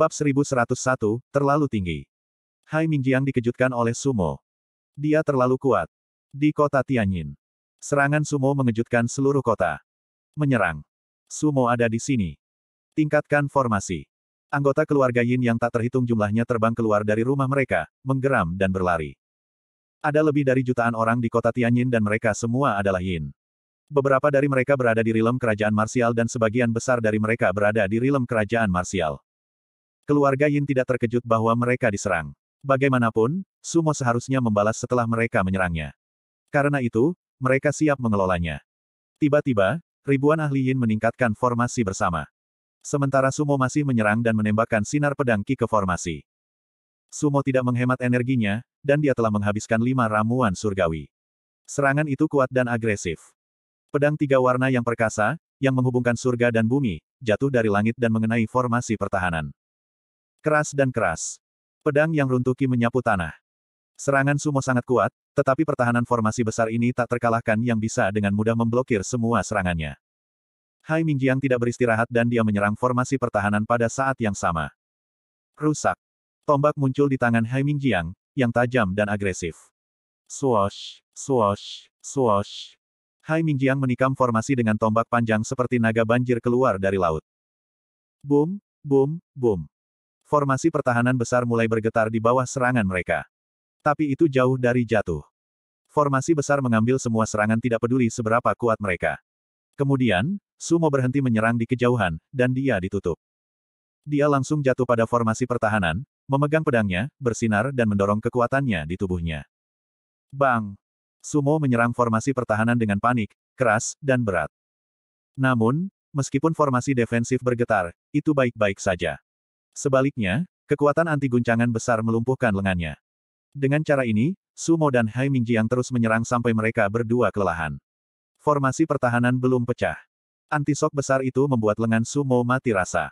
Bab 1101, terlalu tinggi. Hai Mingjiang dikejutkan oleh sumo. Dia terlalu kuat. Di kota Tianyin. Serangan sumo mengejutkan seluruh kota. Menyerang. Sumo ada di sini. Tingkatkan formasi. Anggota keluarga Yin yang tak terhitung jumlahnya terbang keluar dari rumah mereka, menggeram dan berlari. Ada lebih dari jutaan orang di kota Tianyin dan mereka semua adalah Yin. Beberapa dari mereka berada di rilem kerajaan marsial dan sebagian besar dari mereka berada di rilem kerajaan marsial. Keluarga Yin tidak terkejut bahwa mereka diserang. Bagaimanapun, Sumo seharusnya membalas setelah mereka menyerangnya. Karena itu, mereka siap mengelolanya. Tiba-tiba, ribuan ahli Yin meningkatkan formasi bersama. Sementara Sumo masih menyerang dan menembakkan sinar pedang Ki ke formasi. Sumo tidak menghemat energinya, dan dia telah menghabiskan lima ramuan surgawi. Serangan itu kuat dan agresif. Pedang tiga warna yang perkasa, yang menghubungkan surga dan bumi, jatuh dari langit dan mengenai formasi pertahanan. Keras dan keras. Pedang yang runtuki menyapu tanah. Serangan sumo sangat kuat, tetapi pertahanan formasi besar ini tak terkalahkan yang bisa dengan mudah memblokir semua serangannya. Hai Mingjiang tidak beristirahat dan dia menyerang formasi pertahanan pada saat yang sama. Rusak. Tombak muncul di tangan Hai Mingjiang, yang tajam dan agresif. Swash, swash, swash. Hai Mingjiang menikam formasi dengan tombak panjang seperti naga banjir keluar dari laut. Boom, boom, boom formasi pertahanan besar mulai bergetar di bawah serangan mereka. Tapi itu jauh dari jatuh. Formasi besar mengambil semua serangan tidak peduli seberapa kuat mereka. Kemudian, Sumo berhenti menyerang di kejauhan, dan dia ditutup. Dia langsung jatuh pada formasi pertahanan, memegang pedangnya, bersinar dan mendorong kekuatannya di tubuhnya. Bang! Sumo menyerang formasi pertahanan dengan panik, keras, dan berat. Namun, meskipun formasi defensif bergetar, itu baik-baik saja. Sebaliknya, kekuatan anti guncangan besar melumpuhkan lengannya. Dengan cara ini, Sumo dan Hai Mingjiang terus menyerang sampai mereka berdua kelelahan. Formasi pertahanan belum pecah. Anti sok besar itu membuat lengan Sumo mati rasa.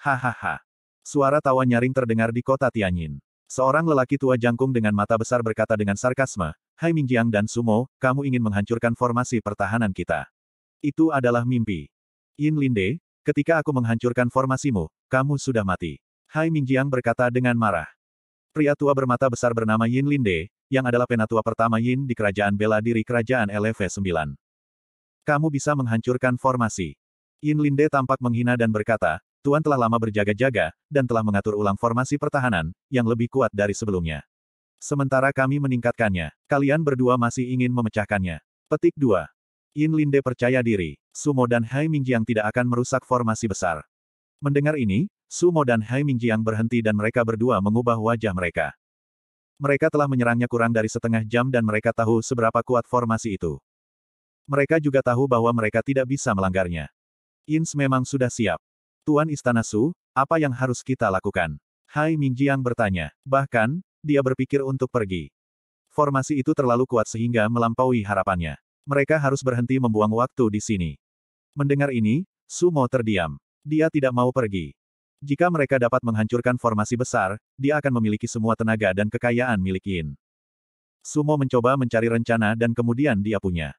Hahaha. Suara tawa nyaring terdengar di kota Tianjin. Seorang lelaki tua jangkung dengan mata besar berkata dengan sarkasme, Hai Mingjiang dan Sumo, kamu ingin menghancurkan formasi pertahanan kita. Itu adalah mimpi. Yin Linde, ketika aku menghancurkan formasimu, kamu sudah mati. Hai Mingjiang berkata dengan marah. Pria tua bermata besar bernama Yin Linde, yang adalah penatua pertama Yin di kerajaan bela diri kerajaan LV9. Kamu bisa menghancurkan formasi. Yin Linde tampak menghina dan berkata, Tuan telah lama berjaga-jaga, dan telah mengatur ulang formasi pertahanan, yang lebih kuat dari sebelumnya. Sementara kami meningkatkannya, kalian berdua masih ingin memecahkannya. Petik 2. Yin Linde percaya diri, Sumo dan Hai Mingjiang tidak akan merusak formasi besar. Mendengar ini, Sumo dan Hai Mingjiang berhenti dan mereka berdua mengubah wajah mereka. Mereka telah menyerangnya kurang dari setengah jam dan mereka tahu seberapa kuat formasi itu. Mereka juga tahu bahwa mereka tidak bisa melanggarnya. Ins memang sudah siap. Tuan Istana Su, apa yang harus kita lakukan? Hai Mingjiang bertanya. Bahkan, dia berpikir untuk pergi. Formasi itu terlalu kuat sehingga melampaui harapannya. Mereka harus berhenti membuang waktu di sini. Mendengar ini, Sumo terdiam. Dia tidak mau pergi. Jika mereka dapat menghancurkan formasi besar, dia akan memiliki semua tenaga dan kekayaan milik Yin. Sumo mencoba mencari rencana dan kemudian dia punya.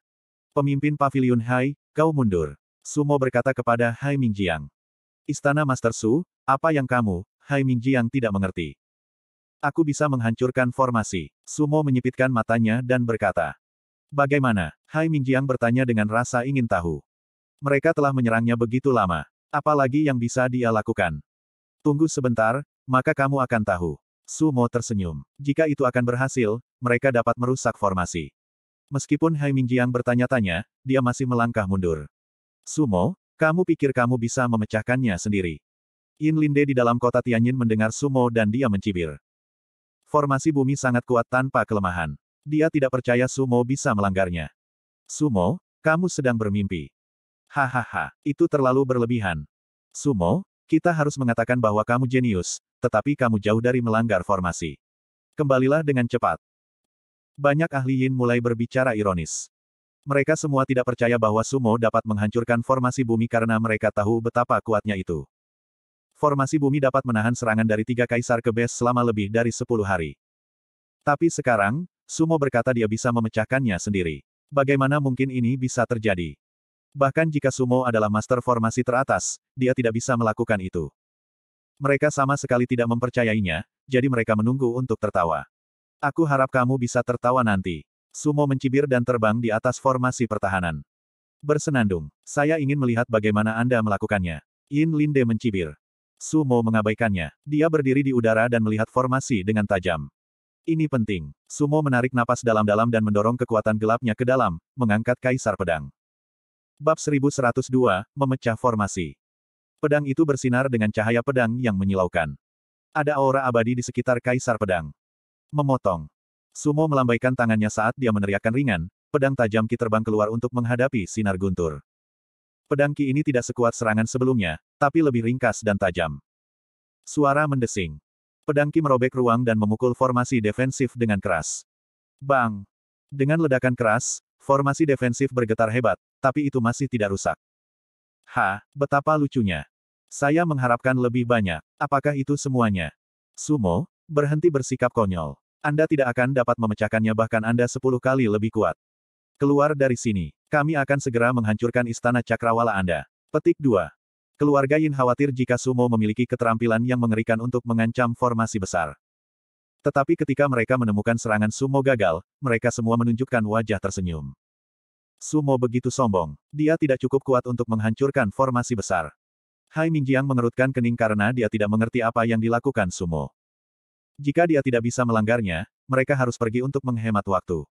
Pemimpin Pavilion Hai, kau mundur. Sumo berkata kepada Hai Mingjiang. Istana Master Su, apa yang kamu, Hai Mingjiang tidak mengerti. Aku bisa menghancurkan formasi. Sumo menyipitkan matanya dan berkata. Bagaimana? Hai Mingjiang bertanya dengan rasa ingin tahu. Mereka telah menyerangnya begitu lama. Apalagi yang bisa dia lakukan? Tunggu sebentar, maka kamu akan tahu. Sumo tersenyum. Jika itu akan berhasil, mereka dapat merusak formasi. Meskipun Hai Mingjiang bertanya-tanya, dia masih melangkah mundur. Sumo, kamu pikir kamu bisa memecahkannya sendiri? Yin Linde di dalam kota Tianjin mendengar Sumo dan dia mencibir. Formasi bumi sangat kuat tanpa kelemahan. Dia tidak percaya Sumo bisa melanggarnya. Sumo, kamu sedang bermimpi. Hahaha, itu terlalu berlebihan. Sumo, kita harus mengatakan bahwa kamu jenius, tetapi kamu jauh dari melanggar formasi. Kembalilah dengan cepat. Banyak ahli Yin mulai berbicara ironis. Mereka semua tidak percaya bahwa Sumo dapat menghancurkan formasi bumi karena mereka tahu betapa kuatnya itu. Formasi bumi dapat menahan serangan dari tiga kaisar kebes selama lebih dari sepuluh hari. Tapi sekarang, Sumo berkata dia bisa memecahkannya sendiri. Bagaimana mungkin ini bisa terjadi? Bahkan jika Sumo adalah master formasi teratas, dia tidak bisa melakukan itu. Mereka sama sekali tidak mempercayainya, jadi mereka menunggu untuk tertawa. Aku harap kamu bisa tertawa nanti. Sumo mencibir dan terbang di atas formasi pertahanan. Bersenandung, saya ingin melihat bagaimana Anda melakukannya. Yin Linde mencibir. Sumo mengabaikannya. Dia berdiri di udara dan melihat formasi dengan tajam. Ini penting. Sumo menarik napas dalam-dalam dan mendorong kekuatan gelapnya ke dalam, mengangkat kaisar pedang. Bab 1102, Memecah Formasi. Pedang itu bersinar dengan cahaya pedang yang menyilaukan. Ada aura abadi di sekitar kaisar pedang. Memotong. Sumo melambaikan tangannya saat dia meneriakkan ringan, pedang tajam Ki terbang keluar untuk menghadapi sinar guntur. Pedang Ki ini tidak sekuat serangan sebelumnya, tapi lebih ringkas dan tajam. Suara mendesing. Pedang Ki merobek ruang dan memukul formasi defensif dengan keras. Bang! Dengan ledakan keras, Formasi defensif bergetar hebat, tapi itu masih tidak rusak. Ha, betapa lucunya. Saya mengharapkan lebih banyak. Apakah itu semuanya? Sumo, berhenti bersikap konyol. Anda tidak akan dapat memecahkannya bahkan Anda sepuluh kali lebih kuat. Keluar dari sini. Kami akan segera menghancurkan istana cakrawala Anda. Petik 2. Keluarga Yin khawatir jika Sumo memiliki keterampilan yang mengerikan untuk mengancam formasi besar. Tetapi ketika mereka menemukan serangan Sumo gagal, mereka semua menunjukkan wajah tersenyum. Sumo begitu sombong. Dia tidak cukup kuat untuk menghancurkan formasi besar. Hai Mingjiang mengerutkan kening karena dia tidak mengerti apa yang dilakukan Sumo. Jika dia tidak bisa melanggarnya, mereka harus pergi untuk menghemat waktu.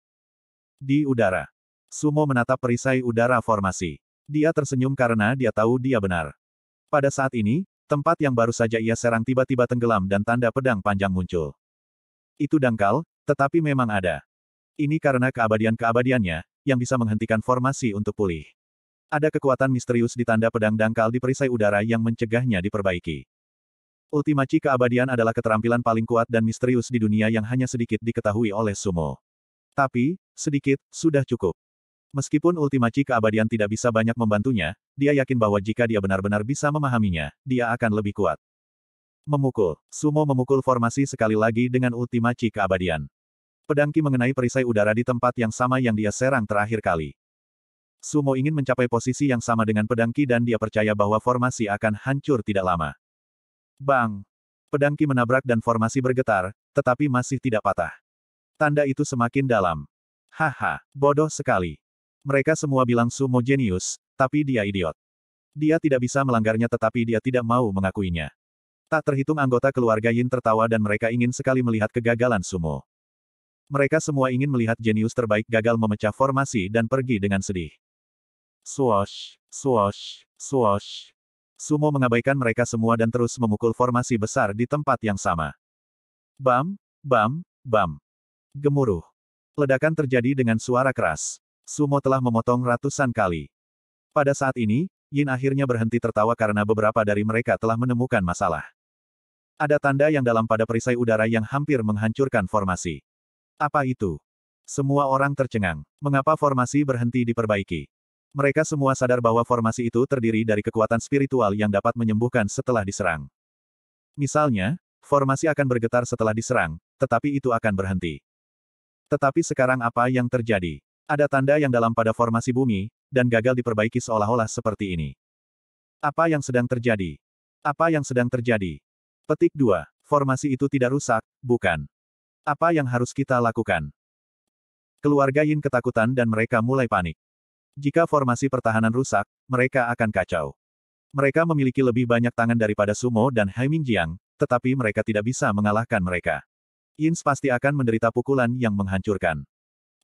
Di udara. Sumo menatap perisai udara formasi. Dia tersenyum karena dia tahu dia benar. Pada saat ini, tempat yang baru saja ia serang tiba-tiba tenggelam dan tanda pedang panjang muncul. Itu dangkal, tetapi memang ada. Ini karena keabadian-keabadiannya, yang bisa menghentikan formasi untuk pulih. Ada kekuatan misterius di tanda pedang dangkal di perisai udara yang mencegahnya diperbaiki. Ultimaci keabadian adalah keterampilan paling kuat dan misterius di dunia yang hanya sedikit diketahui oleh sumo. Tapi, sedikit, sudah cukup. Meskipun ultimaci keabadian tidak bisa banyak membantunya, dia yakin bahwa jika dia benar-benar bisa memahaminya, dia akan lebih kuat. Memukul. Sumo memukul formasi sekali lagi dengan Ultima Chi keabadian. Pedangki mengenai perisai udara di tempat yang sama yang dia serang terakhir kali. Sumo ingin mencapai posisi yang sama dengan Pedangki dan dia percaya bahwa formasi akan hancur tidak lama. Bang! Pedangki menabrak dan formasi bergetar, tetapi masih tidak patah. Tanda itu semakin dalam. Haha, bodoh sekali. Mereka semua bilang Sumo jenius, tapi dia idiot. Dia tidak bisa melanggarnya tetapi dia tidak mau mengakuinya. Tak terhitung anggota keluarga Yin tertawa dan mereka ingin sekali melihat kegagalan Sumo. Mereka semua ingin melihat jenius terbaik gagal memecah formasi dan pergi dengan sedih. Swash, swash, swash. Sumo mengabaikan mereka semua dan terus memukul formasi besar di tempat yang sama. Bam, bam, bam. Gemuruh. Ledakan terjadi dengan suara keras. Sumo telah memotong ratusan kali. Pada saat ini, Yin akhirnya berhenti tertawa karena beberapa dari mereka telah menemukan masalah. Ada tanda yang dalam pada perisai udara yang hampir menghancurkan formasi. Apa itu? Semua orang tercengang. Mengapa formasi berhenti diperbaiki? Mereka semua sadar bahwa formasi itu terdiri dari kekuatan spiritual yang dapat menyembuhkan setelah diserang. Misalnya, formasi akan bergetar setelah diserang, tetapi itu akan berhenti. Tetapi sekarang apa yang terjadi? Ada tanda yang dalam pada formasi bumi, dan gagal diperbaiki seolah-olah seperti ini. Apa yang sedang terjadi? Apa yang sedang terjadi? Petik 2. Formasi itu tidak rusak, bukan? Apa yang harus kita lakukan? Keluarga Yin ketakutan dan mereka mulai panik. Jika formasi pertahanan rusak, mereka akan kacau. Mereka memiliki lebih banyak tangan daripada Sumo dan Haimingjiang, tetapi mereka tidak bisa mengalahkan mereka. Yin pasti akan menderita pukulan yang menghancurkan.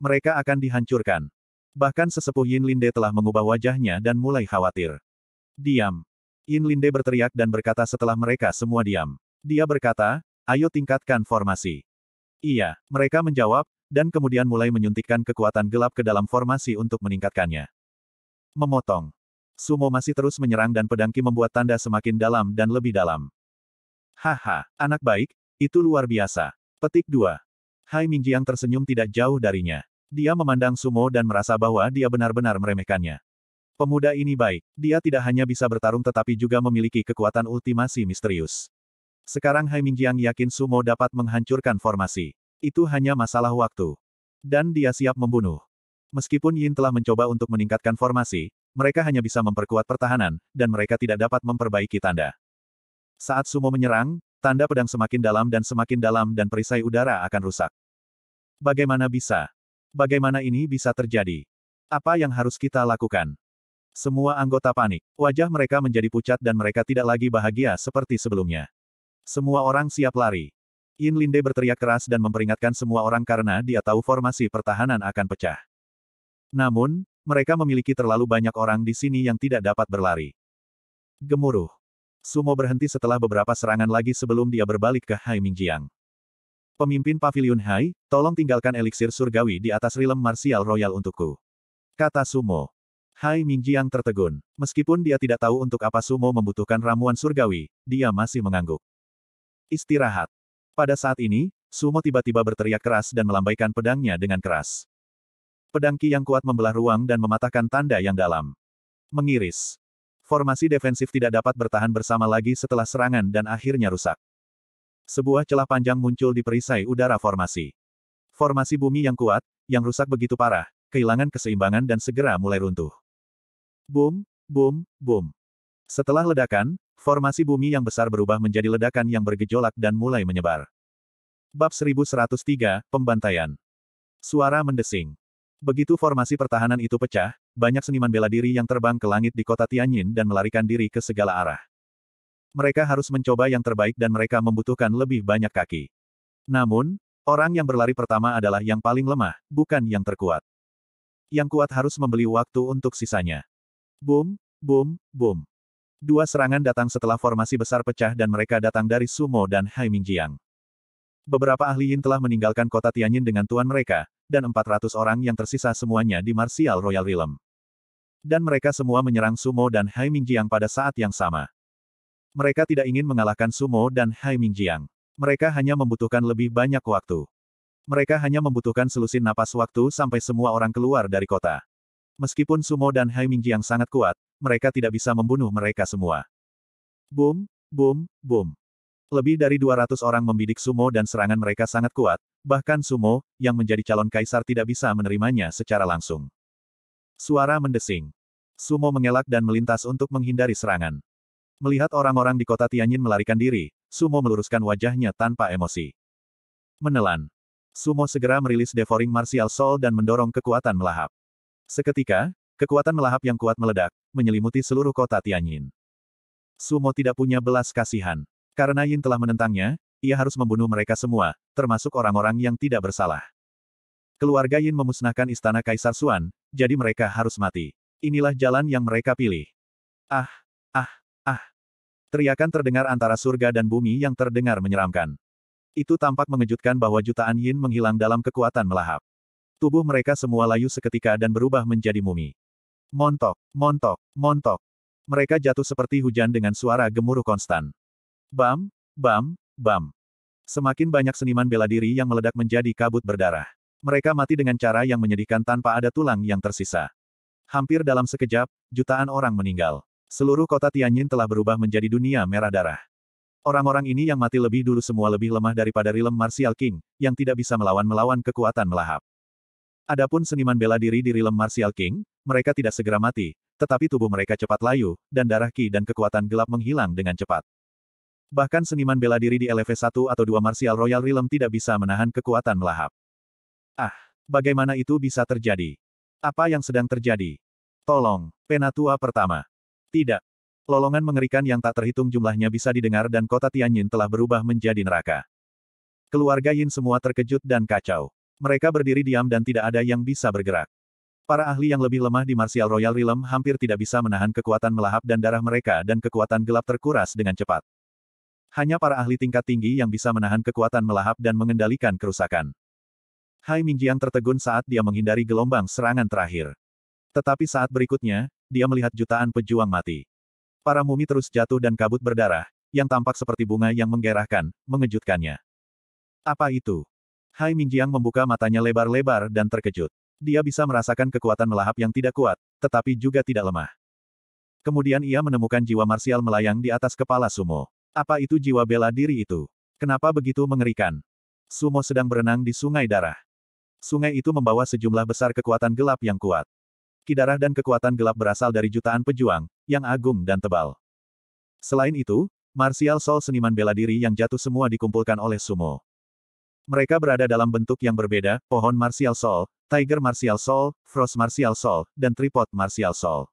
Mereka akan dihancurkan. Bahkan sesepuh Yin Linde telah mengubah wajahnya dan mulai khawatir. Diam. Yin Linde berteriak dan berkata setelah mereka semua diam. Dia berkata, ayo tingkatkan formasi. Iya, mereka menjawab, dan kemudian mulai menyuntikkan kekuatan gelap ke dalam formasi untuk meningkatkannya. Memotong. Sumo masih terus menyerang dan pedangki membuat tanda semakin dalam dan lebih dalam. Haha, anak baik, itu luar biasa. Petik 2. Hai Mingjiang tersenyum tidak jauh darinya. Dia memandang Sumo dan merasa bahwa dia benar-benar meremehkannya. Pemuda ini baik. Dia tidak hanya bisa bertarung tetapi juga memiliki kekuatan ultimasi misterius. Sekarang Hai Mingjiang yakin Sumo dapat menghancurkan formasi. Itu hanya masalah waktu. Dan dia siap membunuh. Meskipun Yin telah mencoba untuk meningkatkan formasi, mereka hanya bisa memperkuat pertahanan, dan mereka tidak dapat memperbaiki tanda. Saat Sumo menyerang, tanda pedang semakin dalam dan semakin dalam dan perisai udara akan rusak. Bagaimana bisa? Bagaimana ini bisa terjadi? Apa yang harus kita lakukan? Semua anggota panik. Wajah mereka menjadi pucat dan mereka tidak lagi bahagia seperti sebelumnya. Semua orang siap lari. Yin Linde berteriak keras dan memperingatkan semua orang karena dia tahu formasi pertahanan akan pecah. Namun, mereka memiliki terlalu banyak orang di sini yang tidak dapat berlari. Gemuruh. Sumo berhenti setelah beberapa serangan lagi sebelum dia berbalik ke Hai Mingjiang. Pemimpin Pavilion Hai, tolong tinggalkan eliksir surgawi di atas rilem martial royal untukku. Kata Sumo. Hai Mingjiang tertegun. Meskipun dia tidak tahu untuk apa Sumo membutuhkan ramuan surgawi, dia masih mengangguk. Istirahat. Pada saat ini, Sumo tiba-tiba berteriak keras dan melambaikan pedangnya dengan keras. Pedang Ki yang kuat membelah ruang dan mematahkan tanda yang dalam. Mengiris. Formasi defensif tidak dapat bertahan bersama lagi setelah serangan dan akhirnya rusak. Sebuah celah panjang muncul di perisai udara formasi. Formasi bumi yang kuat, yang rusak begitu parah, kehilangan keseimbangan dan segera mulai runtuh. Boom, boom, boom. Setelah ledakan, formasi bumi yang besar berubah menjadi ledakan yang bergejolak dan mulai menyebar. Bab 1103, Pembantaian. Suara mendesing. Begitu formasi pertahanan itu pecah, banyak seniman bela diri yang terbang ke langit di kota Tianjin dan melarikan diri ke segala arah. Mereka harus mencoba yang terbaik dan mereka membutuhkan lebih banyak kaki. Namun, orang yang berlari pertama adalah yang paling lemah, bukan yang terkuat. Yang kuat harus membeli waktu untuk sisanya. Boom, boom, boom. Dua serangan datang setelah formasi besar pecah dan mereka datang dari Sumo dan Hai Haimingjiang. Beberapa ahli Yin telah meninggalkan kota Tianyin dengan tuan mereka, dan 400 orang yang tersisa semuanya di Martial Royal Realm. Dan mereka semua menyerang Sumo dan Hai Mingjiang pada saat yang sama. Mereka tidak ingin mengalahkan Sumo dan Hai Mingjiang. Mereka hanya membutuhkan lebih banyak waktu. Mereka hanya membutuhkan selusin napas waktu sampai semua orang keluar dari kota. Meskipun Sumo dan Hai yang sangat kuat, mereka tidak bisa membunuh mereka semua. Boom, boom, boom. Lebih dari 200 orang membidik Sumo dan serangan mereka sangat kuat, bahkan Sumo, yang menjadi calon kaisar tidak bisa menerimanya secara langsung. Suara mendesing. Sumo mengelak dan melintas untuk menghindari serangan. Melihat orang-orang di kota Tianyin melarikan diri, Sumo meluruskan wajahnya tanpa emosi. Menelan. Sumo segera merilis devouring martial soul dan mendorong kekuatan melahap. Seketika, kekuatan melahap yang kuat meledak, menyelimuti seluruh kota Tianyin. Sumo tidak punya belas kasihan. Karena Yin telah menentangnya, ia harus membunuh mereka semua, termasuk orang-orang yang tidak bersalah. Keluarga Yin memusnahkan istana Kaisar Suan, jadi mereka harus mati. Inilah jalan yang mereka pilih. Ah, ah, ah. Teriakan terdengar antara surga dan bumi yang terdengar menyeramkan. Itu tampak mengejutkan bahwa jutaan Yin menghilang dalam kekuatan melahap. Tubuh mereka semua layu seketika dan berubah menjadi mumi. Montok, montok, montok. Mereka jatuh seperti hujan dengan suara gemuruh konstan. Bam, bam, bam. Semakin banyak seniman bela diri yang meledak menjadi kabut berdarah. Mereka mati dengan cara yang menyedihkan tanpa ada tulang yang tersisa. Hampir dalam sekejap, jutaan orang meninggal. Seluruh kota Tianjin telah berubah menjadi dunia merah darah. Orang-orang ini yang mati lebih dulu semua lebih lemah daripada Rilem Martial King, yang tidak bisa melawan-melawan kekuatan melahap. Adapun seniman bela diri di Rilem Martial King, mereka tidak segera mati, tetapi tubuh mereka cepat layu, dan darah ki dan kekuatan gelap menghilang dengan cepat. Bahkan seniman bela diri di LV1 atau 2 Martial Royal Rilem tidak bisa menahan kekuatan melahap. Ah, bagaimana itu bisa terjadi? Apa yang sedang terjadi? Tolong, penatua pertama. Tidak. Lolongan mengerikan yang tak terhitung jumlahnya bisa didengar dan kota Tianyin telah berubah menjadi neraka. Keluarga Yin semua terkejut dan kacau. Mereka berdiri diam dan tidak ada yang bisa bergerak. Para ahli yang lebih lemah di Martial Royal Realm hampir tidak bisa menahan kekuatan melahap dan darah mereka dan kekuatan gelap terkuras dengan cepat. Hanya para ahli tingkat tinggi yang bisa menahan kekuatan melahap dan mengendalikan kerusakan. Hai Mingjiang tertegun saat dia menghindari gelombang serangan terakhir. Tetapi saat berikutnya, dia melihat jutaan pejuang mati. Para mumi terus jatuh dan kabut berdarah, yang tampak seperti bunga yang menggerahkan, mengejutkannya. Apa itu? Hai Mingjiang membuka matanya lebar-lebar dan terkejut. Dia bisa merasakan kekuatan melahap yang tidak kuat, tetapi juga tidak lemah. Kemudian ia menemukan jiwa marsial melayang di atas kepala Sumo. Apa itu jiwa bela diri itu? Kenapa begitu mengerikan? Sumo sedang berenang di sungai darah. Sungai itu membawa sejumlah besar kekuatan gelap yang kuat. Kidarah dan kekuatan gelap berasal dari jutaan pejuang, yang agung dan tebal. Selain itu, Martial sol seniman bela diri yang jatuh semua dikumpulkan oleh Sumo. Mereka berada dalam bentuk yang berbeda, pohon martial soul, tiger martial soul, frost martial soul, dan tripod martial soul.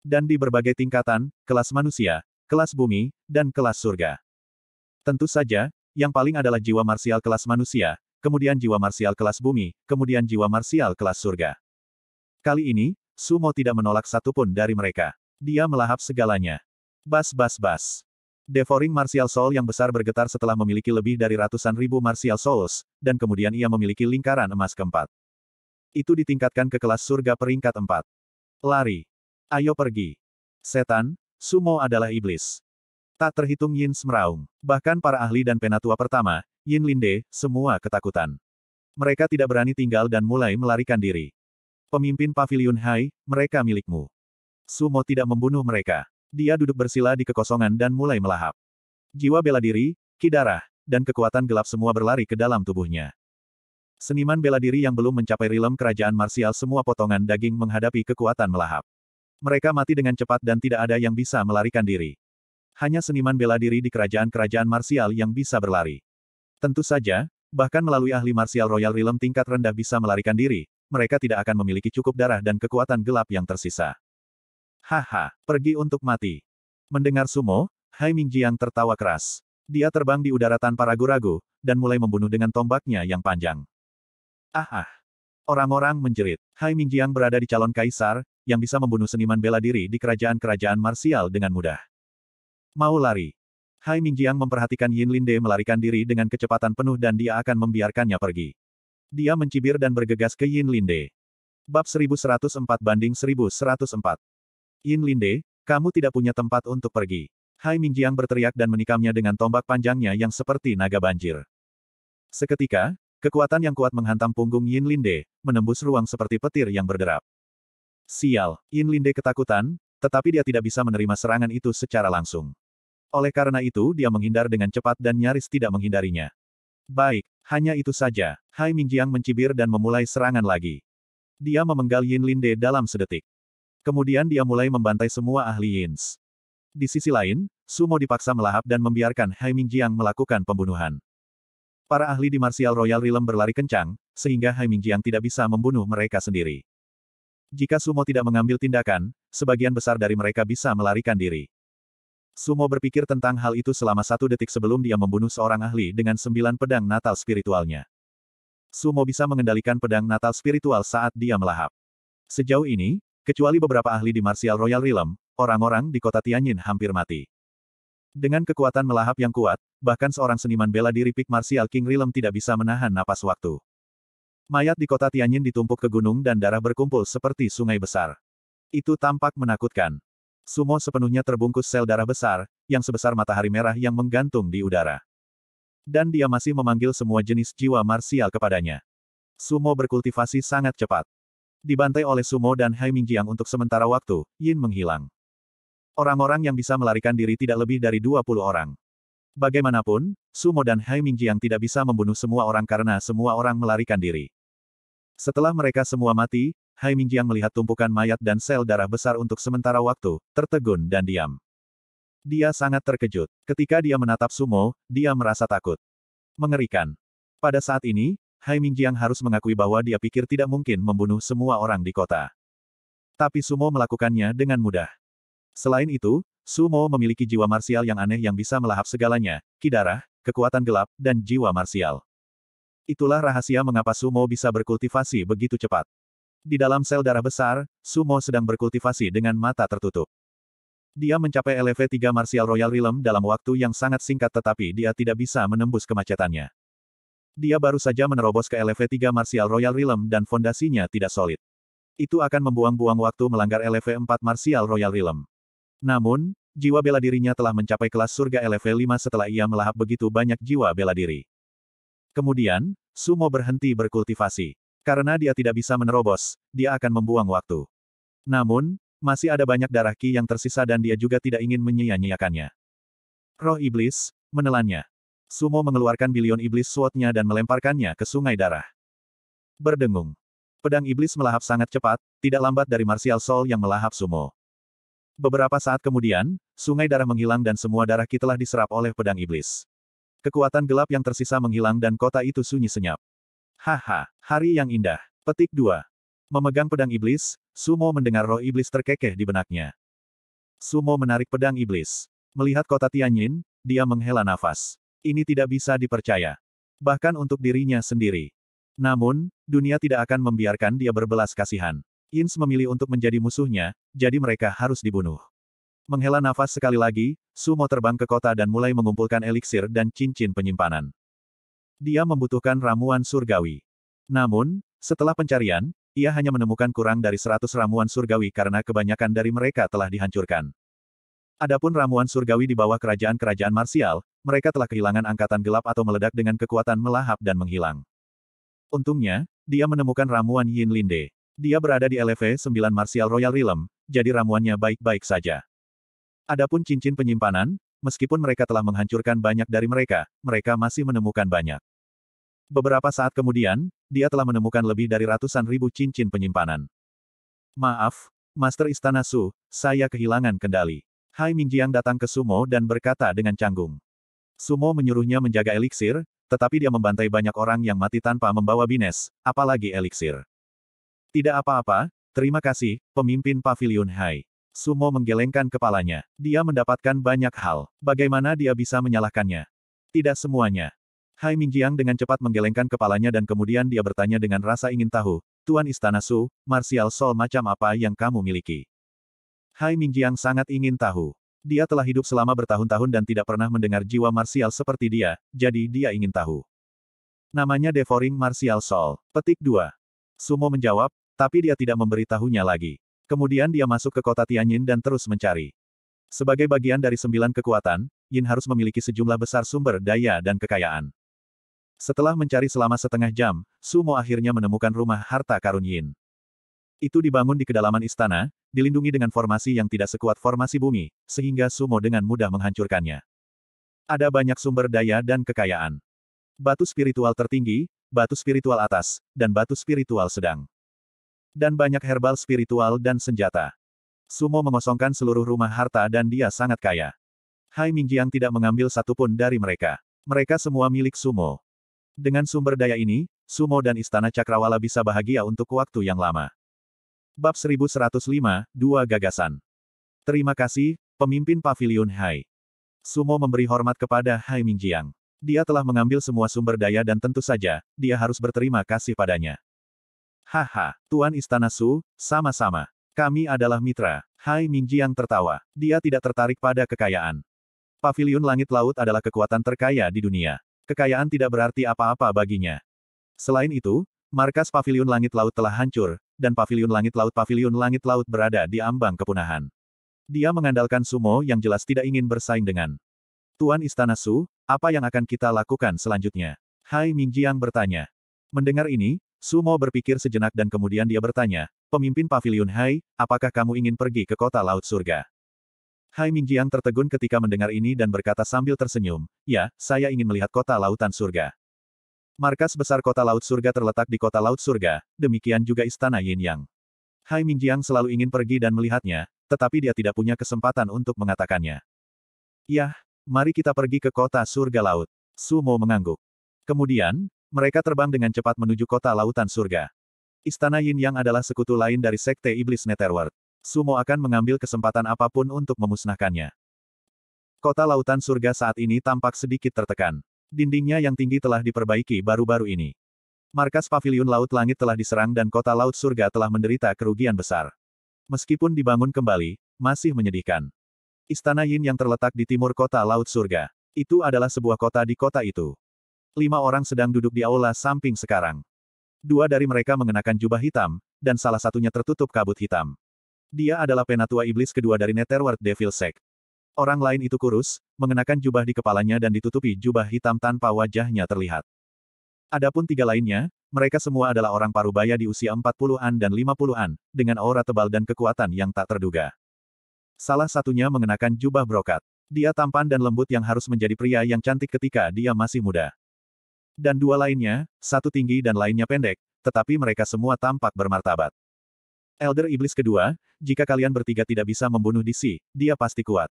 Dan di berbagai tingkatan, kelas manusia, kelas bumi, dan kelas surga. Tentu saja, yang paling adalah jiwa martial kelas manusia, kemudian jiwa martial kelas bumi, kemudian jiwa martial kelas surga. Kali ini, Sumo tidak menolak satupun dari mereka. Dia melahap segalanya. Bas bas bas. Devouring Martial Soul yang besar bergetar setelah memiliki lebih dari ratusan ribu Martial Souls, dan kemudian ia memiliki lingkaran emas keempat. Itu ditingkatkan ke kelas surga peringkat empat. Lari. Ayo pergi. Setan, Sumo adalah iblis. Tak terhitung Yin Smeraung. Bahkan para ahli dan penatua pertama, Yin Linde, semua ketakutan. Mereka tidak berani tinggal dan mulai melarikan diri. Pemimpin Pavilion Hai, mereka milikmu. Sumo tidak membunuh mereka. Dia duduk bersila di kekosongan dan mulai melahap. Jiwa bela diri, kidarah, dan kekuatan gelap semua berlari ke dalam tubuhnya. Seniman bela diri yang belum mencapai rilem kerajaan marsial semua potongan daging menghadapi kekuatan melahap. Mereka mati dengan cepat dan tidak ada yang bisa melarikan diri. Hanya seniman bela diri di kerajaan-kerajaan marsial yang bisa berlari. Tentu saja, bahkan melalui ahli marsial royal rilem tingkat rendah bisa melarikan diri, mereka tidak akan memiliki cukup darah dan kekuatan gelap yang tersisa. Haha, pergi untuk mati. Mendengar Sumo, Hai Mingjiang tertawa keras. Dia terbang di udara tanpa ragu-ragu, dan mulai membunuh dengan tombaknya yang panjang. Ah Orang-orang menjerit. Hai Mingjiang berada di calon kaisar, yang bisa membunuh seniman bela diri di kerajaan-kerajaan marsial dengan mudah. Mau lari. Hai Mingjiang memperhatikan Yin Linde melarikan diri dengan kecepatan penuh dan dia akan membiarkannya pergi. Dia mencibir dan bergegas ke Yin Linde. Bab 1104 banding 1104. Yin Linde, kamu tidak punya tempat untuk pergi. Hai Mingjiang berteriak dan menikamnya dengan tombak panjangnya yang seperti naga banjir. Seketika, kekuatan yang kuat menghantam punggung Yin Linde, menembus ruang seperti petir yang berderap. Sial, Yin Linde ketakutan, tetapi dia tidak bisa menerima serangan itu secara langsung. Oleh karena itu dia menghindar dengan cepat dan nyaris tidak menghindarinya. Baik, hanya itu saja. Hai Mingjiang mencibir dan memulai serangan lagi. Dia memenggal Yin Linde dalam sedetik. Kemudian dia mulai membantai semua ahli Yins. Di sisi lain, Sumo dipaksa melahap dan membiarkan Hai Mingjiang melakukan pembunuhan. Para ahli di Martial Royal Realm berlari kencang, sehingga Hai Mingjiang tidak bisa membunuh mereka sendiri. Jika Sumo tidak mengambil tindakan, sebagian besar dari mereka bisa melarikan diri. Sumo berpikir tentang hal itu selama satu detik sebelum dia membunuh seorang ahli dengan sembilan pedang natal spiritualnya. Sumo bisa mengendalikan pedang natal spiritual saat dia melahap. Sejauh ini, Kecuali beberapa ahli di Martial Royal Realm, orang-orang di kota Tianjin hampir mati. Dengan kekuatan melahap yang kuat, bahkan seorang seniman bela diri Pik Martial King Realm tidak bisa menahan napas waktu. Mayat di kota Tianjin ditumpuk ke gunung dan darah berkumpul seperti sungai besar. Itu tampak menakutkan. Sumo sepenuhnya terbungkus sel darah besar, yang sebesar matahari merah yang menggantung di udara. Dan dia masih memanggil semua jenis jiwa martial kepadanya. Sumo berkultivasi sangat cepat. Dibantai oleh Sumo dan Hai Mingjiang untuk sementara waktu, Yin menghilang. Orang-orang yang bisa melarikan diri tidak lebih dari 20 orang. Bagaimanapun, Sumo dan Hai Mingjiang tidak bisa membunuh semua orang karena semua orang melarikan diri. Setelah mereka semua mati, Hai Mingjiang melihat tumpukan mayat dan sel darah besar untuk sementara waktu, tertegun dan diam. Dia sangat terkejut. Ketika dia menatap Sumo, dia merasa takut. Mengerikan. Pada saat ini, Hai Mingjiang harus mengakui bahwa dia pikir tidak mungkin membunuh semua orang di kota. Tapi Sumo melakukannya dengan mudah. Selain itu, Sumo memiliki jiwa marsial yang aneh yang bisa melahap segalanya, kidarah, kekuatan gelap, dan jiwa marsial. Itulah rahasia mengapa Sumo bisa berkultivasi begitu cepat. Di dalam sel darah besar, Sumo sedang berkultivasi dengan mata tertutup. Dia mencapai LV3 Martial Royal Realm dalam waktu yang sangat singkat tetapi dia tidak bisa menembus kemacetannya. Dia baru saja menerobos ke LV3 Martial Royal Realm dan fondasinya tidak solid. Itu akan membuang-buang waktu melanggar LV4 Martial Royal Realm. Namun, jiwa bela dirinya telah mencapai kelas surga LV5 setelah ia melahap begitu banyak jiwa bela diri. Kemudian, Sumo berhenti berkultivasi. Karena dia tidak bisa menerobos, dia akan membuang waktu. Namun, masih ada banyak darah ki yang tersisa dan dia juga tidak ingin menyia-nyiakannya. Roh iblis, menelannya. Sumo mengeluarkan bilion iblis suatnya dan melemparkannya ke sungai darah. Berdengung. Pedang iblis melahap sangat cepat, tidak lambat dari Martial Soul yang melahap Sumo. Beberapa saat kemudian, sungai darah menghilang dan semua darah ki telah diserap oleh pedang iblis. Kekuatan gelap yang tersisa menghilang dan kota itu sunyi senyap. Haha, hari yang indah. Petik 2. Memegang pedang iblis, Sumo mendengar roh iblis terkekeh di benaknya. Sumo menarik pedang iblis. Melihat kota Tianyin, dia menghela nafas ini tidak bisa dipercaya. Bahkan untuk dirinya sendiri. Namun, dunia tidak akan membiarkan dia berbelas kasihan. Ins memilih untuk menjadi musuhnya, jadi mereka harus dibunuh. Menghela nafas sekali lagi, Sumo terbang ke kota dan mulai mengumpulkan eliksir dan cincin penyimpanan. Dia membutuhkan ramuan surgawi. Namun, setelah pencarian, ia hanya menemukan kurang dari 100 ramuan surgawi karena kebanyakan dari mereka telah dihancurkan. Adapun ramuan surgawi di bawah kerajaan-kerajaan marsial, mereka telah kehilangan angkatan gelap atau meledak dengan kekuatan melahap dan menghilang. Untungnya, dia menemukan ramuan Yin Linde. Dia berada di LV-9 e Marsial Royal Realm, jadi ramuannya baik-baik saja. Adapun cincin penyimpanan, meskipun mereka telah menghancurkan banyak dari mereka, mereka masih menemukan banyak. Beberapa saat kemudian, dia telah menemukan lebih dari ratusan ribu cincin penyimpanan. Maaf, Master Istana Su, saya kehilangan kendali. Hai Mingjiang datang ke Sumo dan berkata dengan canggung. Sumo menyuruhnya menjaga eliksir, tetapi dia membantai banyak orang yang mati tanpa membawa bines, apalagi eliksir. Tidak apa-apa, terima kasih, pemimpin pavilion Hai. Sumo menggelengkan kepalanya. Dia mendapatkan banyak hal. Bagaimana dia bisa menyalahkannya? Tidak semuanya. Hai Mingjiang dengan cepat menggelengkan kepalanya dan kemudian dia bertanya dengan rasa ingin tahu, Tuan Istana Su, Martial Sol macam apa yang kamu miliki? Hai Mingjiang sangat ingin tahu. Dia telah hidup selama bertahun-tahun dan tidak pernah mendengar jiwa marsial seperti dia, jadi dia ingin tahu. Namanya Devoring Martial Soul. Petik 2. Sumo menjawab, tapi dia tidak memberitahunya lagi. Kemudian dia masuk ke kota Tianyin dan terus mencari. Sebagai bagian dari sembilan kekuatan, Yin harus memiliki sejumlah besar sumber daya dan kekayaan. Setelah mencari selama setengah jam, Sumo akhirnya menemukan rumah harta karun Yin. Itu dibangun di kedalaman istana, dilindungi dengan formasi yang tidak sekuat formasi bumi, sehingga Sumo dengan mudah menghancurkannya. Ada banyak sumber daya dan kekayaan. Batu spiritual tertinggi, batu spiritual atas, dan batu spiritual sedang. Dan banyak herbal spiritual dan senjata. Sumo mengosongkan seluruh rumah harta dan dia sangat kaya. Hai Mingjiang tidak mengambil satupun dari mereka. Mereka semua milik Sumo. Dengan sumber daya ini, Sumo dan Istana Cakrawala bisa bahagia untuk waktu yang lama. Bab 1105, Dua Gagasan. Terima kasih, pemimpin Pavilion Hai. Sumo memberi hormat kepada Hai Mingjiang. Dia telah mengambil semua sumber daya dan tentu saja, dia harus berterima kasih padanya. Haha, Tuan Istana Su, sama-sama. Kami adalah mitra. Hai Mingjiang tertawa. Dia tidak tertarik pada kekayaan. Pavilion Langit Laut adalah kekuatan terkaya di dunia. Kekayaan tidak berarti apa-apa baginya. Selain itu, Markas Paviliun Langit Laut telah hancur, dan Paviliun Langit Laut Paviliun Langit Laut berada di ambang kepunahan. Dia mengandalkan Sumo yang jelas tidak ingin bersaing dengan Tuan Istana Su, apa yang akan kita lakukan selanjutnya? Hai Mingjiang bertanya. Mendengar ini, Sumo berpikir sejenak dan kemudian dia bertanya, Pemimpin Paviliun Hai, apakah kamu ingin pergi ke kota Laut Surga? Hai Mingjiang tertegun ketika mendengar ini dan berkata sambil tersenyum, Ya, saya ingin melihat kota Lautan Surga. Markas besar kota laut surga terletak di kota laut surga, demikian juga istana Yin Yang. Hai Mingjiang selalu ingin pergi dan melihatnya, tetapi dia tidak punya kesempatan untuk mengatakannya. Yah, mari kita pergi ke kota surga laut. Sumo mengangguk. Kemudian, mereka terbang dengan cepat menuju kota lautan surga. Istana Yin Yang adalah sekutu lain dari Sekte Iblis Netherworld. Sumo akan mengambil kesempatan apapun untuk memusnahkannya. Kota lautan surga saat ini tampak sedikit tertekan. Dindingnya yang tinggi telah diperbaiki baru-baru ini. Markas Paviliun Laut Langit telah diserang dan kota Laut Surga telah menderita kerugian besar. Meskipun dibangun kembali, masih menyedihkan. Istana Yin yang terletak di timur kota Laut Surga. Itu adalah sebuah kota di kota itu. Lima orang sedang duduk di aula samping sekarang. Dua dari mereka mengenakan jubah hitam, dan salah satunya tertutup kabut hitam. Dia adalah penatua iblis kedua dari Netherworld Devil Sect. Orang lain itu kurus, mengenakan jubah di kepalanya dan ditutupi jubah hitam tanpa wajahnya terlihat. Adapun tiga lainnya, mereka semua adalah orang parubaya di usia 40-an dan 50-an, dengan aura tebal dan kekuatan yang tak terduga. Salah satunya mengenakan jubah brokat. Dia tampan dan lembut yang harus menjadi pria yang cantik ketika dia masih muda. Dan dua lainnya, satu tinggi dan lainnya pendek, tetapi mereka semua tampak bermartabat. Elder Iblis kedua, jika kalian bertiga tidak bisa membunuh DC, dia pasti kuat.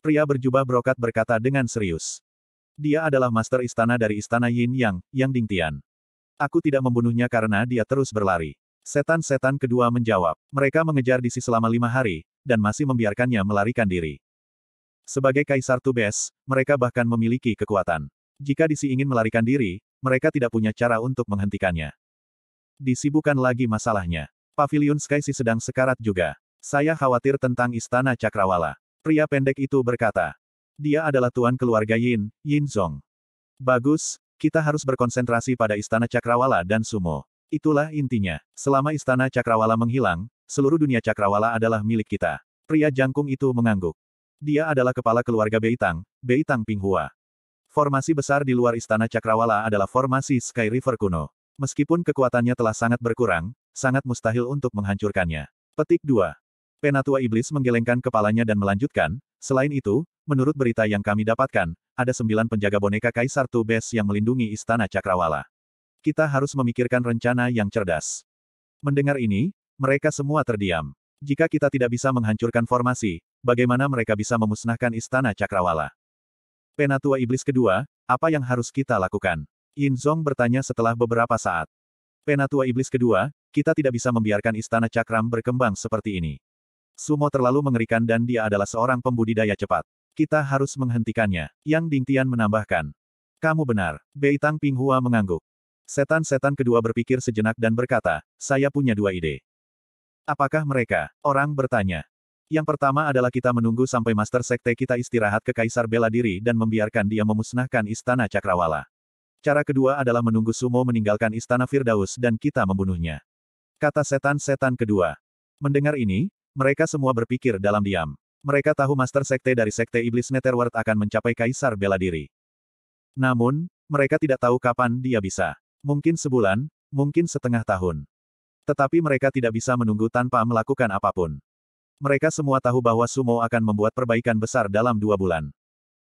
Pria berjubah brokat berkata dengan serius. Dia adalah master istana dari istana Yin Yang, Yang Ding Tian. Aku tidak membunuhnya karena dia terus berlari. Setan-setan kedua menjawab. Mereka mengejar Disi selama lima hari, dan masih membiarkannya melarikan diri. Sebagai Kaisar Tubes, mereka bahkan memiliki kekuatan. Jika Disi ingin melarikan diri, mereka tidak punya cara untuk menghentikannya. Disi lagi masalahnya. Pavilion Sky si sedang sekarat juga. Saya khawatir tentang Istana Cakrawala. Pria pendek itu berkata. Dia adalah tuan keluarga Yin, Yin Zong. Bagus, kita harus berkonsentrasi pada Istana Cakrawala dan Sumo. Itulah intinya. Selama Istana Cakrawala menghilang, seluruh dunia Cakrawala adalah milik kita. Pria jangkung itu mengangguk. Dia adalah kepala keluarga Beitang, Beitang Pinghua. Formasi besar di luar Istana Cakrawala adalah formasi Sky River kuno. Meskipun kekuatannya telah sangat berkurang, sangat mustahil untuk menghancurkannya. Petik 2. Penatua Iblis menggelengkan kepalanya dan melanjutkan, selain itu, menurut berita yang kami dapatkan, ada sembilan penjaga boneka Kaisar Tubes yang melindungi Istana Cakrawala. Kita harus memikirkan rencana yang cerdas. Mendengar ini, mereka semua terdiam. Jika kita tidak bisa menghancurkan formasi, bagaimana mereka bisa memusnahkan Istana Cakrawala? Penatua Iblis kedua, apa yang harus kita lakukan? Yin Zong bertanya setelah beberapa saat. Penatua Iblis kedua, kita tidak bisa membiarkan Istana Cakram berkembang seperti ini. Sumo terlalu mengerikan dan dia adalah seorang pembudidaya cepat. Kita harus menghentikannya. Yang Dingtian menambahkan. Kamu benar. Bei Tang Pinghua mengangguk. Setan-setan kedua berpikir sejenak dan berkata, saya punya dua ide. Apakah mereka? Orang bertanya. Yang pertama adalah kita menunggu sampai Master Sekte kita istirahat ke Kaisar bela diri dan membiarkan dia memusnahkan Istana Cakrawala. Cara kedua adalah menunggu Sumo meninggalkan Istana Firdaus dan kita membunuhnya. Kata setan-setan kedua. Mendengar ini, mereka semua berpikir dalam diam. Mereka tahu Master Sekte dari Sekte Iblis Netherworld akan mencapai Kaisar bela diri. Namun, mereka tidak tahu kapan dia bisa. Mungkin sebulan, mungkin setengah tahun. Tetapi mereka tidak bisa menunggu tanpa melakukan apapun. Mereka semua tahu bahwa Sumo akan membuat perbaikan besar dalam dua bulan.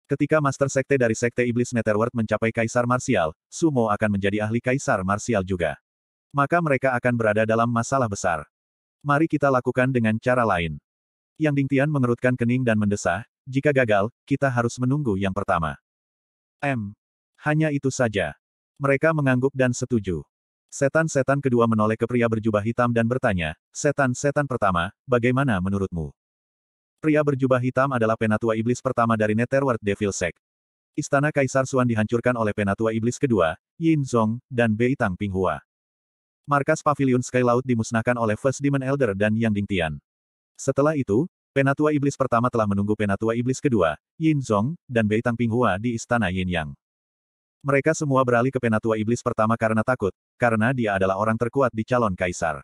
Ketika Master Sekte dari Sekte Iblis Netherworld mencapai Kaisar Marsial, Sumo akan menjadi ahli Kaisar Marsial juga. Maka mereka akan berada dalam masalah besar. Mari kita lakukan dengan cara lain. Yang Ding Tian mengerutkan kening dan mendesah, jika gagal, kita harus menunggu yang pertama. M. Hanya itu saja. Mereka mengangguk dan setuju. Setan-setan kedua menoleh ke pria berjubah hitam dan bertanya, Setan-setan pertama, bagaimana menurutmu? Pria berjubah hitam adalah penatua iblis pertama dari Netherworld Devil Sect. Istana Kaisar Suan dihancurkan oleh penatua iblis kedua, Yin Zhong dan Bei Tang Pinghua. Markas Pavilion Laut dimusnahkan oleh First Demon Elder dan Yang Ding Tian. Setelah itu, Penatua Iblis pertama telah menunggu Penatua Iblis kedua, Yin Zong, dan Bei Tang Pinghua di Istana Yin Yang. Mereka semua beralih ke Penatua Iblis pertama karena takut, karena dia adalah orang terkuat di calon kaisar.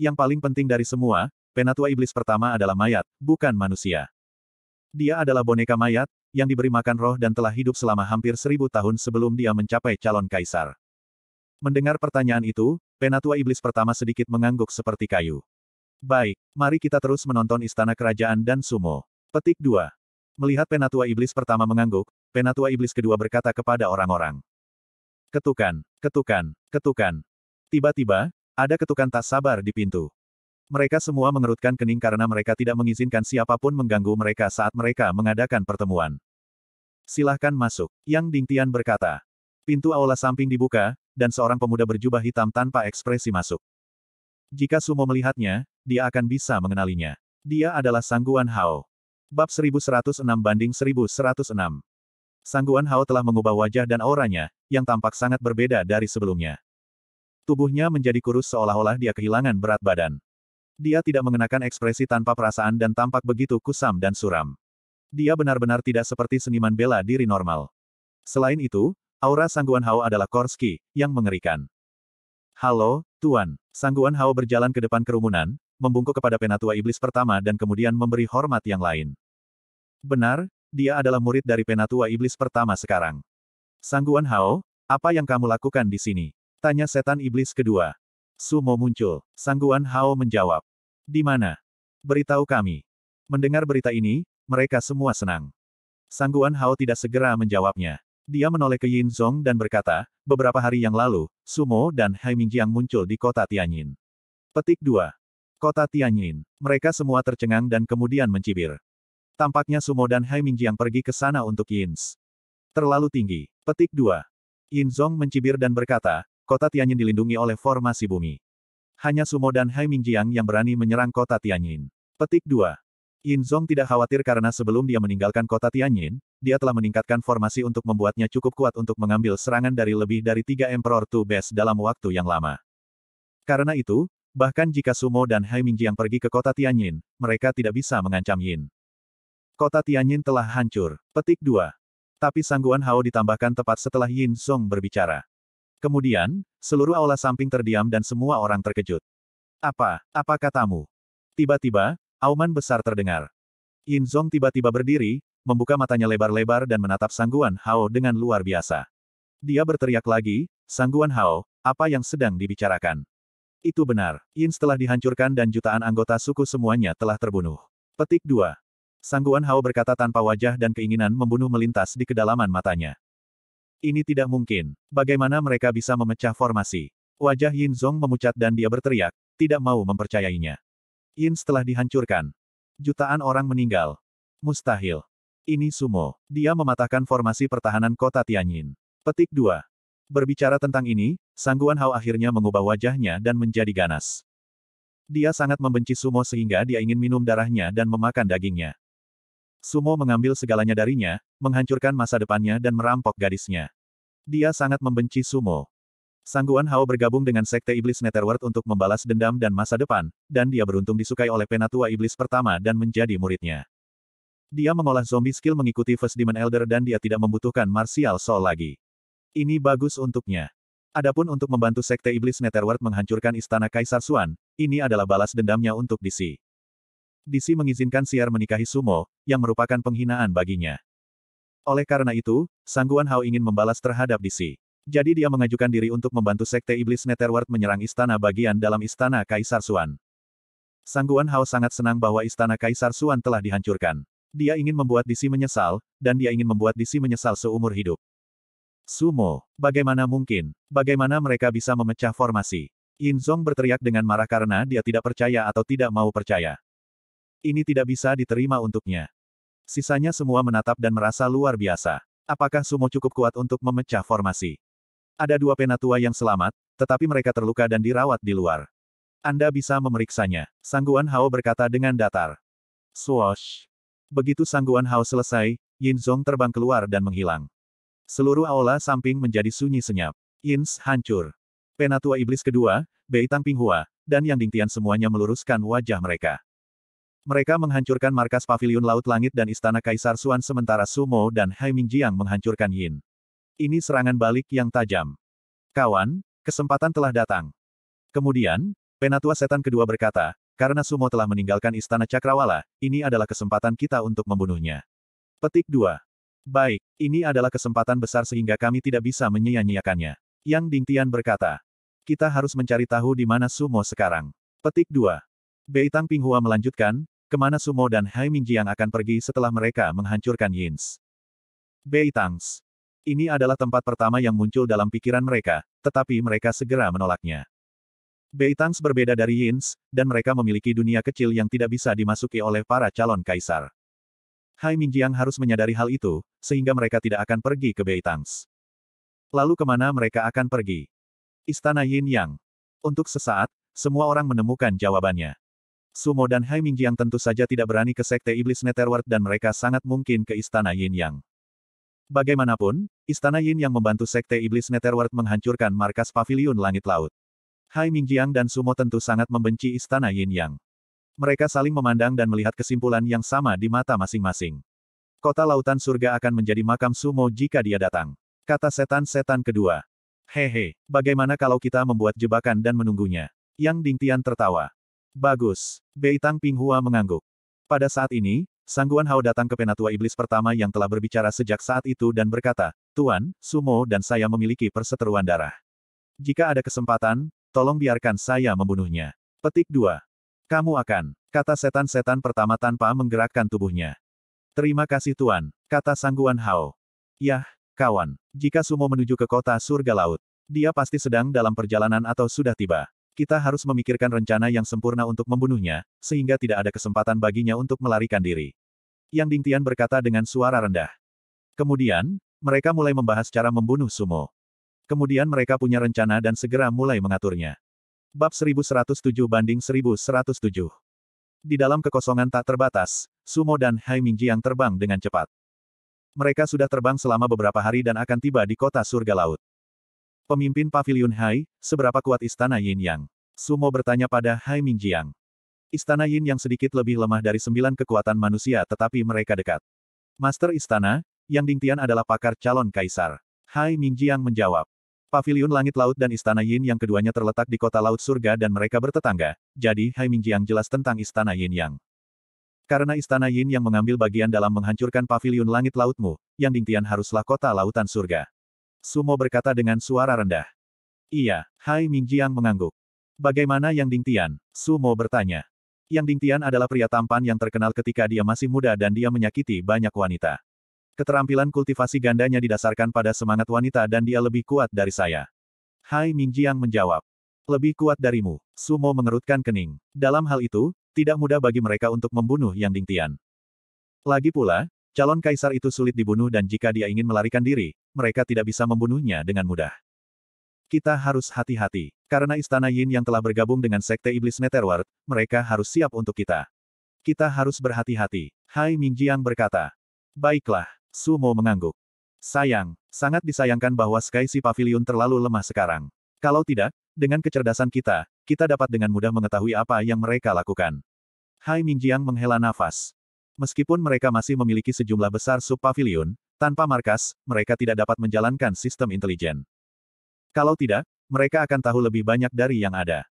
Yang paling penting dari semua, Penatua Iblis pertama adalah mayat, bukan manusia. Dia adalah boneka mayat, yang diberi makan roh dan telah hidup selama hampir seribu tahun sebelum dia mencapai calon kaisar. Mendengar pertanyaan itu, Penatua Iblis pertama sedikit mengangguk seperti kayu. Baik, mari kita terus menonton Istana Kerajaan dan Sumo. Petik 2. Melihat Penatua Iblis pertama mengangguk, Penatua Iblis kedua berkata kepada orang-orang. Ketukan, ketukan, ketukan. Tiba-tiba, ada ketukan tak sabar di pintu. Mereka semua mengerutkan kening karena mereka tidak mengizinkan siapapun mengganggu mereka saat mereka mengadakan pertemuan. Silahkan masuk, Yang Dingtian berkata. Pintu aula samping dibuka, dan seorang pemuda berjubah hitam tanpa ekspresi masuk. Jika Sumo melihatnya, dia akan bisa mengenalinya. Dia adalah Sangguan Hao. Bab 1106 banding 1106. Sangguan Hao telah mengubah wajah dan auranya, yang tampak sangat berbeda dari sebelumnya. Tubuhnya menjadi kurus seolah-olah dia kehilangan berat badan. Dia tidak mengenakan ekspresi tanpa perasaan dan tampak begitu kusam dan suram. Dia benar-benar tidak seperti seniman bela diri normal. Selain itu, Aura Sangguan Hao adalah Korski, yang mengerikan. Halo, Tuan. Sangguan Hao berjalan ke depan kerumunan, membungkuk kepada penatua iblis pertama dan kemudian memberi hormat yang lain. Benar, dia adalah murid dari penatua iblis pertama sekarang. Sangguan Hao, apa yang kamu lakukan di sini? Tanya setan iblis kedua. Sumo muncul. Sangguan Hao menjawab. Di mana? Beritahu kami. Mendengar berita ini, mereka semua senang. Sangguan Hao tidak segera menjawabnya. Dia menoleh ke Yin Zhong dan berkata, beberapa hari yang lalu, Sumo dan Hai Mingjiang muncul di kota Tianyin. Petik 2. Kota Tianyin. Mereka semua tercengang dan kemudian mencibir. Tampaknya Sumo dan Hai Mingjiang pergi ke sana untuk Yins. Terlalu tinggi. Petik 2. Yin Zhong mencibir dan berkata, kota Tianyin dilindungi oleh formasi bumi. Hanya Sumo dan Hai Mingjiang yang berani menyerang kota Tianyin. Petik 2. Yin Zhong tidak khawatir karena sebelum dia meninggalkan kota Tianyin, dia telah meningkatkan formasi untuk membuatnya cukup kuat untuk mengambil serangan dari lebih dari tiga Emperor Two Best dalam waktu yang lama. Karena itu, bahkan jika Sumo dan Hai Mingjiang pergi ke kota Tianyin, mereka tidak bisa mengancam Yin. Kota Tianyin telah hancur. Petik 2. Tapi sangguan Hao ditambahkan tepat setelah Yin Zong berbicara. Kemudian, seluruh aula samping terdiam dan semua orang terkejut. Apa, apa katamu? Tiba-tiba, Auman besar terdengar. Yin Zhong tiba-tiba berdiri, membuka matanya lebar-lebar dan menatap Sangguan Hao dengan luar biasa. Dia berteriak lagi, Sangguan Hao, apa yang sedang dibicarakan? Itu benar, Yin setelah dihancurkan dan jutaan anggota suku semuanya telah terbunuh. Petik 2. Sangguan Hao berkata tanpa wajah dan keinginan membunuh melintas di kedalaman matanya. Ini tidak mungkin. Bagaimana mereka bisa memecah formasi? Wajah Yin Zhong memucat dan dia berteriak, tidak mau mempercayainya. Yin setelah dihancurkan. Jutaan orang meninggal. Mustahil. Ini sumo. Dia mematahkan formasi pertahanan kota Tianyin. Petik 2. Berbicara tentang ini, Sangguan Hao akhirnya mengubah wajahnya dan menjadi ganas. Dia sangat membenci sumo sehingga dia ingin minum darahnya dan memakan dagingnya. Sumo mengambil segalanya darinya, menghancurkan masa depannya dan merampok gadisnya. Dia sangat membenci sumo. Sangguan Hao bergabung dengan Sekte Iblis Netherworld untuk membalas dendam dan masa depan, dan dia beruntung disukai oleh Penatua Iblis pertama dan menjadi muridnya. Dia mengolah zombie skill mengikuti First Demon Elder dan dia tidak membutuhkan Martial Soul lagi. Ini bagus untuknya. Adapun untuk membantu Sekte Iblis Netherworld menghancurkan Istana Kaisar Suan, ini adalah balas dendamnya untuk DC. DC mengizinkan Siar menikahi Sumo, yang merupakan penghinaan baginya. Oleh karena itu, Sangguan Hao ingin membalas terhadap DC. Jadi dia mengajukan diri untuk membantu Sekte Iblis Netherworld menyerang istana bagian dalam istana Kaisar Suan. Sangguan Hao sangat senang bahwa istana Kaisar Suan telah dihancurkan. Dia ingin membuat Disi menyesal, dan dia ingin membuat Disi menyesal seumur hidup. Sumo, bagaimana mungkin? Bagaimana mereka bisa memecah formasi? Yinzong berteriak dengan marah karena dia tidak percaya atau tidak mau percaya. Ini tidak bisa diterima untuknya. Sisanya semua menatap dan merasa luar biasa. Apakah Sumo cukup kuat untuk memecah formasi? Ada dua penatua yang selamat, tetapi mereka terluka dan dirawat di luar. Anda bisa memeriksanya, Sangguan Hao berkata dengan datar. Swoosh. Begitu Sangguan Hao selesai, Yin Zong terbang keluar dan menghilang. Seluruh aula samping menjadi sunyi senyap. Yins hancur. Penatua iblis kedua, Bei Tang Pinghua, dan Yang Dingtian semuanya meluruskan wajah mereka. Mereka menghancurkan markas pavilion Laut Langit dan Istana Kaisar Suan sementara Sumo dan Hai Mingjiang menghancurkan Yin. Ini serangan balik yang tajam. Kawan, kesempatan telah datang. Kemudian, Penatua Setan kedua berkata, karena Sumo telah meninggalkan Istana Cakrawala, ini adalah kesempatan kita untuk membunuhnya. Petik 2. Baik, ini adalah kesempatan besar sehingga kami tidak bisa menyia-nyiakannya. Yang Ding Tian berkata, kita harus mencari tahu di mana Sumo sekarang. Petik 2. Beitang Pinghua melanjutkan, kemana Sumo dan Hai Mingjiang akan pergi setelah mereka menghancurkan Yins. Beitangs. Ini adalah tempat pertama yang muncul dalam pikiran mereka, tetapi mereka segera menolaknya. Beitangs berbeda dari Yins, dan mereka memiliki dunia kecil yang tidak bisa dimasuki oleh para calon kaisar. Hai Minjiang harus menyadari hal itu, sehingga mereka tidak akan pergi ke Beitangs. Lalu kemana mereka akan pergi? Istana Yin Yang. Untuk sesaat, semua orang menemukan jawabannya. Sumo dan Hai Mingjiang tentu saja tidak berani ke Sekte Iblis Netherworld dan mereka sangat mungkin ke Istana Yin Yang. Bagaimanapun, Istana Yin yang membantu Sekte Iblis Netherworld menghancurkan markas pavilion Langit Laut. Hai Mingjiang dan Sumo tentu sangat membenci Istana Yin Yang. Mereka saling memandang dan melihat kesimpulan yang sama di mata masing-masing. Kota Lautan Surga akan menjadi makam Sumo jika dia datang. Kata setan-setan kedua. Hehe, bagaimana kalau kita membuat jebakan dan menunggunya? Yang Dingtian tertawa. Bagus. Bei Tang Pinghua mengangguk. Pada saat ini, Sangguan Hao datang ke penatua iblis pertama yang telah berbicara sejak saat itu dan berkata, Tuan, Sumo dan saya memiliki perseteruan darah. Jika ada kesempatan, tolong biarkan saya membunuhnya. Petik 2. Kamu akan, kata setan-setan pertama tanpa menggerakkan tubuhnya. Terima kasih Tuan, kata Sangguan Hao. Yah, kawan, jika Sumo menuju ke kota surga laut, dia pasti sedang dalam perjalanan atau sudah tiba. Kita harus memikirkan rencana yang sempurna untuk membunuhnya, sehingga tidak ada kesempatan baginya untuk melarikan diri. Yang Dingtian berkata dengan suara rendah. Kemudian, mereka mulai membahas cara membunuh Sumo. Kemudian mereka punya rencana dan segera mulai mengaturnya. Bab 1107 banding 1107. Di dalam kekosongan tak terbatas, Sumo dan Hai Mingjiang terbang dengan cepat. Mereka sudah terbang selama beberapa hari dan akan tiba di kota surga laut. Pemimpin Paviliun Hai, seberapa kuat Istana Yin Yang? Sumo bertanya pada Hai Mingjiang. Istana Yin yang sedikit lebih lemah dari sembilan kekuatan manusia tetapi mereka dekat. Master Istana, Yang Dingtian adalah pakar calon kaisar. Hai Mingjiang menjawab. Paviliun Langit Laut dan Istana Yin yang keduanya terletak di kota Laut Surga dan mereka bertetangga, jadi Hai Mingjiang jelas tentang Istana Yin Yang. Karena Istana Yin yang mengambil bagian dalam menghancurkan Paviliun Langit Lautmu, Yang Dingtian haruslah kota Lautan Surga. Sumo berkata dengan suara rendah. Iya, Hai Mingjiang mengangguk. Bagaimana Yang Dingtian? Sumo bertanya. Yang Dingtian adalah pria tampan yang terkenal ketika dia masih muda dan dia menyakiti banyak wanita. Keterampilan kultivasi gandanya didasarkan pada semangat wanita dan dia lebih kuat dari saya. Hai Mingjiang menjawab. Lebih kuat darimu. Sumo mengerutkan kening. Dalam hal itu, tidak mudah bagi mereka untuk membunuh Yang Dingtian. Lagi pula, calon kaisar itu sulit dibunuh dan jika dia ingin melarikan diri, mereka tidak bisa membunuhnya dengan mudah. Kita harus hati-hati, karena Istana Yin yang telah bergabung dengan Sekte Iblis Netherworld, mereka harus siap untuk kita. Kita harus berhati-hati, Hai Mingjiang berkata. Baiklah, Sumo mengangguk. Sayang, sangat disayangkan bahwa Sky Sea Pavilion terlalu lemah sekarang. Kalau tidak, dengan kecerdasan kita, kita dapat dengan mudah mengetahui apa yang mereka lakukan. Hai Mingjiang menghela nafas. Meskipun mereka masih memiliki sejumlah besar sub-pavilion, tanpa markas, mereka tidak dapat menjalankan sistem intelijen. Kalau tidak, mereka akan tahu lebih banyak dari yang ada.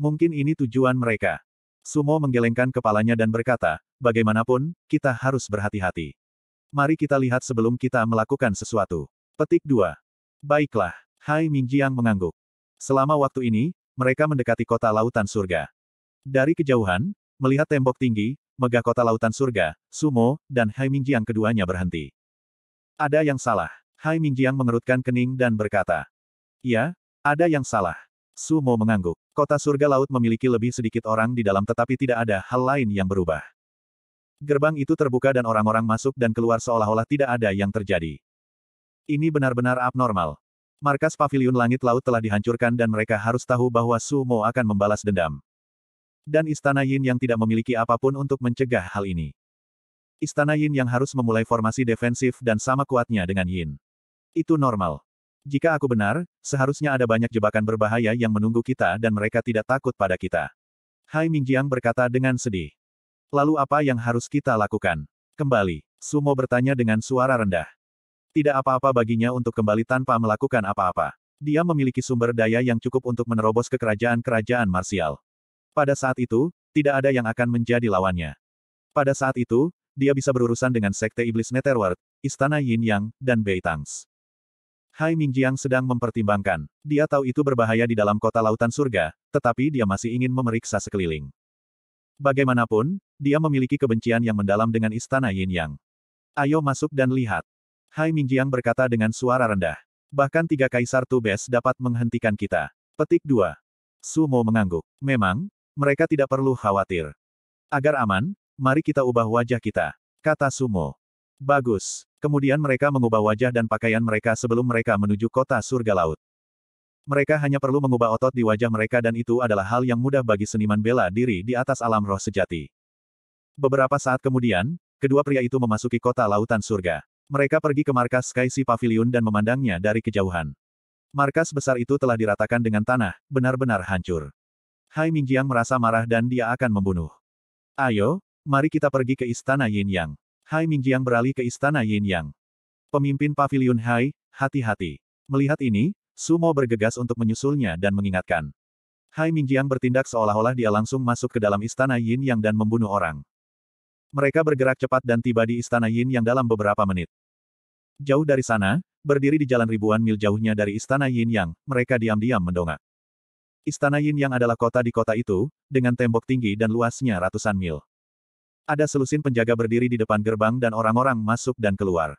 Mungkin ini tujuan mereka. Sumo menggelengkan kepalanya dan berkata, bagaimanapun, kita harus berhati-hati. Mari kita lihat sebelum kita melakukan sesuatu. Petik 2. Baiklah, Hai Mingjiang mengangguk. Selama waktu ini, mereka mendekati kota lautan surga. Dari kejauhan, melihat tembok tinggi, megah kota lautan surga, Sumo, dan Hai Mingjiang keduanya berhenti. Ada yang salah. Hai Mingjiang mengerutkan kening dan berkata. Ya, ada yang salah. Su Mo mengangguk. Kota surga laut memiliki lebih sedikit orang di dalam tetapi tidak ada hal lain yang berubah. Gerbang itu terbuka dan orang-orang masuk dan keluar seolah-olah tidak ada yang terjadi. Ini benar-benar abnormal. Markas pavilion langit laut telah dihancurkan dan mereka harus tahu bahwa Su Mo akan membalas dendam. Dan istana Yin yang tidak memiliki apapun untuk mencegah hal ini. Istana Yin yang harus memulai formasi defensif dan sama kuatnya dengan Yin. Itu normal. Jika aku benar, seharusnya ada banyak jebakan berbahaya yang menunggu kita dan mereka tidak takut pada kita. Hai Mingjiang berkata dengan sedih. Lalu apa yang harus kita lakukan? Kembali, Sumo bertanya dengan suara rendah. Tidak apa-apa baginya untuk kembali tanpa melakukan apa-apa. Dia memiliki sumber daya yang cukup untuk menerobos ke kerajaan-kerajaan marsial. Pada saat itu, tidak ada yang akan menjadi lawannya. Pada saat itu, dia bisa berurusan dengan Sekte Iblis Netherworld, Istana Yin Yang, dan Bei Beitangs. Hai Mingjiang sedang mempertimbangkan. Dia tahu itu berbahaya di dalam kota lautan surga, tetapi dia masih ingin memeriksa sekeliling. Bagaimanapun, dia memiliki kebencian yang mendalam dengan Istana Yin Yang. Ayo masuk dan lihat. Hai Mingjiang berkata dengan suara rendah. Bahkan tiga kaisar Tubes dapat menghentikan kita. Petik 2. Sumo mengangguk. Memang, mereka tidak perlu khawatir. Agar aman, mari kita ubah wajah kita. Kata Sumo. Bagus. Kemudian mereka mengubah wajah dan pakaian mereka sebelum mereka menuju kota surga laut. Mereka hanya perlu mengubah otot di wajah mereka dan itu adalah hal yang mudah bagi seniman bela diri di atas alam roh sejati. Beberapa saat kemudian, kedua pria itu memasuki kota lautan surga. Mereka pergi ke markas Sky Pavilion dan memandangnya dari kejauhan. Markas besar itu telah diratakan dengan tanah, benar-benar hancur. Hai Mingjiang merasa marah dan dia akan membunuh. Ayo, Mari kita pergi ke Istana Yin Yang. Hai Mingjiang beralih ke Istana Yin Yang. Pemimpin Paviliun Hai, hati-hati. Melihat ini, Sumo bergegas untuk menyusulnya dan mengingatkan. Hai Mingjiang bertindak seolah-olah dia langsung masuk ke dalam Istana Yin Yang dan membunuh orang. Mereka bergerak cepat dan tiba di Istana Yin Yang dalam beberapa menit. Jauh dari sana, berdiri di jalan ribuan mil jauhnya dari Istana Yin Yang, mereka diam-diam mendongak. Istana Yin Yang adalah kota di kota itu, dengan tembok tinggi dan luasnya ratusan mil. Ada selusin penjaga berdiri di depan gerbang dan orang-orang masuk dan keluar.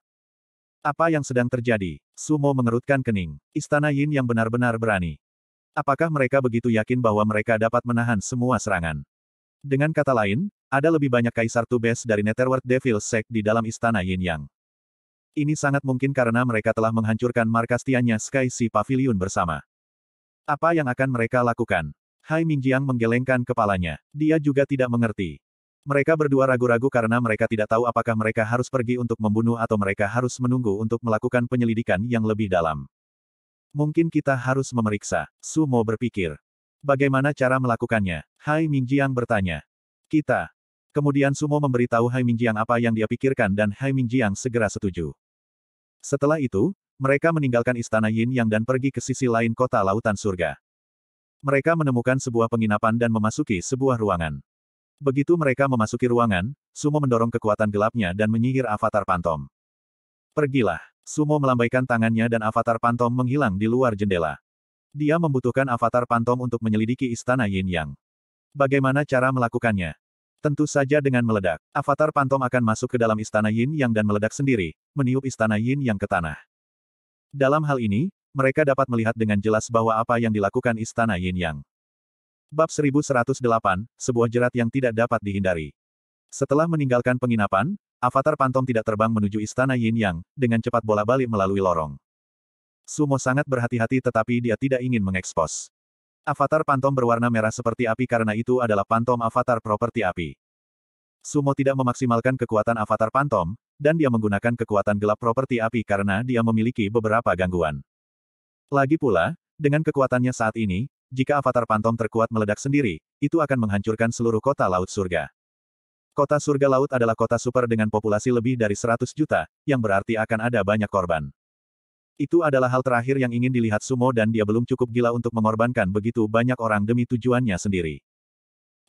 Apa yang sedang terjadi? Sumo mengerutkan kening. Istana Yin yang benar-benar berani. Apakah mereka begitu yakin bahwa mereka dapat menahan semua serangan? Dengan kata lain, ada lebih banyak kaisar tubes dari Netherworld Devil Sect di dalam istana Yin Yang. Ini sangat mungkin karena mereka telah menghancurkan markas Tianya Sky Sea Pavilion bersama. Apa yang akan mereka lakukan? Hai Mingjiang menggelengkan kepalanya. Dia juga tidak mengerti. Mereka berdua ragu-ragu karena mereka tidak tahu apakah mereka harus pergi untuk membunuh atau mereka harus menunggu untuk melakukan penyelidikan yang lebih dalam. Mungkin kita harus memeriksa, Sumo berpikir. Bagaimana cara melakukannya? Hai Mingjiang bertanya. Kita. Kemudian Sumo memberitahu Hai Mingjiang apa yang dia pikirkan dan Hai Mingjiang segera setuju. Setelah itu, mereka meninggalkan istana Yin Yang dan pergi ke sisi lain kota lautan surga. Mereka menemukan sebuah penginapan dan memasuki sebuah ruangan. Begitu mereka memasuki ruangan, Sumo mendorong kekuatan gelapnya dan menyihir avatar Pantom. Pergilah. Sumo melambaikan tangannya dan avatar Pantom menghilang di luar jendela. Dia membutuhkan avatar Pantom untuk menyelidiki istana Yin Yang. Bagaimana cara melakukannya? Tentu saja dengan meledak. Avatar Pantom akan masuk ke dalam istana Yin Yang dan meledak sendiri, meniup istana Yin Yang ke tanah. Dalam hal ini, mereka dapat melihat dengan jelas bahwa apa yang dilakukan istana Yin Yang. Bab 1108, sebuah jerat yang tidak dapat dihindari. Setelah meninggalkan penginapan, avatar Pantom tidak terbang menuju istana Yin Yang, dengan cepat bola-balik melalui lorong. Sumo sangat berhati-hati tetapi dia tidak ingin mengekspos. Avatar Pantom berwarna merah seperti api karena itu adalah Pantom avatar properti api. Sumo tidak memaksimalkan kekuatan avatar Pantom, dan dia menggunakan kekuatan gelap properti api karena dia memiliki beberapa gangguan. Lagi pula, dengan kekuatannya saat ini, jika avatar pantom terkuat meledak sendiri, itu akan menghancurkan seluruh kota laut surga. Kota surga laut adalah kota super dengan populasi lebih dari 100 juta, yang berarti akan ada banyak korban. Itu adalah hal terakhir yang ingin dilihat Sumo dan dia belum cukup gila untuk mengorbankan begitu banyak orang demi tujuannya sendiri.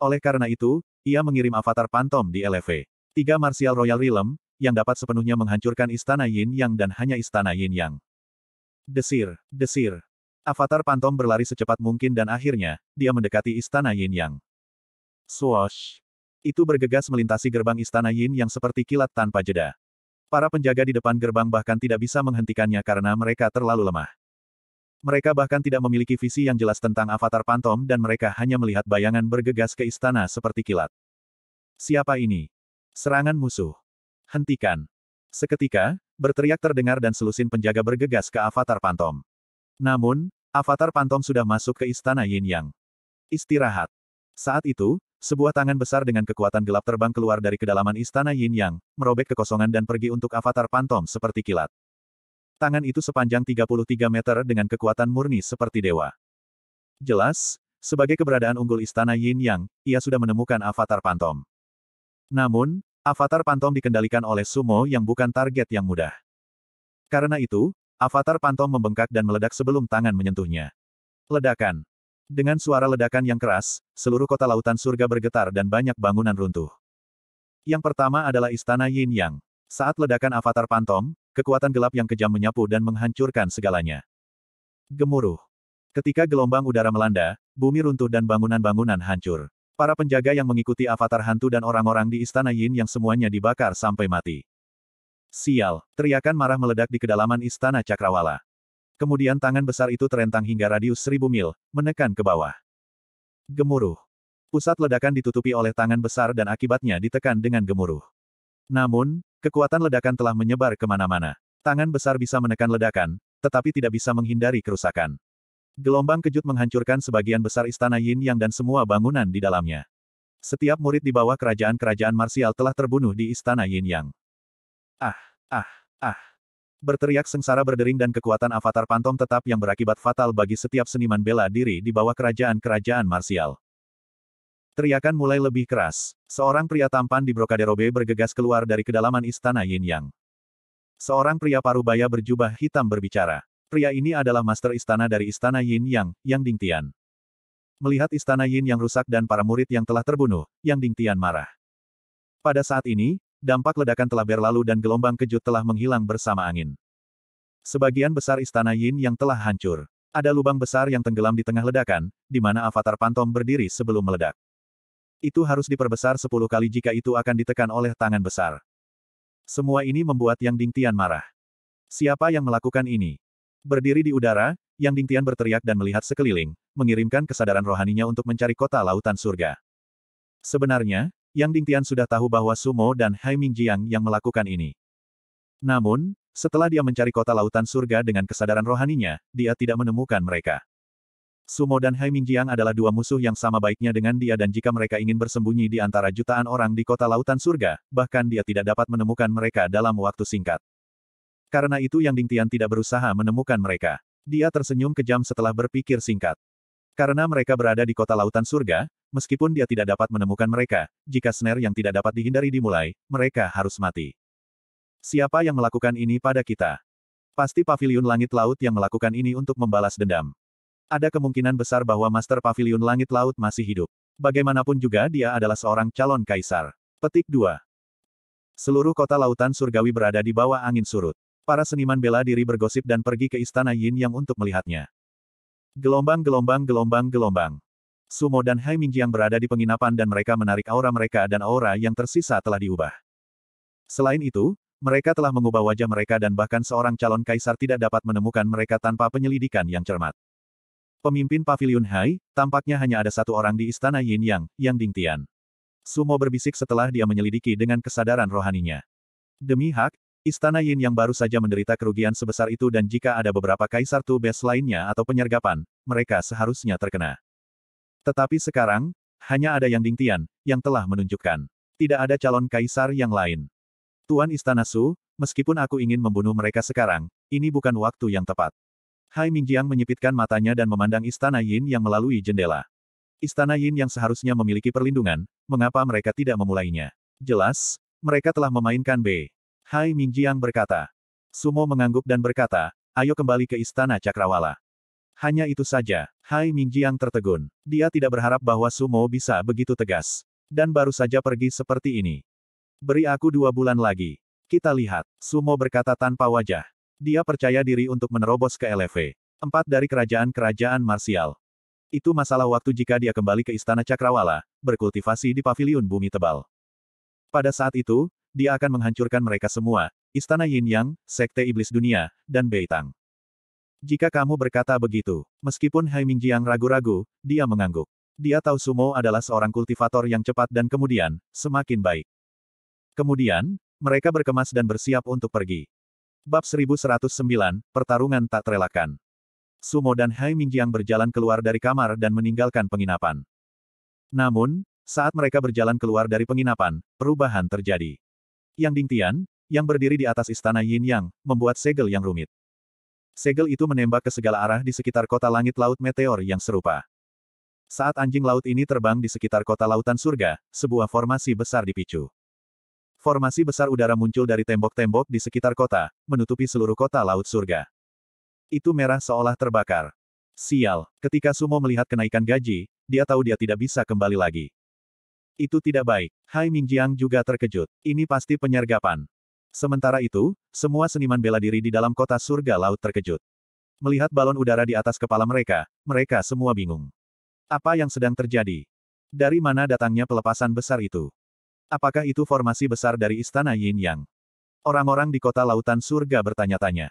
Oleh karena itu, ia mengirim avatar pantom di LV. Tiga Martial Royal Realm, yang dapat sepenuhnya menghancurkan istana Yin Yang dan hanya istana Yin Yang. Desir, desir, Avatar Pantom berlari secepat mungkin dan akhirnya, dia mendekati istana Yin Yang. Swoosh! Itu bergegas melintasi gerbang istana Yin Yang seperti kilat tanpa jeda. Para penjaga di depan gerbang bahkan tidak bisa menghentikannya karena mereka terlalu lemah. Mereka bahkan tidak memiliki visi yang jelas tentang avatar Pantom dan mereka hanya melihat bayangan bergegas ke istana seperti kilat. Siapa ini? Serangan musuh. Hentikan. Seketika, berteriak terdengar dan selusin penjaga bergegas ke avatar Pantom. Namun, avatar pantom sudah masuk ke istana Yin Yang. Istirahat. Saat itu, sebuah tangan besar dengan kekuatan gelap terbang keluar dari kedalaman istana Yin Yang, merobek kekosongan dan pergi untuk avatar pantom seperti kilat. Tangan itu sepanjang 33 meter dengan kekuatan murni seperti dewa. Jelas, sebagai keberadaan unggul istana Yin Yang, ia sudah menemukan avatar pantom. Namun, avatar pantom dikendalikan oleh Sumo yang bukan target yang mudah. Karena itu, Avatar Pantom membengkak dan meledak sebelum tangan menyentuhnya. Ledakan. Dengan suara ledakan yang keras, seluruh kota lautan surga bergetar dan banyak bangunan runtuh. Yang pertama adalah Istana Yin Yang. Saat ledakan Avatar Pantom, kekuatan gelap yang kejam menyapu dan menghancurkan segalanya. Gemuruh. Ketika gelombang udara melanda, bumi runtuh dan bangunan-bangunan hancur. Para penjaga yang mengikuti avatar hantu dan orang-orang di istana Yin yang semuanya dibakar sampai mati. Sial, teriakan marah meledak di kedalaman istana Cakrawala. Kemudian tangan besar itu terentang hingga radius seribu mil, menekan ke bawah. Gemuruh. Pusat ledakan ditutupi oleh tangan besar dan akibatnya ditekan dengan gemuruh. Namun, kekuatan ledakan telah menyebar kemana-mana. Tangan besar bisa menekan ledakan, tetapi tidak bisa menghindari kerusakan. Gelombang kejut menghancurkan sebagian besar istana Yin Yang dan semua bangunan di dalamnya. Setiap murid di bawah kerajaan-kerajaan marsial telah terbunuh di istana Yin Yang. Ah, ah, ah. Berteriak sengsara berdering dan kekuatan avatar pantom tetap yang berakibat fatal bagi setiap seniman bela diri di bawah kerajaan-kerajaan marsial. Teriakan mulai lebih keras. Seorang pria tampan di Brokaderobe bergegas keluar dari kedalaman istana Yin Yang. Seorang pria parubaya berjubah hitam berbicara. Pria ini adalah master istana dari istana Yin Yang, Yang Ding Tian. Melihat istana Yin yang rusak dan para murid yang telah terbunuh, Yang Ding Tian marah. Pada saat ini, dampak ledakan telah berlalu dan gelombang kejut telah menghilang bersama angin. Sebagian besar istana Yin yang telah hancur. Ada lubang besar yang tenggelam di tengah ledakan, di mana avatar Pantom berdiri sebelum meledak. Itu harus diperbesar sepuluh kali jika itu akan ditekan oleh tangan besar. Semua ini membuat Yang Ding Tian marah. Siapa yang melakukan ini? Berdiri di udara, Yang Ding Tian berteriak dan melihat sekeliling, mengirimkan kesadaran rohaninya untuk mencari kota lautan surga. Sebenarnya, yang Dingtian sudah tahu bahwa Sumo dan Hai Mingjiang yang melakukan ini. Namun, setelah dia mencari kota lautan surga dengan kesadaran rohaninya, dia tidak menemukan mereka. Sumo dan Hai Mingjiang adalah dua musuh yang sama baiknya dengan dia dan jika mereka ingin bersembunyi di antara jutaan orang di kota lautan surga, bahkan dia tidak dapat menemukan mereka dalam waktu singkat. Karena itu Yang Dingtian tidak berusaha menemukan mereka. Dia tersenyum kejam setelah berpikir singkat. Karena mereka berada di kota lautan surga, Meskipun dia tidak dapat menemukan mereka, jika snare yang tidak dapat dihindari dimulai, mereka harus mati. Siapa yang melakukan ini pada kita? Pasti Paviliun Langit Laut yang melakukan ini untuk membalas dendam. Ada kemungkinan besar bahwa Master Paviliun Langit Laut masih hidup. Bagaimanapun juga dia adalah seorang calon kaisar. Petik 2. Seluruh kota lautan surgawi berada di bawah angin surut. Para seniman bela diri bergosip dan pergi ke istana Yin Yang untuk melihatnya. Gelombang gelombang gelombang gelombang. Sumo dan Hai Mingjiang berada di penginapan dan mereka menarik aura mereka dan aura yang tersisa telah diubah. Selain itu, mereka telah mengubah wajah mereka dan bahkan seorang calon kaisar tidak dapat menemukan mereka tanpa penyelidikan yang cermat. Pemimpin Pavilion Hai, tampaknya hanya ada satu orang di istana Yin Yang, Yang Ding Tian. Sumo berbisik setelah dia menyelidiki dengan kesadaran rohaninya. Demi hak, Istana Yin yang baru saja menderita kerugian sebesar itu dan jika ada beberapa kaisar tubes lainnya atau penyergapan, mereka seharusnya terkena. Tetapi sekarang, hanya ada Yang Dingtian, yang telah menunjukkan. Tidak ada calon kaisar yang lain. Tuan Istana Su, meskipun aku ingin membunuh mereka sekarang, ini bukan waktu yang tepat. Hai Mingjiang menyipitkan matanya dan memandang Istana Yin yang melalui jendela. Istana Yin yang seharusnya memiliki perlindungan, mengapa mereka tidak memulainya? Jelas, mereka telah memainkan B. Hai Mingjiang berkata. Sumo mengangguk dan berkata, ayo kembali ke Istana Cakrawala. Hanya itu saja, Hai Mingjiang tertegun. Dia tidak berharap bahwa Sumo bisa begitu tegas. Dan baru saja pergi seperti ini. Beri aku dua bulan lagi. Kita lihat, Sumo berkata tanpa wajah. Dia percaya diri untuk menerobos ke LV. Empat dari kerajaan-kerajaan marsial. Itu masalah waktu jika dia kembali ke Istana Cakrawala, berkultivasi di paviliun bumi tebal. Pada saat itu, dia akan menghancurkan mereka semua, Istana Yin Yang, Sekte Iblis Dunia, dan Beitang. Jika kamu berkata begitu, meskipun Hai Mingjiang ragu-ragu, dia mengangguk. Dia tahu Sumo adalah seorang kultivator yang cepat dan kemudian, semakin baik. Kemudian, mereka berkemas dan bersiap untuk pergi. Bab 1109, Pertarungan Tak Terelakkan. Sumo dan Hai Mingjiang berjalan keluar dari kamar dan meninggalkan penginapan. Namun, saat mereka berjalan keluar dari penginapan, perubahan terjadi. Yang Dingtian, yang berdiri di atas istana Yin Yang, membuat segel yang rumit. Segel itu menembak ke segala arah di sekitar kota langit laut meteor yang serupa. Saat anjing laut ini terbang di sekitar kota lautan surga, sebuah formasi besar dipicu. Formasi besar udara muncul dari tembok-tembok di sekitar kota, menutupi seluruh kota laut surga. Itu merah seolah terbakar. Sial, ketika Sumo melihat kenaikan gaji, dia tahu dia tidak bisa kembali lagi. Itu tidak baik. Hai Mingjiang juga terkejut. Ini pasti penyergapan. Sementara itu, semua seniman bela diri di dalam kota surga laut terkejut. Melihat balon udara di atas kepala mereka, mereka semua bingung. Apa yang sedang terjadi? Dari mana datangnya pelepasan besar itu? Apakah itu formasi besar dari istana Yin Yang? Orang-orang di kota lautan surga bertanya-tanya.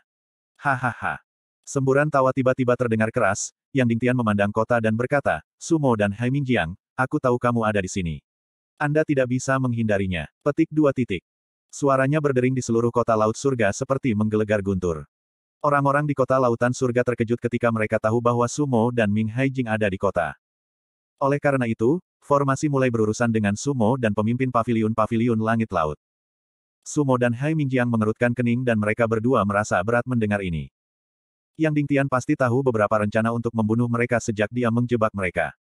Hahaha. Semburan tawa tiba-tiba terdengar keras, Yang Dingtian memandang kota dan berkata, Sumo dan Hai Mingjiang, aku tahu kamu ada di sini. Anda tidak bisa menghindarinya. Petik dua titik. Suaranya berdering di seluruh kota laut surga seperti menggelegar guntur. Orang-orang di kota lautan surga terkejut ketika mereka tahu bahwa Sumo dan Ming Haijing ada di kota. Oleh karena itu, formasi mulai berurusan dengan Sumo dan pemimpin paviliun-paviliun langit laut. Sumo dan Hai Mingjiang mengerutkan kening dan mereka berdua merasa berat mendengar ini. Yang Dingtian pasti tahu beberapa rencana untuk membunuh mereka sejak dia menjebak mereka.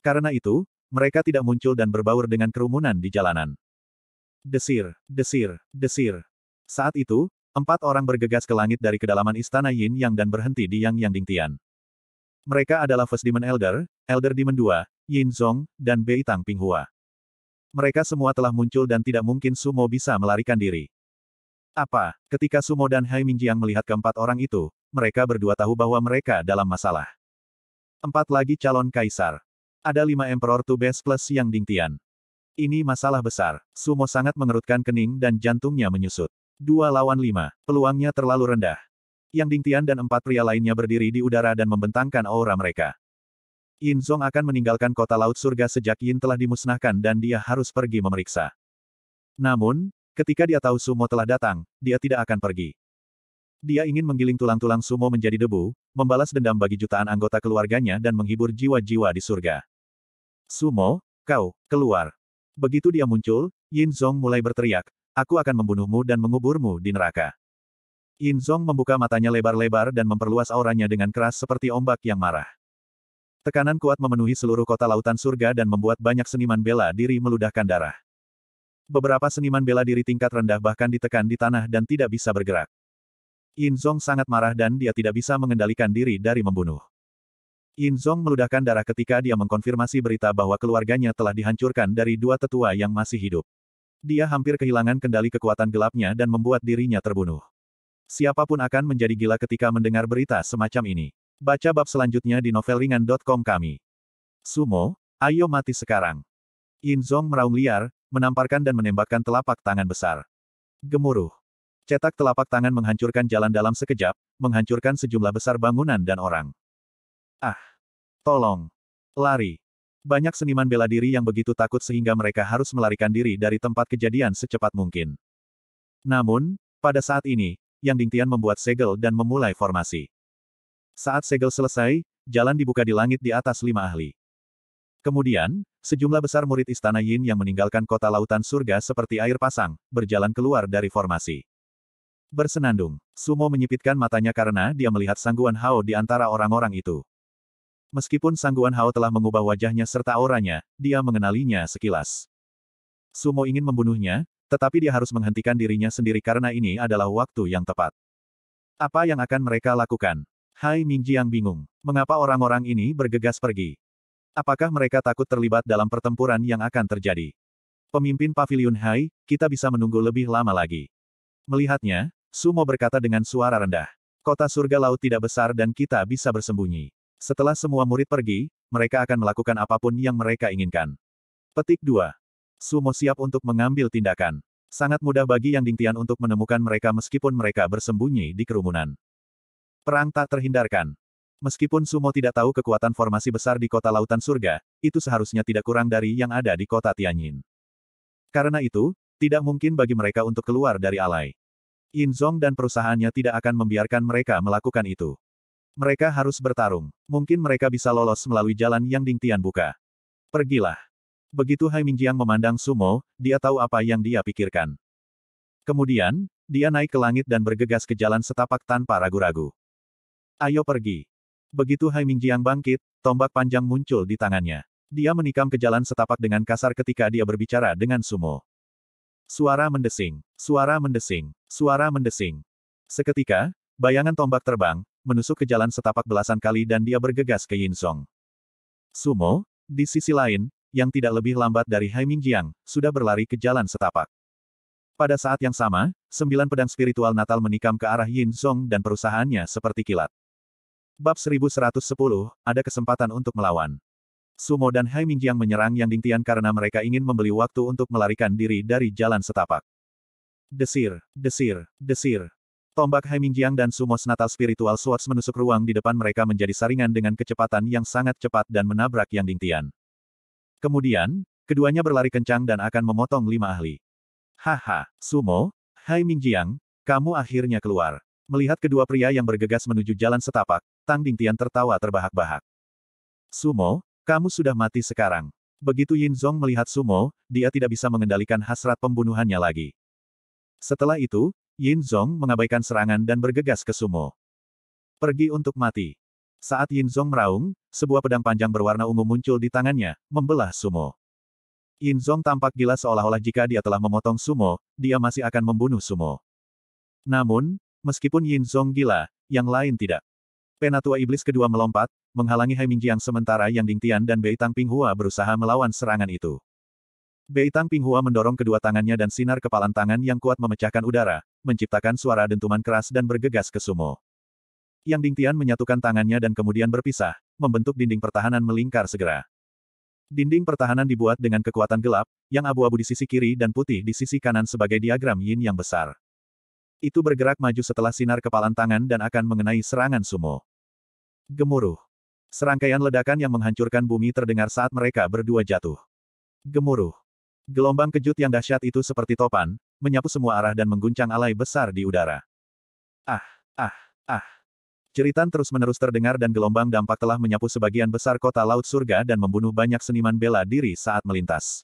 Karena itu, mereka tidak muncul dan berbaur dengan kerumunan di jalanan. Desir, desir, desir. Saat itu, empat orang bergegas ke langit dari kedalaman istana Yin Yang dan berhenti di Yang Yang Ding Tian. Mereka adalah First Demon Elder, Elder Demon II, Yin Zong, dan Bei Tang Pinghua. Mereka semua telah muncul dan tidak mungkin Sumo bisa melarikan diri. Apa, ketika Sumo dan Hai Mingjiang melihat keempat orang itu, mereka berdua tahu bahwa mereka dalam masalah. Empat lagi calon kaisar. Ada lima Emperor Tubes plus Yang Ding Tian. Ini masalah besar. Sumo sangat mengerutkan kening dan jantungnya menyusut. Dua lawan lima, peluangnya terlalu rendah. Yang Dingtian dan empat pria lainnya berdiri di udara dan membentangkan aura mereka. Yin Zong akan meninggalkan kota laut surga sejak Yin telah dimusnahkan dan dia harus pergi memeriksa. Namun, ketika dia tahu Sumo telah datang, dia tidak akan pergi. Dia ingin menggiling tulang-tulang Sumo menjadi debu, membalas dendam bagi jutaan anggota keluarganya dan menghibur jiwa-jiwa di surga. Sumo, kau, keluar. Begitu dia muncul, Yin Zong mulai berteriak, aku akan membunuhmu dan menguburmu di neraka. Yin Zong membuka matanya lebar-lebar dan memperluas auranya dengan keras seperti ombak yang marah. Tekanan kuat memenuhi seluruh kota lautan surga dan membuat banyak seniman bela diri meludahkan darah. Beberapa seniman bela diri tingkat rendah bahkan ditekan di tanah dan tidak bisa bergerak. Yin Zong sangat marah dan dia tidak bisa mengendalikan diri dari membunuh. Yin Zhong meludahkan darah ketika dia mengkonfirmasi berita bahwa keluarganya telah dihancurkan dari dua tetua yang masih hidup. Dia hampir kehilangan kendali kekuatan gelapnya dan membuat dirinya terbunuh. Siapapun akan menjadi gila ketika mendengar berita semacam ini. Baca bab selanjutnya di novelringan.com kami. Sumo, ayo mati sekarang. Yin Zhong meraung liar, menamparkan dan menembakkan telapak tangan besar. Gemuruh. Cetak telapak tangan menghancurkan jalan dalam sekejap, menghancurkan sejumlah besar bangunan dan orang. Ah! Tolong! Lari! Banyak seniman bela diri yang begitu takut sehingga mereka harus melarikan diri dari tempat kejadian secepat mungkin. Namun, pada saat ini, Yang Dingtian membuat segel dan memulai formasi. Saat segel selesai, jalan dibuka di langit di atas lima ahli. Kemudian, sejumlah besar murid istana Yin yang meninggalkan kota lautan surga seperti air pasang, berjalan keluar dari formasi. Bersenandung, Sumo menyipitkan matanya karena dia melihat sangguan Hao di antara orang-orang itu. Meskipun Sangguan Hao telah mengubah wajahnya serta auranya, dia mengenalinya sekilas. Sumo ingin membunuhnya, tetapi dia harus menghentikan dirinya sendiri karena ini adalah waktu yang tepat. Apa yang akan mereka lakukan? Hai yang bingung. Mengapa orang-orang ini bergegas pergi? Apakah mereka takut terlibat dalam pertempuran yang akan terjadi? Pemimpin Paviliun Hai, kita bisa menunggu lebih lama lagi. Melihatnya, Sumo berkata dengan suara rendah. Kota surga laut tidak besar dan kita bisa bersembunyi. Setelah semua murid pergi, mereka akan melakukan apapun yang mereka inginkan. Petik 2. Sumo siap untuk mengambil tindakan. Sangat mudah bagi Yang Dingtian untuk menemukan mereka meskipun mereka bersembunyi di kerumunan. Perang tak terhindarkan. Meskipun Sumo tidak tahu kekuatan formasi besar di kota lautan surga, itu seharusnya tidak kurang dari yang ada di kota Tianyin. Karena itu, tidak mungkin bagi mereka untuk keluar dari alai. Yin Zong dan perusahaannya tidak akan membiarkan mereka melakukan itu. Mereka harus bertarung. Mungkin mereka bisa lolos melalui jalan yang Ding Tian buka. Pergilah. Begitu Hai Mingjiang memandang Sumo, dia tahu apa yang dia pikirkan. Kemudian, dia naik ke langit dan bergegas ke jalan setapak tanpa ragu-ragu. Ayo pergi. Begitu Hai Mingjiang bangkit, tombak panjang muncul di tangannya. Dia menikam ke jalan setapak dengan kasar ketika dia berbicara dengan Sumo. Suara mendesing, suara mendesing, suara mendesing. Seketika, bayangan tombak terbang, menusuk ke jalan setapak belasan kali dan dia bergegas ke Yin Song. Sumo, di sisi lain, yang tidak lebih lambat dari Hai Jiang, sudah berlari ke jalan setapak. Pada saat yang sama, sembilan pedang spiritual Natal menikam ke arah Yin Song dan perusahaannya seperti kilat. Bab 1110, ada kesempatan untuk melawan. Sumo dan Hai Jiang menyerang Yang Dingtian karena mereka ingin membeli waktu untuk melarikan diri dari jalan setapak. Desir, desir, desir, Tombak Heimingjiang dan sumo Natal Spiritual Swords menusuk ruang di depan mereka menjadi saringan dengan kecepatan yang sangat cepat dan menabrak Yang Dingtian. Kemudian, keduanya berlari kencang dan akan memotong lima ahli. Haha, Sumo, Hai Mingjiang, kamu akhirnya keluar. Melihat kedua pria yang bergegas menuju jalan setapak, Tang Dingtian tertawa terbahak-bahak. Sumo, kamu sudah mati sekarang. Begitu Yin Zong melihat Sumo, dia tidak bisa mengendalikan hasrat pembunuhannya lagi. Setelah itu, Yin Zhong mengabaikan serangan dan bergegas ke sumo. Pergi untuk mati. Saat Yin Zhong meraung, sebuah pedang panjang berwarna ungu muncul di tangannya, membelah sumo. Yin Zhong tampak gila seolah-olah jika dia telah memotong sumo, dia masih akan membunuh sumo. Namun, meskipun Yin Zhong gila, yang lain tidak. Penatua Iblis kedua melompat, menghalangi Hai Mingjiang sementara Yang Ding Tian dan Bei Tang Ping Hua berusaha melawan serangan itu. Beitang Pinghua mendorong kedua tangannya dan sinar kepalan tangan yang kuat memecahkan udara, menciptakan suara dentuman keras dan bergegas ke sumo. Yang Ding Tian menyatukan tangannya dan kemudian berpisah, membentuk dinding pertahanan melingkar segera. Dinding pertahanan dibuat dengan kekuatan gelap, yang abu-abu di sisi kiri dan putih di sisi kanan sebagai diagram yin yang besar. Itu bergerak maju setelah sinar kepalan tangan dan akan mengenai serangan sumo. Gemuruh. Serangkaian ledakan yang menghancurkan bumi terdengar saat mereka berdua jatuh. Gemuruh. Gelombang kejut yang dahsyat itu seperti topan, menyapu semua arah dan mengguncang alai besar di udara. Ah, ah, ah. Ceritan terus-menerus terdengar dan gelombang dampak telah menyapu sebagian besar kota laut surga dan membunuh banyak seniman bela diri saat melintas.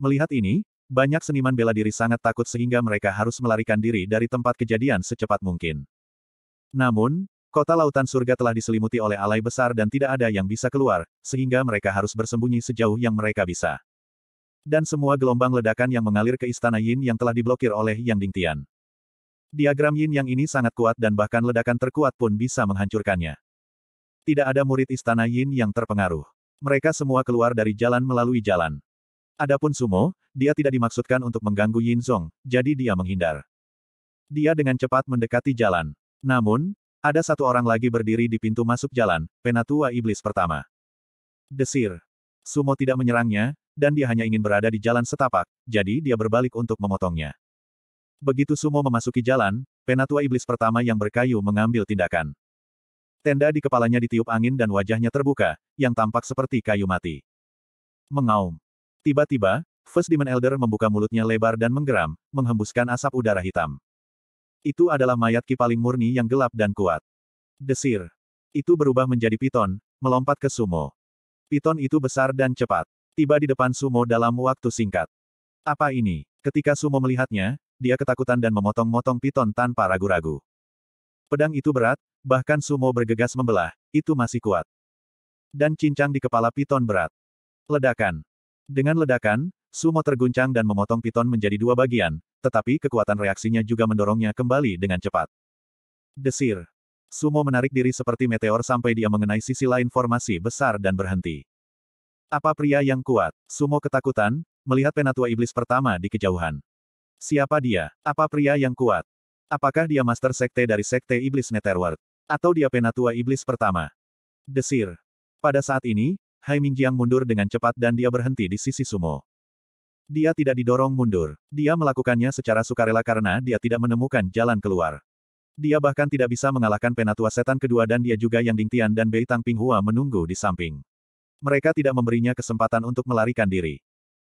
Melihat ini, banyak seniman bela diri sangat takut sehingga mereka harus melarikan diri dari tempat kejadian secepat mungkin. Namun, kota lautan surga telah diselimuti oleh alai besar dan tidak ada yang bisa keluar, sehingga mereka harus bersembunyi sejauh yang mereka bisa dan semua gelombang ledakan yang mengalir ke istana Yin yang telah diblokir oleh Yang Ding Tian. Diagram Yin yang ini sangat kuat dan bahkan ledakan terkuat pun bisa menghancurkannya. Tidak ada murid istana Yin yang terpengaruh. Mereka semua keluar dari jalan melalui jalan. Adapun Sumo, dia tidak dimaksudkan untuk mengganggu Yin Zong, jadi dia menghindar. Dia dengan cepat mendekati jalan. Namun, ada satu orang lagi berdiri di pintu masuk jalan, penatua iblis pertama. Desir. Sumo tidak menyerangnya, dan dia hanya ingin berada di jalan setapak, jadi dia berbalik untuk memotongnya. Begitu Sumo memasuki jalan, penatua iblis pertama yang berkayu mengambil tindakan. Tenda di kepalanya ditiup angin dan wajahnya terbuka, yang tampak seperti kayu mati. Mengaum. Tiba-tiba, First Demon Elder membuka mulutnya lebar dan menggeram, menghembuskan asap udara hitam. Itu adalah mayat ki paling murni yang gelap dan kuat. Desir. Itu berubah menjadi piton, melompat ke sumo. Piton itu besar dan cepat tiba di depan Sumo dalam waktu singkat. Apa ini? Ketika Sumo melihatnya, dia ketakutan dan memotong-motong piton tanpa ragu-ragu. Pedang itu berat, bahkan Sumo bergegas membelah, itu masih kuat. Dan cincang di kepala piton berat. Ledakan. Dengan ledakan, Sumo terguncang dan memotong piton menjadi dua bagian, tetapi kekuatan reaksinya juga mendorongnya kembali dengan cepat. Desir. Sumo menarik diri seperti meteor sampai dia mengenai sisi lain formasi besar dan berhenti. Apa pria yang kuat? Sumo ketakutan, melihat penatua iblis pertama di kejauhan. Siapa dia? Apa pria yang kuat? Apakah dia master sekte dari sekte iblis Netherworld? Atau dia penatua iblis pertama? Desir. Pada saat ini, Hai Mingjiang mundur dengan cepat dan dia berhenti di sisi Sumo. Dia tidak didorong mundur. Dia melakukannya secara sukarela karena dia tidak menemukan jalan keluar. Dia bahkan tidak bisa mengalahkan penatua setan kedua dan dia juga yang Dingtian dan Bei Tang Ping Hua menunggu di samping mereka tidak memberinya kesempatan untuk melarikan diri.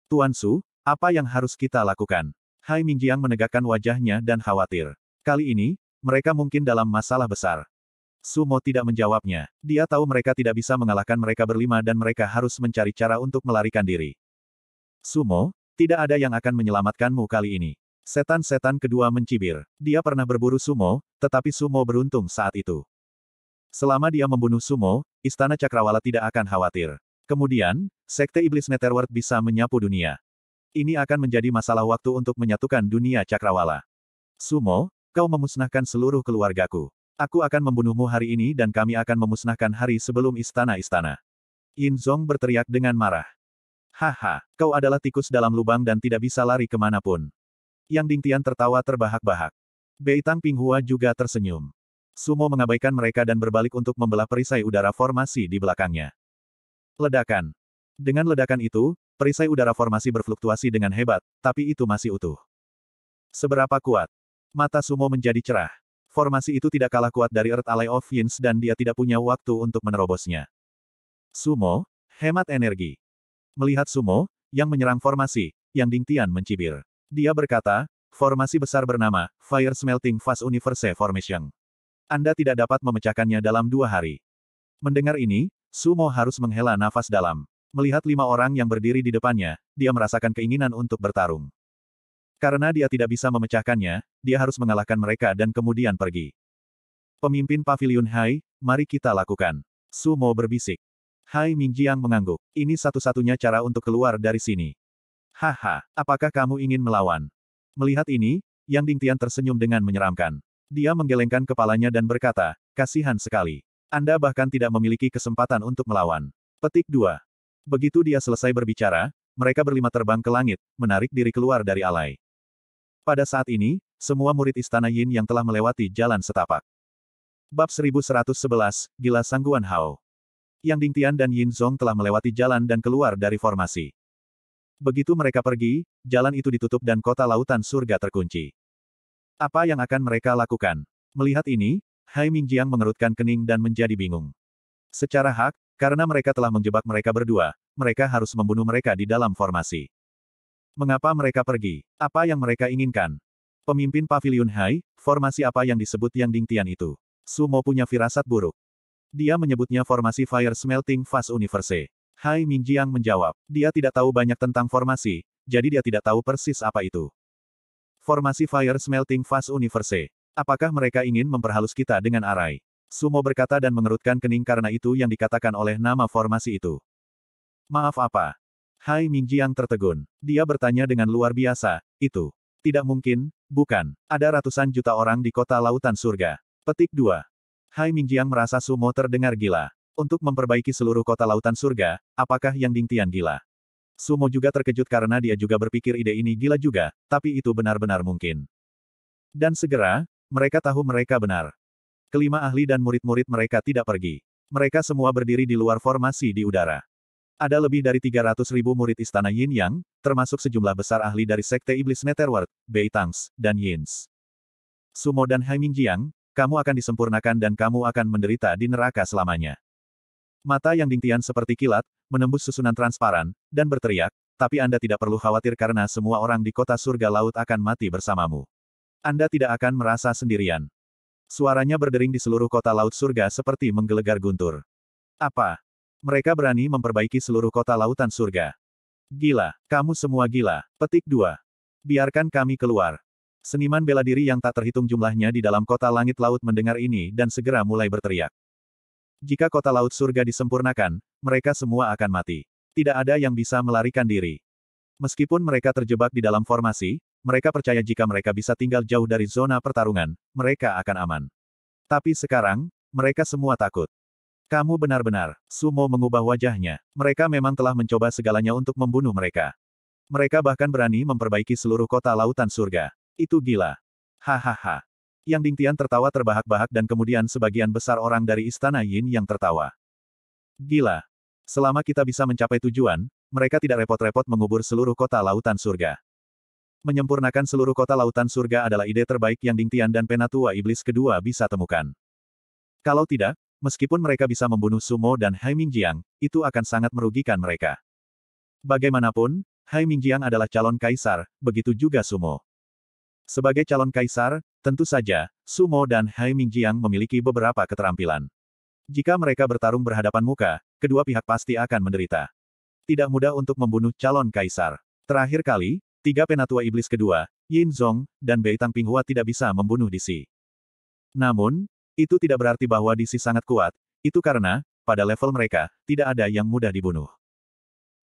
Tuan Su, apa yang harus kita lakukan? Hai Mingjiang menegakkan wajahnya dan khawatir. Kali ini, mereka mungkin dalam masalah besar. Sumo tidak menjawabnya. Dia tahu mereka tidak bisa mengalahkan mereka berlima dan mereka harus mencari cara untuk melarikan diri. Sumo, tidak ada yang akan menyelamatkanmu kali ini. Setan-setan kedua mencibir. Dia pernah berburu sumo, tetapi sumo beruntung saat itu. Selama dia membunuh Sumo, Istana Cakrawala tidak akan khawatir. Kemudian, Sekte Iblis Netherworld bisa menyapu dunia. Ini akan menjadi masalah waktu untuk menyatukan dunia Cakrawala. Sumo, kau memusnahkan seluruh keluargaku. Aku akan membunuhmu hari ini dan kami akan memusnahkan hari sebelum istana-istana. Yin Zong berteriak dengan marah. Haha, kau adalah tikus dalam lubang dan tidak bisa lari kemanapun. Yang Dingtian tertawa terbahak-bahak. Bei Tang Pinghua juga tersenyum. Sumo mengabaikan mereka dan berbalik untuk membelah perisai udara formasi di belakangnya. Ledakan. Dengan ledakan itu, perisai udara formasi berfluktuasi dengan hebat, tapi itu masih utuh. Seberapa kuat? Mata Sumo menjadi cerah. Formasi itu tidak kalah kuat dari Earth Ally of Yins dan dia tidak punya waktu untuk menerobosnya. Sumo, hemat energi. Melihat Sumo, yang menyerang formasi, yang Dingtian mencibir. Dia berkata, formasi besar bernama, Fire Smelting Fast Universe Formation. Anda tidak dapat memecahkannya dalam dua hari. Mendengar ini, Sumo harus menghela nafas dalam. Melihat lima orang yang berdiri di depannya, dia merasakan keinginan untuk bertarung. Karena dia tidak bisa memecahkannya, dia harus mengalahkan mereka dan kemudian pergi. Pemimpin Pavilion Hai, mari kita lakukan. Sumo berbisik. Hai Mingjiang mengangguk. Ini satu-satunya cara untuk keluar dari sini. Haha, apakah kamu ingin melawan? Melihat ini, Yang Dingtian tersenyum dengan menyeramkan. Dia menggelengkan kepalanya dan berkata, kasihan sekali. Anda bahkan tidak memiliki kesempatan untuk melawan. Petik 2. Begitu dia selesai berbicara, mereka berlima terbang ke langit, menarik diri keluar dari alai. Pada saat ini, semua murid istana Yin yang telah melewati jalan setapak. Bab 1111, Gila Sangguan Hao. Yang Ding Tian dan Yin Zong telah melewati jalan dan keluar dari formasi. Begitu mereka pergi, jalan itu ditutup dan kota lautan surga terkunci. Apa yang akan mereka lakukan? Melihat ini, Hai Mingjiang mengerutkan kening dan menjadi bingung. Secara hak, karena mereka telah menjebak mereka berdua, mereka harus membunuh mereka di dalam formasi. Mengapa mereka pergi? Apa yang mereka inginkan? Pemimpin Paviliun Hai, formasi apa yang disebut Yang Dingtian itu? Sumo punya firasat buruk. Dia menyebutnya formasi Fire Smelting Fast Universe. Hai Mingjiang menjawab, dia tidak tahu banyak tentang formasi, jadi dia tidak tahu persis apa itu. Formasi Fire Smelting Fast Universe. Apakah mereka ingin memperhalus kita dengan arai? Sumo berkata dan mengerutkan kening karena itu yang dikatakan oleh nama formasi itu. Maaf apa? Hai yang tertegun. Dia bertanya dengan luar biasa, itu. Tidak mungkin, bukan. Ada ratusan juta orang di kota lautan surga. Petik 2. Hai Mingjiang merasa Sumo terdengar gila. Untuk memperbaiki seluruh kota lautan surga, apakah yang Dingtian gila? Sumo juga terkejut karena dia juga berpikir ide ini gila juga, tapi itu benar-benar mungkin. Dan segera, mereka tahu mereka benar. Kelima ahli dan murid-murid mereka tidak pergi. Mereka semua berdiri di luar formasi di udara. Ada lebih dari 300 ribu murid istana Yin Yang, termasuk sejumlah besar ahli dari Sekte Iblis Netherworld, Bei dan Yins. Sumo dan Mingjiang, kamu akan disempurnakan dan kamu akan menderita di neraka selamanya. Mata yang dingtian seperti kilat, menembus susunan transparan, dan berteriak, tapi Anda tidak perlu khawatir karena semua orang di kota surga laut akan mati bersamamu. Anda tidak akan merasa sendirian. Suaranya berdering di seluruh kota laut surga seperti menggelegar guntur. Apa? Mereka berani memperbaiki seluruh kota lautan surga. Gila, kamu semua gila. Petik 2. Biarkan kami keluar. Seniman bela diri yang tak terhitung jumlahnya di dalam kota langit laut mendengar ini dan segera mulai berteriak. Jika kota laut surga disempurnakan, mereka semua akan mati. Tidak ada yang bisa melarikan diri. Meskipun mereka terjebak di dalam formasi, mereka percaya jika mereka bisa tinggal jauh dari zona pertarungan, mereka akan aman. Tapi sekarang, mereka semua takut. Kamu benar-benar, Sumo mengubah wajahnya. Mereka memang telah mencoba segalanya untuk membunuh mereka. Mereka bahkan berani memperbaiki seluruh kota lautan surga. Itu gila. Hahaha. Yang Dingtian tertawa terbahak-bahak dan kemudian sebagian besar orang dari istana Yin yang tertawa. Gila, Selama kita bisa mencapai tujuan, mereka tidak repot-repot mengubur seluruh kota lautan surga. Menyempurnakan seluruh kota lautan surga adalah ide terbaik yang Dingtian dan Penatua Iblis kedua bisa temukan. Kalau tidak, meskipun mereka bisa membunuh Sumo dan Hai Mingjiang, itu akan sangat merugikan mereka. Bagaimanapun, Hai Mingjiang adalah calon kaisar, begitu juga Sumo. Sebagai calon kaisar, tentu saja, Sumo dan Hai Mingjiang memiliki beberapa keterampilan. Jika mereka bertarung berhadapan muka, kedua pihak pasti akan menderita. Tidak mudah untuk membunuh calon kaisar. Terakhir kali, tiga penatua iblis kedua, Yin Zong, dan Bei Tang Pinghua tidak bisa membunuh Disi. Namun, itu tidak berarti bahwa Disi sangat kuat, itu karena, pada level mereka, tidak ada yang mudah dibunuh.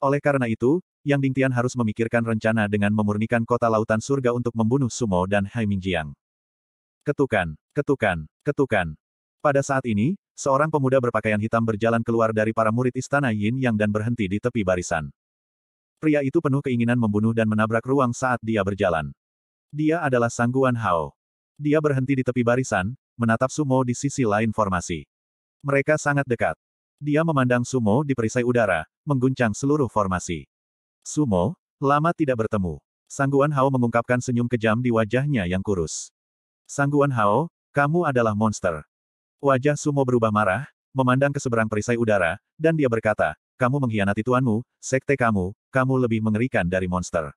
Oleh karena itu, Yang Ding Tian harus memikirkan rencana dengan memurnikan kota lautan surga untuk membunuh Sumo dan Hai Mingjiang. Ketukan, ketukan, ketukan. Pada saat ini, seorang pemuda berpakaian hitam berjalan keluar dari para murid istana Yin Yang dan berhenti di tepi barisan. Pria itu penuh keinginan membunuh dan menabrak ruang saat dia berjalan. Dia adalah Sangguan Hao. Dia berhenti di tepi barisan, menatap Sumo di sisi lain formasi. Mereka sangat dekat. Dia memandang Sumo di perisai udara, mengguncang seluruh formasi. Sumo, lama tidak bertemu. Sangguan Hao mengungkapkan senyum kejam di wajahnya yang kurus. Sangguan Hao, kamu adalah monster. Wajah Sumo berubah marah, memandang ke seberang perisai udara, dan dia berkata, kamu mengkhianati tuanmu, sekte kamu, kamu lebih mengerikan dari monster.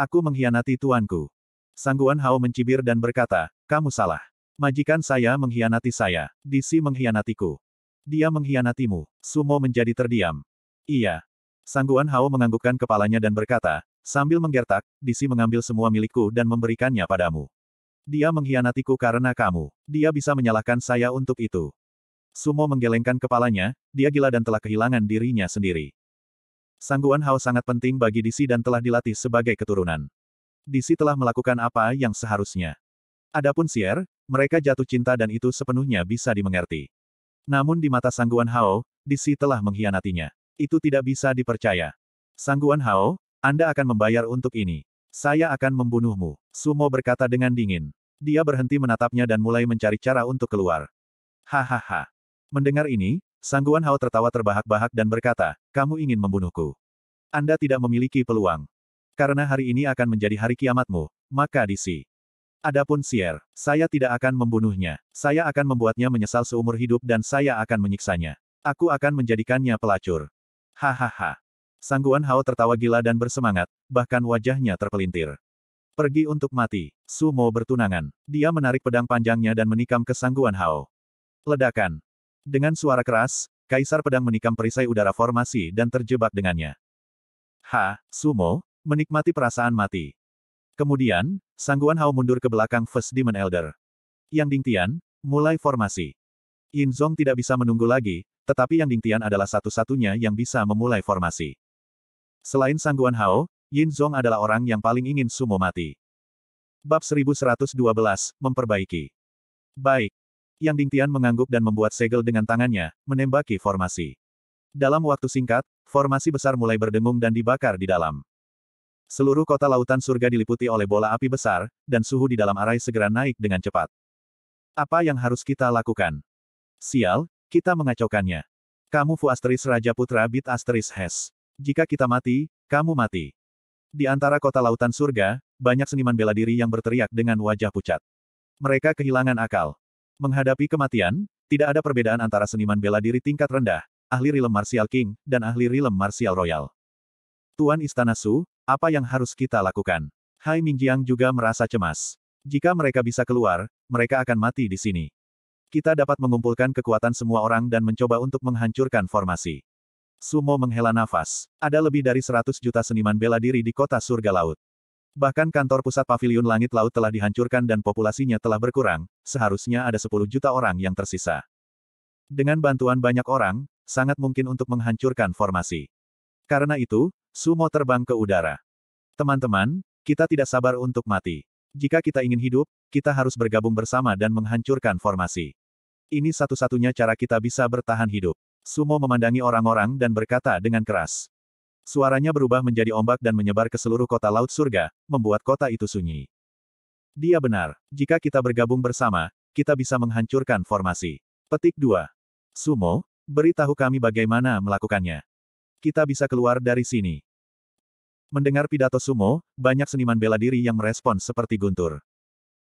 Aku mengkhianati tuanku. Sangguan Hao mencibir dan berkata, kamu salah. Majikan saya mengkhianati saya, Disi mengkhianatiku. Dia mengkhianatimu, Sumo menjadi terdiam. Iya. Sangguan Hao menganggukkan kepalanya dan berkata, sambil menggertak, Disi mengambil semua milikku dan memberikannya padamu. Dia mengkhianatiku karena kamu. Dia bisa menyalahkan saya untuk itu. Sumo menggelengkan kepalanya, dia gila dan telah kehilangan dirinya sendiri. Sangguan Hao sangat penting bagi Disi dan telah dilatih sebagai keturunan. Disi telah melakukan apa yang seharusnya. Adapun Sier, mereka jatuh cinta dan itu sepenuhnya bisa dimengerti. Namun di mata Sangguan Hao, Disi telah mengkhianatinya. Itu tidak bisa dipercaya. Sangguan Hao, Anda akan membayar untuk ini. Saya akan membunuhmu, Sumo berkata dengan dingin. Dia berhenti menatapnya dan mulai mencari cara untuk keluar. Hahaha. Mendengar ini, Sangguan Hao tertawa terbahak-bahak dan berkata, kamu ingin membunuhku. Anda tidak memiliki peluang. Karena hari ini akan menjadi hari kiamatmu, maka disi. Adapun Sier, saya tidak akan membunuhnya. Saya akan membuatnya menyesal seumur hidup dan saya akan menyiksanya. Aku akan menjadikannya pelacur. Hahaha. Sangguan Hao tertawa gila dan bersemangat, bahkan wajahnya terpelintir. Pergi untuk mati. Sumo bertunangan. Dia menarik pedang panjangnya dan menikam Kesangguan sangguan Hao. Ledakan. Dengan suara keras, Kaisar Pedang menikam perisai udara formasi dan terjebak dengannya. Ha, Sumo, menikmati perasaan mati. Kemudian, Sangguan Hao mundur ke belakang First Demon Elder. Yang Ding Tian mulai formasi. Yin Zong tidak bisa menunggu lagi, tetapi Yang Ding Tian adalah satu-satunya yang bisa memulai formasi. Selain Sangguan Hao, Yin Zhong adalah orang yang paling ingin Sumo mati. Bab 1112, Memperbaiki. Baik. Yang Ding Tian mengangguk dan membuat segel dengan tangannya, menembaki formasi. Dalam waktu singkat, formasi besar mulai berdengung dan dibakar di dalam. Seluruh kota lautan surga diliputi oleh bola api besar, dan suhu di dalam arai segera naik dengan cepat. Apa yang harus kita lakukan? Sial, kita mengacaukannya. Kamu Fu asteris Raja Putra Bit asteris Hes. Jika kita mati, kamu mati. Di antara kota lautan surga, banyak seniman bela diri yang berteriak dengan wajah pucat. Mereka kehilangan akal. Menghadapi kematian, tidak ada perbedaan antara seniman bela diri tingkat rendah, ahli rilem martial king, dan ahli rilem martial royal. Tuan Istana Su, apa yang harus kita lakukan? Hai Mingjiang juga merasa cemas. Jika mereka bisa keluar, mereka akan mati di sini. Kita dapat mengumpulkan kekuatan semua orang dan mencoba untuk menghancurkan formasi. Sumo menghela nafas. Ada lebih dari 100 juta seniman bela diri di kota surga laut. Bahkan kantor pusat pavilion langit laut telah dihancurkan dan populasinya telah berkurang, seharusnya ada 10 juta orang yang tersisa. Dengan bantuan banyak orang, sangat mungkin untuk menghancurkan formasi. Karena itu, Sumo terbang ke udara. Teman-teman, kita tidak sabar untuk mati. Jika kita ingin hidup, kita harus bergabung bersama dan menghancurkan formasi. Ini satu-satunya cara kita bisa bertahan hidup. Sumo memandangi orang-orang dan berkata dengan keras. Suaranya berubah menjadi ombak dan menyebar ke seluruh kota laut surga, membuat kota itu sunyi. Dia benar, jika kita bergabung bersama, kita bisa menghancurkan formasi. Petik 2. Sumo, beritahu kami bagaimana melakukannya. Kita bisa keluar dari sini. Mendengar pidato Sumo, banyak seniman bela diri yang merespon seperti guntur.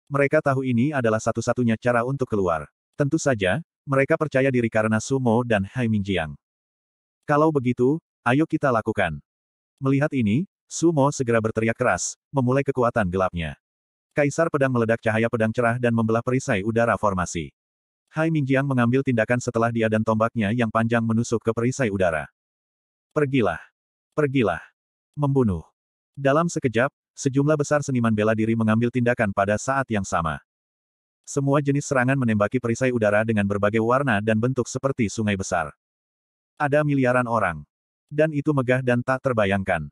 Mereka tahu ini adalah satu-satunya cara untuk keluar. Tentu saja, mereka percaya diri karena Sumo dan Hai Mingjiang. Kalau begitu, ayo kita lakukan. Melihat ini, Sumo segera berteriak keras, memulai kekuatan gelapnya. Kaisar pedang meledak cahaya pedang cerah dan membelah perisai udara formasi. Hai Mingjiang mengambil tindakan setelah dia dan tombaknya yang panjang menusuk ke perisai udara. Pergilah. Pergilah. Membunuh. Dalam sekejap, sejumlah besar seniman bela diri mengambil tindakan pada saat yang sama. Semua jenis serangan menembaki perisai udara dengan berbagai warna dan bentuk seperti sungai besar. Ada miliaran orang. Dan itu megah dan tak terbayangkan.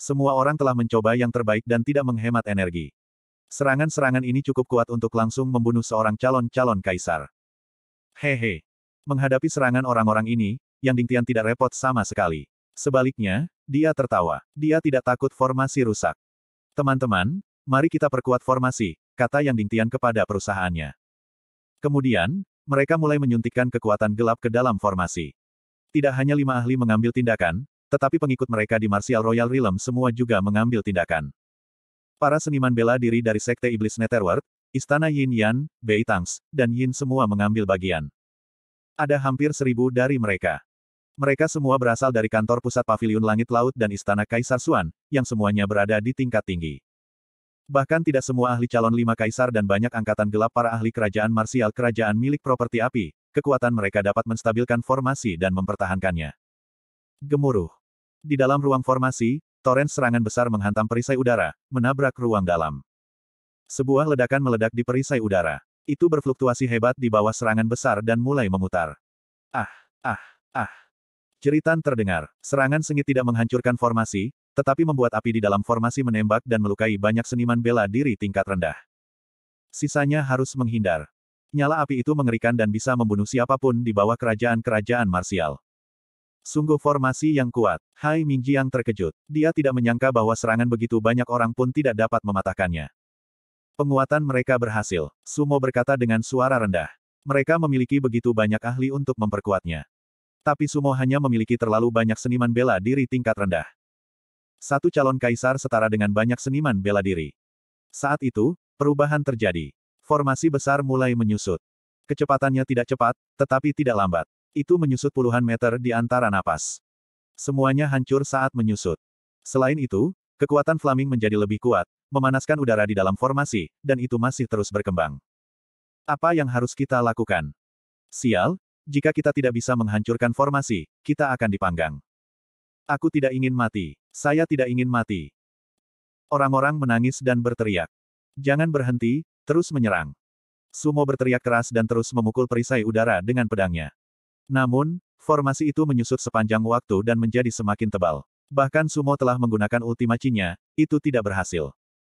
Semua orang telah mencoba yang terbaik dan tidak menghemat energi. Serangan-serangan ini cukup kuat untuk langsung membunuh seorang calon-calon kaisar. Hehe. Menghadapi serangan orang-orang ini, Yang Dingtian tidak repot sama sekali. Sebaliknya, dia tertawa. Dia tidak takut formasi rusak. Teman-teman, mari kita perkuat formasi, kata Yang Dingtian kepada perusahaannya. Kemudian, mereka mulai menyuntikkan kekuatan gelap ke dalam formasi. Tidak hanya lima ahli mengambil tindakan, tetapi pengikut mereka di Martial Royal Realm semua juga mengambil tindakan. Para seniman bela diri dari Sekte Iblis Netherworld, Istana Yin Yan, Bei Tangs, dan Yin semua mengambil bagian. Ada hampir seribu dari mereka. Mereka semua berasal dari kantor pusat Paviliun Langit Laut dan Istana Kaisar Suan, yang semuanya berada di tingkat tinggi. Bahkan tidak semua ahli calon lima kaisar dan banyak angkatan gelap para ahli kerajaan marsial kerajaan milik properti api, kekuatan mereka dapat menstabilkan formasi dan mempertahankannya. Gemuruh. Di dalam ruang formasi, toren serangan besar menghantam perisai udara, menabrak ruang dalam. Sebuah ledakan meledak di perisai udara. Itu berfluktuasi hebat di bawah serangan besar dan mulai memutar. Ah, ah, ah. Ceritan terdengar. Serangan sengit tidak menghancurkan formasi, tetapi membuat api di dalam formasi menembak dan melukai banyak seniman bela diri tingkat rendah. Sisanya harus menghindar. Nyala api itu mengerikan dan bisa membunuh siapapun di bawah kerajaan-kerajaan marsial. Sungguh formasi yang kuat. Hai Mingjiang terkejut. Dia tidak menyangka bahwa serangan begitu banyak orang pun tidak dapat mematahkannya. Penguatan mereka berhasil. Sumo berkata dengan suara rendah. Mereka memiliki begitu banyak ahli untuk memperkuatnya. Tapi Sumo hanya memiliki terlalu banyak seniman bela diri tingkat rendah. Satu calon kaisar setara dengan banyak seniman bela diri. Saat itu, perubahan terjadi. Formasi besar mulai menyusut. Kecepatannya tidak cepat, tetapi tidak lambat. Itu menyusut puluhan meter di antara napas. Semuanya hancur saat menyusut. Selain itu, kekuatan Flaming menjadi lebih kuat, memanaskan udara di dalam formasi, dan itu masih terus berkembang. Apa yang harus kita lakukan? Sial, jika kita tidak bisa menghancurkan formasi, kita akan dipanggang. Aku tidak ingin mati. Saya tidak ingin mati. Orang-orang menangis dan berteriak. Jangan berhenti, terus menyerang. Sumo berteriak keras dan terus memukul perisai udara dengan pedangnya. Namun, formasi itu menyusut sepanjang waktu dan menjadi semakin tebal. Bahkan Sumo telah menggunakan ultimacinya, itu tidak berhasil.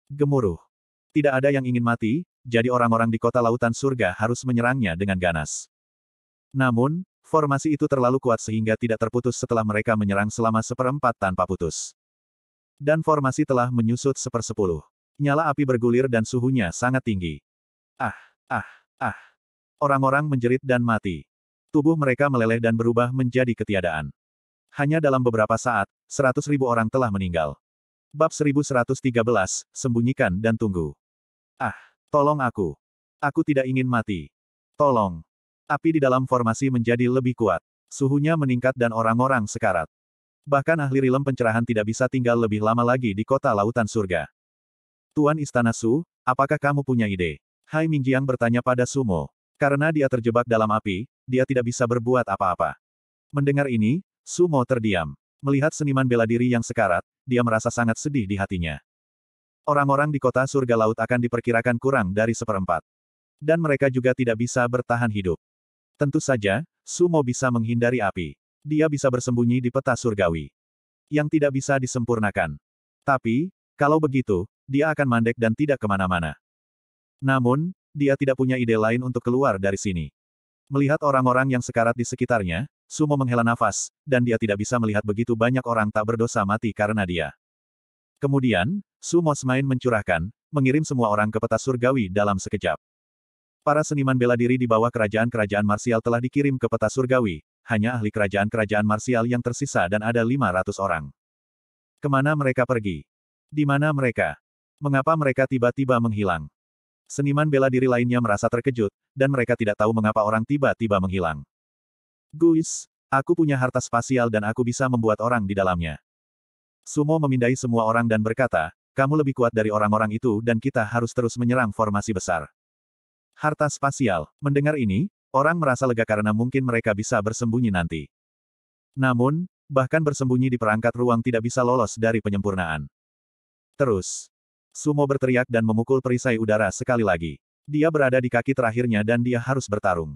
Gemuruh. Tidak ada yang ingin mati, jadi orang-orang di kota lautan surga harus menyerangnya dengan ganas. Namun, Formasi itu terlalu kuat sehingga tidak terputus setelah mereka menyerang selama seperempat tanpa putus. Dan formasi telah menyusut sepersepuluh. Nyala api bergulir dan suhunya sangat tinggi. Ah, ah, ah. Orang-orang menjerit dan mati. Tubuh mereka meleleh dan berubah menjadi ketiadaan. Hanya dalam beberapa saat, seratus ribu orang telah meninggal. Bab 1113, sembunyikan dan tunggu. Ah, tolong aku. Aku tidak ingin mati. Tolong. Api di dalam formasi menjadi lebih kuat. Suhunya meningkat dan orang-orang sekarat. Bahkan ahli rilem pencerahan tidak bisa tinggal lebih lama lagi di kota lautan surga. Tuan Istana Su, apakah kamu punya ide? Hai Mingjiang bertanya pada Sumo. Karena dia terjebak dalam api, dia tidak bisa berbuat apa-apa. Mendengar ini, Sumo terdiam. Melihat seniman bela diri yang sekarat, dia merasa sangat sedih di hatinya. Orang-orang di kota surga laut akan diperkirakan kurang dari seperempat. Dan mereka juga tidak bisa bertahan hidup. Tentu saja, Sumo bisa menghindari api. Dia bisa bersembunyi di peta surgawi. Yang tidak bisa disempurnakan. Tapi, kalau begitu, dia akan mandek dan tidak kemana-mana. Namun, dia tidak punya ide lain untuk keluar dari sini. Melihat orang-orang yang sekarat di sekitarnya, Sumo menghela nafas, dan dia tidak bisa melihat begitu banyak orang tak berdosa mati karena dia. Kemudian, Sumo semain mencurahkan, mengirim semua orang ke peta surgawi dalam sekejap. Para seniman bela diri di bawah kerajaan-kerajaan marsial telah dikirim ke peta surgawi, hanya ahli kerajaan-kerajaan marsial yang tersisa dan ada 500 orang. Kemana mereka pergi? Di mana mereka? Mengapa mereka tiba-tiba menghilang? Seniman bela diri lainnya merasa terkejut, dan mereka tidak tahu mengapa orang tiba-tiba menghilang. Guis, aku punya harta spasial dan aku bisa membuat orang di dalamnya. Sumo memindai semua orang dan berkata, kamu lebih kuat dari orang-orang itu dan kita harus terus menyerang formasi besar. Harta spasial. Mendengar ini, orang merasa lega karena mungkin mereka bisa bersembunyi nanti. Namun, bahkan bersembunyi di perangkat ruang tidak bisa lolos dari penyempurnaan. Terus. Sumo berteriak dan memukul perisai udara sekali lagi. Dia berada di kaki terakhirnya dan dia harus bertarung.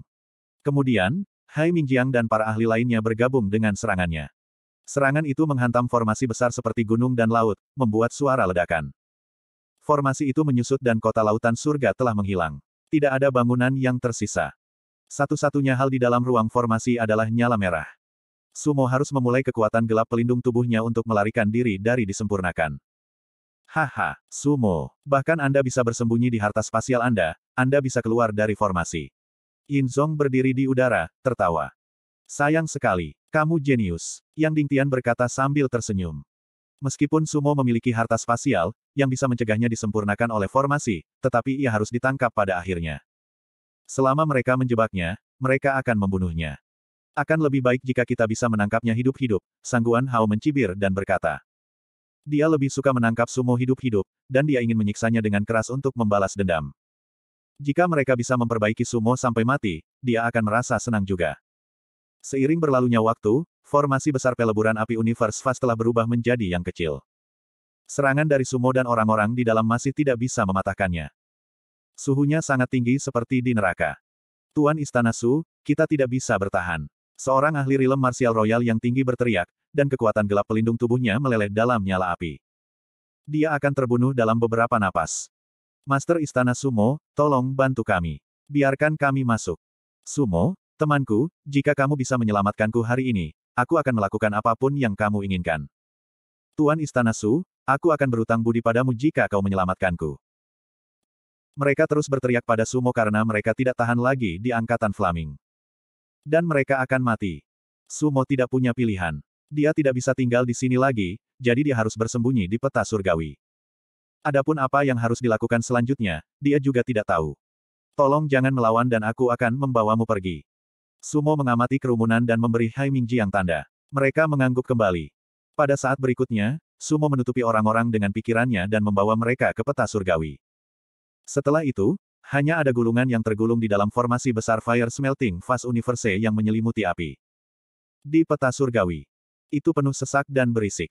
Kemudian, Hai Mingjiang dan para ahli lainnya bergabung dengan serangannya. Serangan itu menghantam formasi besar seperti gunung dan laut, membuat suara ledakan. Formasi itu menyusut dan kota lautan surga telah menghilang. Tidak ada bangunan yang tersisa. Satu-satunya hal di dalam ruang formasi adalah nyala merah. Sumo harus memulai kekuatan gelap pelindung tubuhnya untuk melarikan diri dari disempurnakan. Haha, Sumo, bahkan Anda bisa bersembunyi di harta spasial Anda, Anda bisa keluar dari formasi. Inzong berdiri di udara, tertawa. Sayang sekali, kamu jenius, Yang Dingtian berkata sambil tersenyum. Meskipun Sumo memiliki harta spasial, yang bisa mencegahnya disempurnakan oleh formasi, tetapi ia harus ditangkap pada akhirnya. Selama mereka menjebaknya, mereka akan membunuhnya. Akan lebih baik jika kita bisa menangkapnya hidup-hidup, Sangguan Hao mencibir dan berkata. Dia lebih suka menangkap Sumo hidup-hidup, dan dia ingin menyiksanya dengan keras untuk membalas dendam. Jika mereka bisa memperbaiki Sumo sampai mati, dia akan merasa senang juga. Seiring berlalunya waktu, formasi besar peleburan api Universe Fast telah berubah menjadi yang kecil. Serangan dari sumo dan orang-orang di dalam masih tidak bisa mematahkannya. Suhunya sangat tinggi seperti di neraka. Tuan Istana Su, kita tidak bisa bertahan. Seorang ahli rilem martial royal yang tinggi berteriak, dan kekuatan gelap pelindung tubuhnya meleleh dalam nyala api. Dia akan terbunuh dalam beberapa napas. Master Istana Sumo, tolong bantu kami. Biarkan kami masuk. Sumo, Temanku, jika kamu bisa menyelamatkanku hari ini, aku akan melakukan apapun yang kamu inginkan. Tuan Istana Su, aku akan berutang budi padamu jika kau menyelamatkanku. Mereka terus berteriak pada Sumo karena mereka tidak tahan lagi di angkatan Flaming. Dan mereka akan mati. Sumo tidak punya pilihan. Dia tidak bisa tinggal di sini lagi, jadi dia harus bersembunyi di peta surgawi. Adapun apa yang harus dilakukan selanjutnya, dia juga tidak tahu. Tolong jangan melawan dan aku akan membawamu pergi. Sumo mengamati kerumunan dan memberi Hai Mingji yang tanda. Mereka mengangguk kembali. Pada saat berikutnya, Sumo menutupi orang-orang dengan pikirannya dan membawa mereka ke peta surgawi. Setelah itu, hanya ada gulungan yang tergulung di dalam formasi besar Fire Smelting Fast Universe yang menyelimuti api. Di peta surgawi. Itu penuh sesak dan berisik.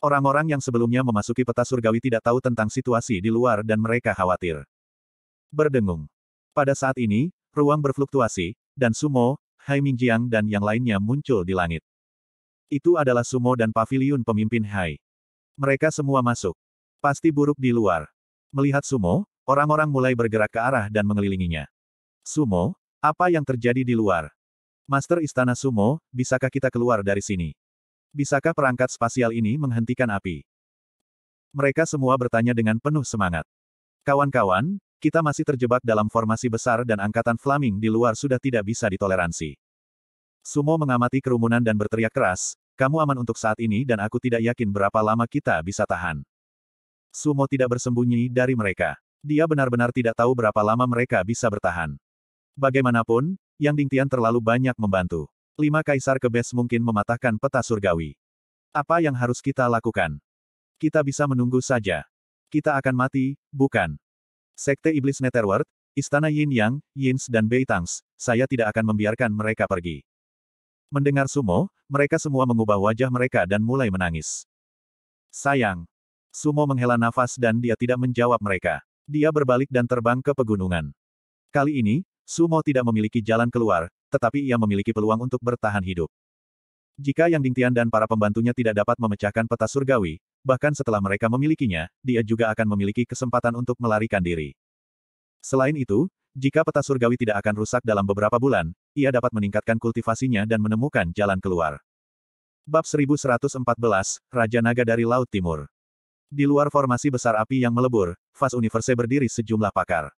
Orang-orang yang sebelumnya memasuki peta surgawi tidak tahu tentang situasi di luar dan mereka khawatir. Berdengung. Pada saat ini, ruang berfluktuasi, dan Sumo, Hai Mingjiang dan yang lainnya muncul di langit. Itu adalah Sumo dan paviliun pemimpin Hai. Mereka semua masuk. Pasti buruk di luar. Melihat Sumo, orang-orang mulai bergerak ke arah dan mengelilinginya. Sumo, apa yang terjadi di luar? Master Istana Sumo, bisakah kita keluar dari sini? Bisakah perangkat spasial ini menghentikan api? Mereka semua bertanya dengan penuh semangat. Kawan-kawan, kita masih terjebak dalam formasi besar dan angkatan Flaming di luar sudah tidak bisa ditoleransi. Sumo mengamati kerumunan dan berteriak keras, kamu aman untuk saat ini dan aku tidak yakin berapa lama kita bisa tahan. Sumo tidak bersembunyi dari mereka. Dia benar-benar tidak tahu berapa lama mereka bisa bertahan. Bagaimanapun, Yang Dingtian terlalu banyak membantu. Lima kaisar kebes mungkin mematahkan peta surgawi. Apa yang harus kita lakukan? Kita bisa menunggu saja. Kita akan mati, bukan? Sekte Iblis Netherworld, Istana Yin Yang, Yins dan Bei Beitangs, saya tidak akan membiarkan mereka pergi. Mendengar Sumo, mereka semua mengubah wajah mereka dan mulai menangis. Sayang. Sumo menghela nafas dan dia tidak menjawab mereka. Dia berbalik dan terbang ke pegunungan. Kali ini, Sumo tidak memiliki jalan keluar, tetapi ia memiliki peluang untuk bertahan hidup. Jika Yang Dingtian dan para pembantunya tidak dapat memecahkan peta surgawi, bahkan setelah mereka memilikinya, dia juga akan memiliki kesempatan untuk melarikan diri. Selain itu, jika peta surgawi tidak akan rusak dalam beberapa bulan, ia dapat meningkatkan kultivasinya dan menemukan jalan keluar. Bab 1114, Raja Naga dari Laut Timur. Di luar formasi besar api yang melebur, Fas Universe berdiri sejumlah pakar.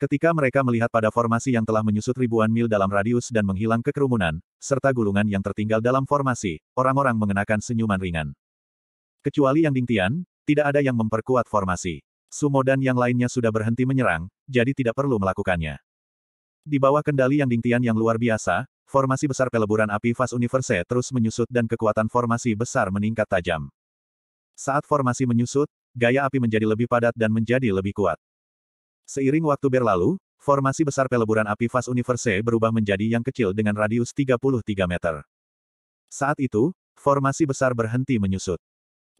Ketika mereka melihat pada formasi yang telah menyusut ribuan mil dalam radius dan menghilang kekerumunan serta gulungan yang tertinggal dalam formasi, orang-orang mengenakan senyuman ringan. Kecuali Yang Dingtian, tidak ada yang memperkuat formasi. Sumo dan yang lainnya sudah berhenti menyerang, jadi tidak perlu melakukannya. Di bawah kendali Yang Dingtian yang luar biasa, formasi besar peleburan api Fas Universe terus menyusut dan kekuatan formasi besar meningkat tajam. Saat formasi menyusut, gaya api menjadi lebih padat dan menjadi lebih kuat. Seiring waktu berlalu, formasi besar peleburan api Fas Universe berubah menjadi yang kecil dengan radius 33 meter. Saat itu, formasi besar berhenti menyusut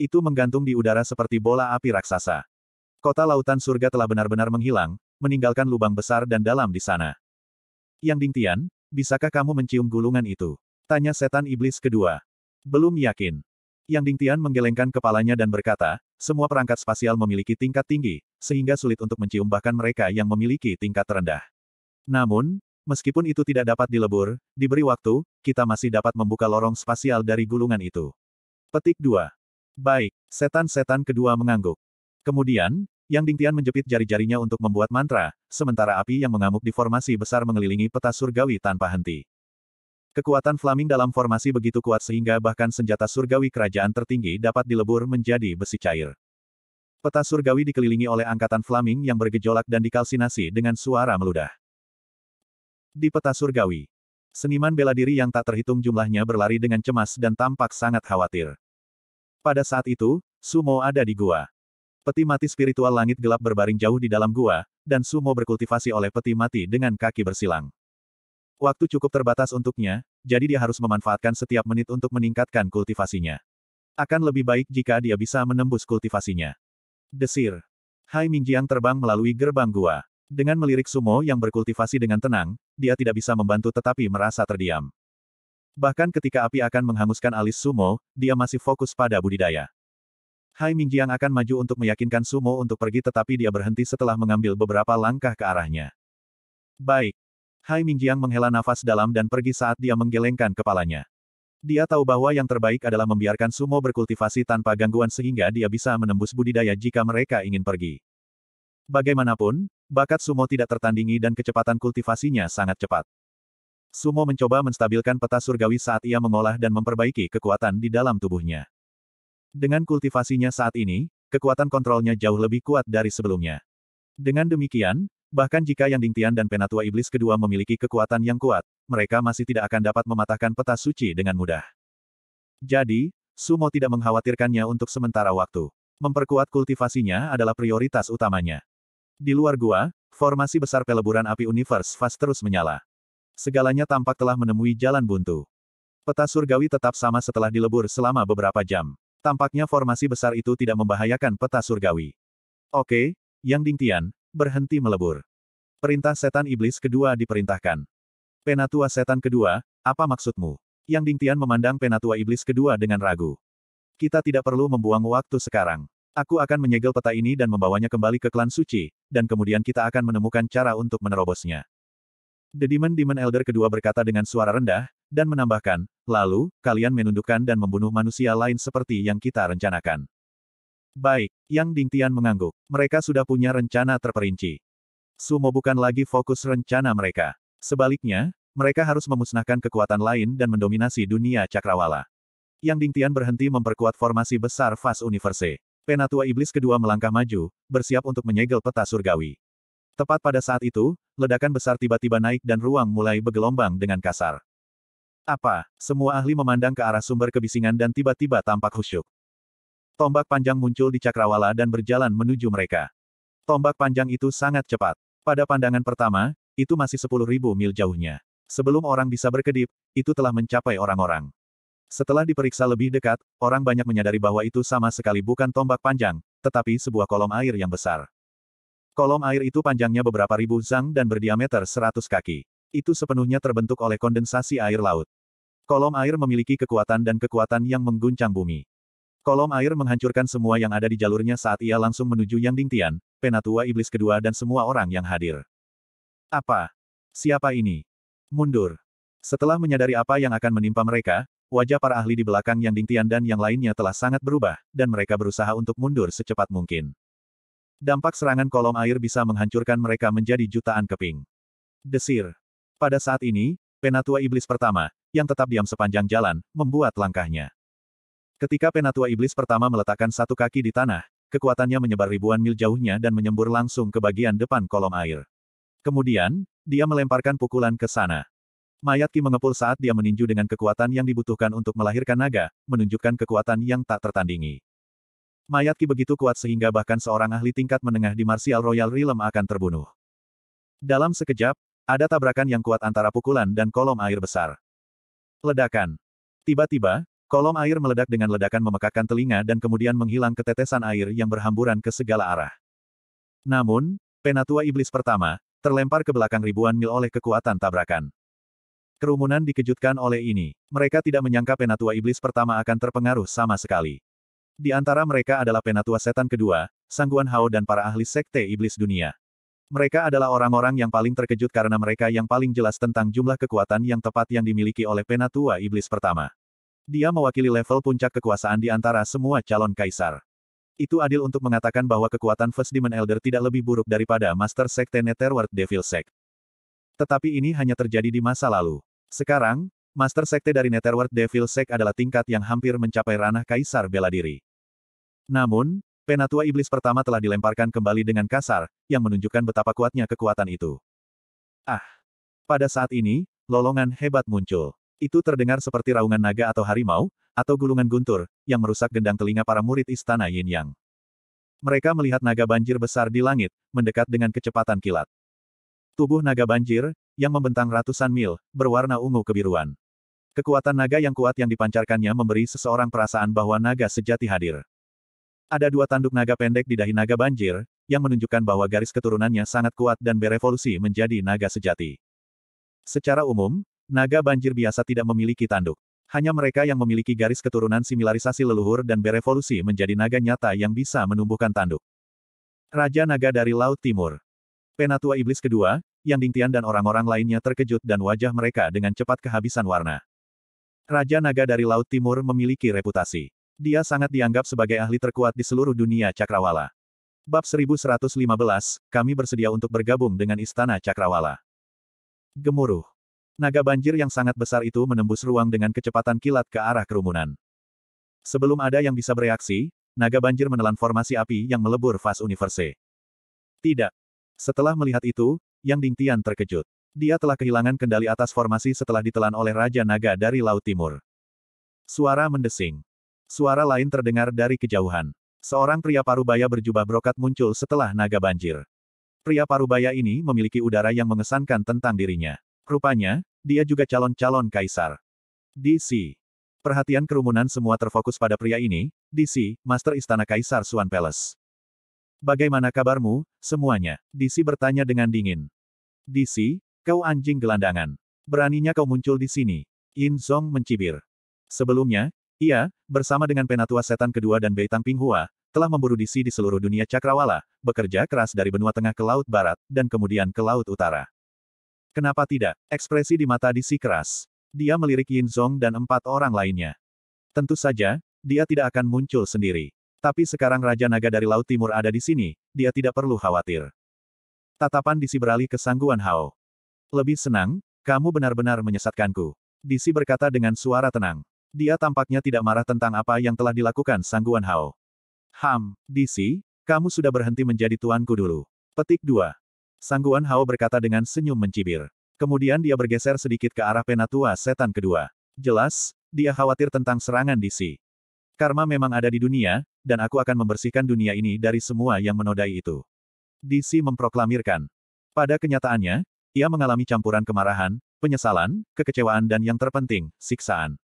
itu menggantung di udara seperti bola api raksasa. Kota lautan surga telah benar-benar menghilang, meninggalkan lubang besar dan dalam di sana. Yang Dingtian, bisakah kamu mencium gulungan itu? Tanya setan iblis kedua. Belum yakin. Yang Dingtian menggelengkan kepalanya dan berkata, semua perangkat spasial memiliki tingkat tinggi, sehingga sulit untuk mencium bahkan mereka yang memiliki tingkat terendah. Namun, meskipun itu tidak dapat dilebur, diberi waktu, kita masih dapat membuka lorong spasial dari gulungan itu. Petik 2. Baik, setan-setan kedua mengangguk. Kemudian, Yang Dingtian menjepit jari-jarinya untuk membuat mantra, sementara api yang mengamuk di formasi besar mengelilingi peta surgawi tanpa henti. Kekuatan Flaming dalam formasi begitu kuat sehingga bahkan senjata surgawi kerajaan tertinggi dapat dilebur menjadi besi cair. Peta surgawi dikelilingi oleh angkatan Flaming yang bergejolak dan dikalsinasi dengan suara meludah. Di peta surgawi, seniman bela diri yang tak terhitung jumlahnya berlari dengan cemas dan tampak sangat khawatir. Pada saat itu, Sumo ada di gua. Peti mati spiritual langit gelap berbaring jauh di dalam gua, dan Sumo berkultivasi oleh peti mati dengan kaki bersilang. Waktu cukup terbatas untuknya, jadi dia harus memanfaatkan setiap menit untuk meningkatkan kultivasinya. Akan lebih baik jika dia bisa menembus kultivasinya. Desir. Hai Mingjiang terbang melalui gerbang gua. Dengan melirik Sumo yang berkultivasi dengan tenang, dia tidak bisa membantu tetapi merasa terdiam. Bahkan ketika api akan menghanguskan alis Sumo, dia masih fokus pada budidaya. Hai Mingjiang akan maju untuk meyakinkan Sumo untuk pergi tetapi dia berhenti setelah mengambil beberapa langkah ke arahnya. Baik. Hai Mingjiang menghela nafas dalam dan pergi saat dia menggelengkan kepalanya. Dia tahu bahwa yang terbaik adalah membiarkan sumo berkultivasi tanpa gangguan sehingga dia bisa menembus budidaya jika mereka ingin pergi. Bagaimanapun, bakat sumo tidak tertandingi dan kecepatan kultivasinya sangat cepat. Sumo mencoba menstabilkan peta surgawi saat ia mengolah dan memperbaiki kekuatan di dalam tubuhnya. Dengan kultivasinya saat ini, kekuatan kontrolnya jauh lebih kuat dari sebelumnya. Dengan demikian, bahkan jika Yang Dingtian dan Penatua Iblis kedua memiliki kekuatan yang kuat, mereka masih tidak akan dapat mematahkan peta suci dengan mudah. Jadi, Sumo tidak mengkhawatirkannya untuk sementara waktu. Memperkuat kultivasinya adalah prioritas utamanya. Di luar gua, formasi besar peleburan api universe fast terus menyala. Segalanya tampak telah menemui jalan buntu. Peta surgawi tetap sama setelah dilebur selama beberapa jam. Tampaknya formasi besar itu tidak membahayakan peta surgawi. Oke, Yang Dingtian, berhenti melebur. Perintah setan iblis kedua diperintahkan. Penatua setan kedua, apa maksudmu? Yang Dingtian memandang penatua iblis kedua dengan ragu. Kita tidak perlu membuang waktu sekarang. Aku akan menyegel peta ini dan membawanya kembali ke klan suci, dan kemudian kita akan menemukan cara untuk menerobosnya. The Demon-Demon Elder kedua berkata dengan suara rendah, dan menambahkan, lalu, kalian menundukkan dan membunuh manusia lain seperti yang kita rencanakan. Baik, Yang Ding Tian mengangguk. Mereka sudah punya rencana terperinci. Sumo bukan lagi fokus rencana mereka. Sebaliknya, mereka harus memusnahkan kekuatan lain dan mendominasi dunia cakrawala. Yang Ding Tian berhenti memperkuat formasi besar Fas Universe. Penatua Iblis kedua melangkah maju, bersiap untuk menyegel peta surgawi. Tepat pada saat itu, ledakan besar tiba-tiba naik dan ruang mulai bergelombang dengan kasar. Apa? Semua ahli memandang ke arah sumber kebisingan dan tiba-tiba tampak khusyuk. Tombak panjang muncul di cakrawala dan berjalan menuju mereka. Tombak panjang itu sangat cepat. Pada pandangan pertama, itu masih 10.000 mil jauhnya. Sebelum orang bisa berkedip, itu telah mencapai orang-orang. Setelah diperiksa lebih dekat, orang banyak menyadari bahwa itu sama sekali bukan tombak panjang, tetapi sebuah kolom air yang besar. Kolom air itu panjangnya beberapa ribu zang dan berdiameter 100 kaki. Itu sepenuhnya terbentuk oleh kondensasi air laut. Kolom air memiliki kekuatan dan kekuatan yang mengguncang bumi. Kolom air menghancurkan semua yang ada di jalurnya saat ia langsung menuju Yang Dingtian, penatua iblis kedua dan semua orang yang hadir. Apa? Siapa ini? Mundur. Setelah menyadari apa yang akan menimpa mereka, wajah para ahli di belakang Yang Dingtian dan yang lainnya telah sangat berubah, dan mereka berusaha untuk mundur secepat mungkin. Dampak serangan kolom air bisa menghancurkan mereka menjadi jutaan keping. Desir. Pada saat ini, Penatua Iblis pertama, yang tetap diam sepanjang jalan, membuat langkahnya. Ketika Penatua Iblis pertama meletakkan satu kaki di tanah, kekuatannya menyebar ribuan mil jauhnya dan menyembur langsung ke bagian depan kolom air. Kemudian, dia melemparkan pukulan ke sana. Mayat Ki mengepul saat dia meninju dengan kekuatan yang dibutuhkan untuk melahirkan naga, menunjukkan kekuatan yang tak tertandingi. Mayat Ki begitu kuat sehingga bahkan seorang ahli tingkat menengah di Martial Royal Realm akan terbunuh. Dalam sekejap, ada tabrakan yang kuat antara pukulan dan kolom air besar. Ledakan. Tiba-tiba, kolom air meledak dengan ledakan memekakkan telinga dan kemudian menghilang ketetesan air yang berhamburan ke segala arah. Namun, penatua iblis pertama, terlempar ke belakang ribuan mil oleh kekuatan tabrakan. Kerumunan dikejutkan oleh ini. Mereka tidak menyangka penatua iblis pertama akan terpengaruh sama sekali. Di antara mereka adalah penatua setan kedua, Sangguan Hao dan para ahli sekte iblis dunia. Mereka adalah orang-orang yang paling terkejut karena mereka yang paling jelas tentang jumlah kekuatan yang tepat yang dimiliki oleh penatua iblis pertama. Dia mewakili level puncak kekuasaan di antara semua calon kaisar. Itu adil untuk mengatakan bahwa kekuatan First Demon Elder tidak lebih buruk daripada Master Sekte Netherworld Devil Sect. Tetapi ini hanya terjadi di masa lalu. Sekarang, Master Sekte dari Netherworld Devil Sect adalah tingkat yang hampir mencapai ranah kaisar bela diri. Namun, penatua iblis pertama telah dilemparkan kembali dengan kasar, yang menunjukkan betapa kuatnya kekuatan itu. Ah! Pada saat ini, lolongan hebat muncul. Itu terdengar seperti raungan naga atau harimau, atau gulungan guntur, yang merusak gendang telinga para murid istana Yin Yang. Mereka melihat naga banjir besar di langit, mendekat dengan kecepatan kilat. Tubuh naga banjir, yang membentang ratusan mil, berwarna ungu kebiruan. Kekuatan naga yang kuat yang dipancarkannya memberi seseorang perasaan bahwa naga sejati hadir. Ada dua tanduk naga pendek di dahi naga banjir, yang menunjukkan bahwa garis keturunannya sangat kuat dan berevolusi menjadi naga sejati. Secara umum, naga banjir biasa tidak memiliki tanduk. Hanya mereka yang memiliki garis keturunan similarisasi leluhur dan berevolusi menjadi naga nyata yang bisa menumbuhkan tanduk. Raja Naga dari Laut Timur. Penatua Iblis kedua, yang Dingtian dan orang-orang lainnya terkejut dan wajah mereka dengan cepat kehabisan warna. Raja Naga dari Laut Timur memiliki reputasi. Dia sangat dianggap sebagai ahli terkuat di seluruh dunia Cakrawala. Bab 1115, kami bersedia untuk bergabung dengan Istana Cakrawala. Gemuruh. Naga banjir yang sangat besar itu menembus ruang dengan kecepatan kilat ke arah kerumunan. Sebelum ada yang bisa bereaksi, naga banjir menelan formasi api yang melebur Fas Universe. Tidak. Setelah melihat itu, Yang Dingtian terkejut. Dia telah kehilangan kendali atas formasi setelah ditelan oleh Raja Naga dari Laut Timur. Suara mendesing. Suara lain terdengar dari kejauhan. Seorang pria parubaya berjubah brokat muncul setelah naga banjir. Pria parubaya ini memiliki udara yang mengesankan tentang dirinya. Rupanya, dia juga calon-calon kaisar. DC. Perhatian kerumunan semua terfokus pada pria ini, DC, Master Istana Kaisar Swan Palace. Bagaimana kabarmu, semuanya? DC bertanya dengan dingin. DC, kau anjing gelandangan. Beraninya kau muncul di sini. Yin Zhong mencibir. Sebelumnya, ia, bersama dengan penatua setan kedua dan Beitang Pinghua, telah memburu DC di seluruh dunia cakrawala, bekerja keras dari benua tengah ke laut barat, dan kemudian ke laut utara. Kenapa tidak? Ekspresi di mata DC keras. Dia melirik Yin Zhong dan empat orang lainnya. Tentu saja, dia tidak akan muncul sendiri. Tapi sekarang Raja Naga dari Laut Timur ada di sini, dia tidak perlu khawatir. Tatapan disi beralih ke sangguan Hao. Lebih senang, kamu benar-benar menyesatkanku. Disi berkata dengan suara tenang. Dia tampaknya tidak marah tentang apa yang telah dilakukan Sangguan Hao. Ham, DC, kamu sudah berhenti menjadi tuanku dulu. Petik 2. Sang Hao berkata dengan senyum mencibir. Kemudian dia bergeser sedikit ke arah penatua setan kedua. Jelas, dia khawatir tentang serangan DC. Karma memang ada di dunia, dan aku akan membersihkan dunia ini dari semua yang menodai itu. DC memproklamirkan. Pada kenyataannya, ia mengalami campuran kemarahan, penyesalan, kekecewaan dan yang terpenting, siksaan.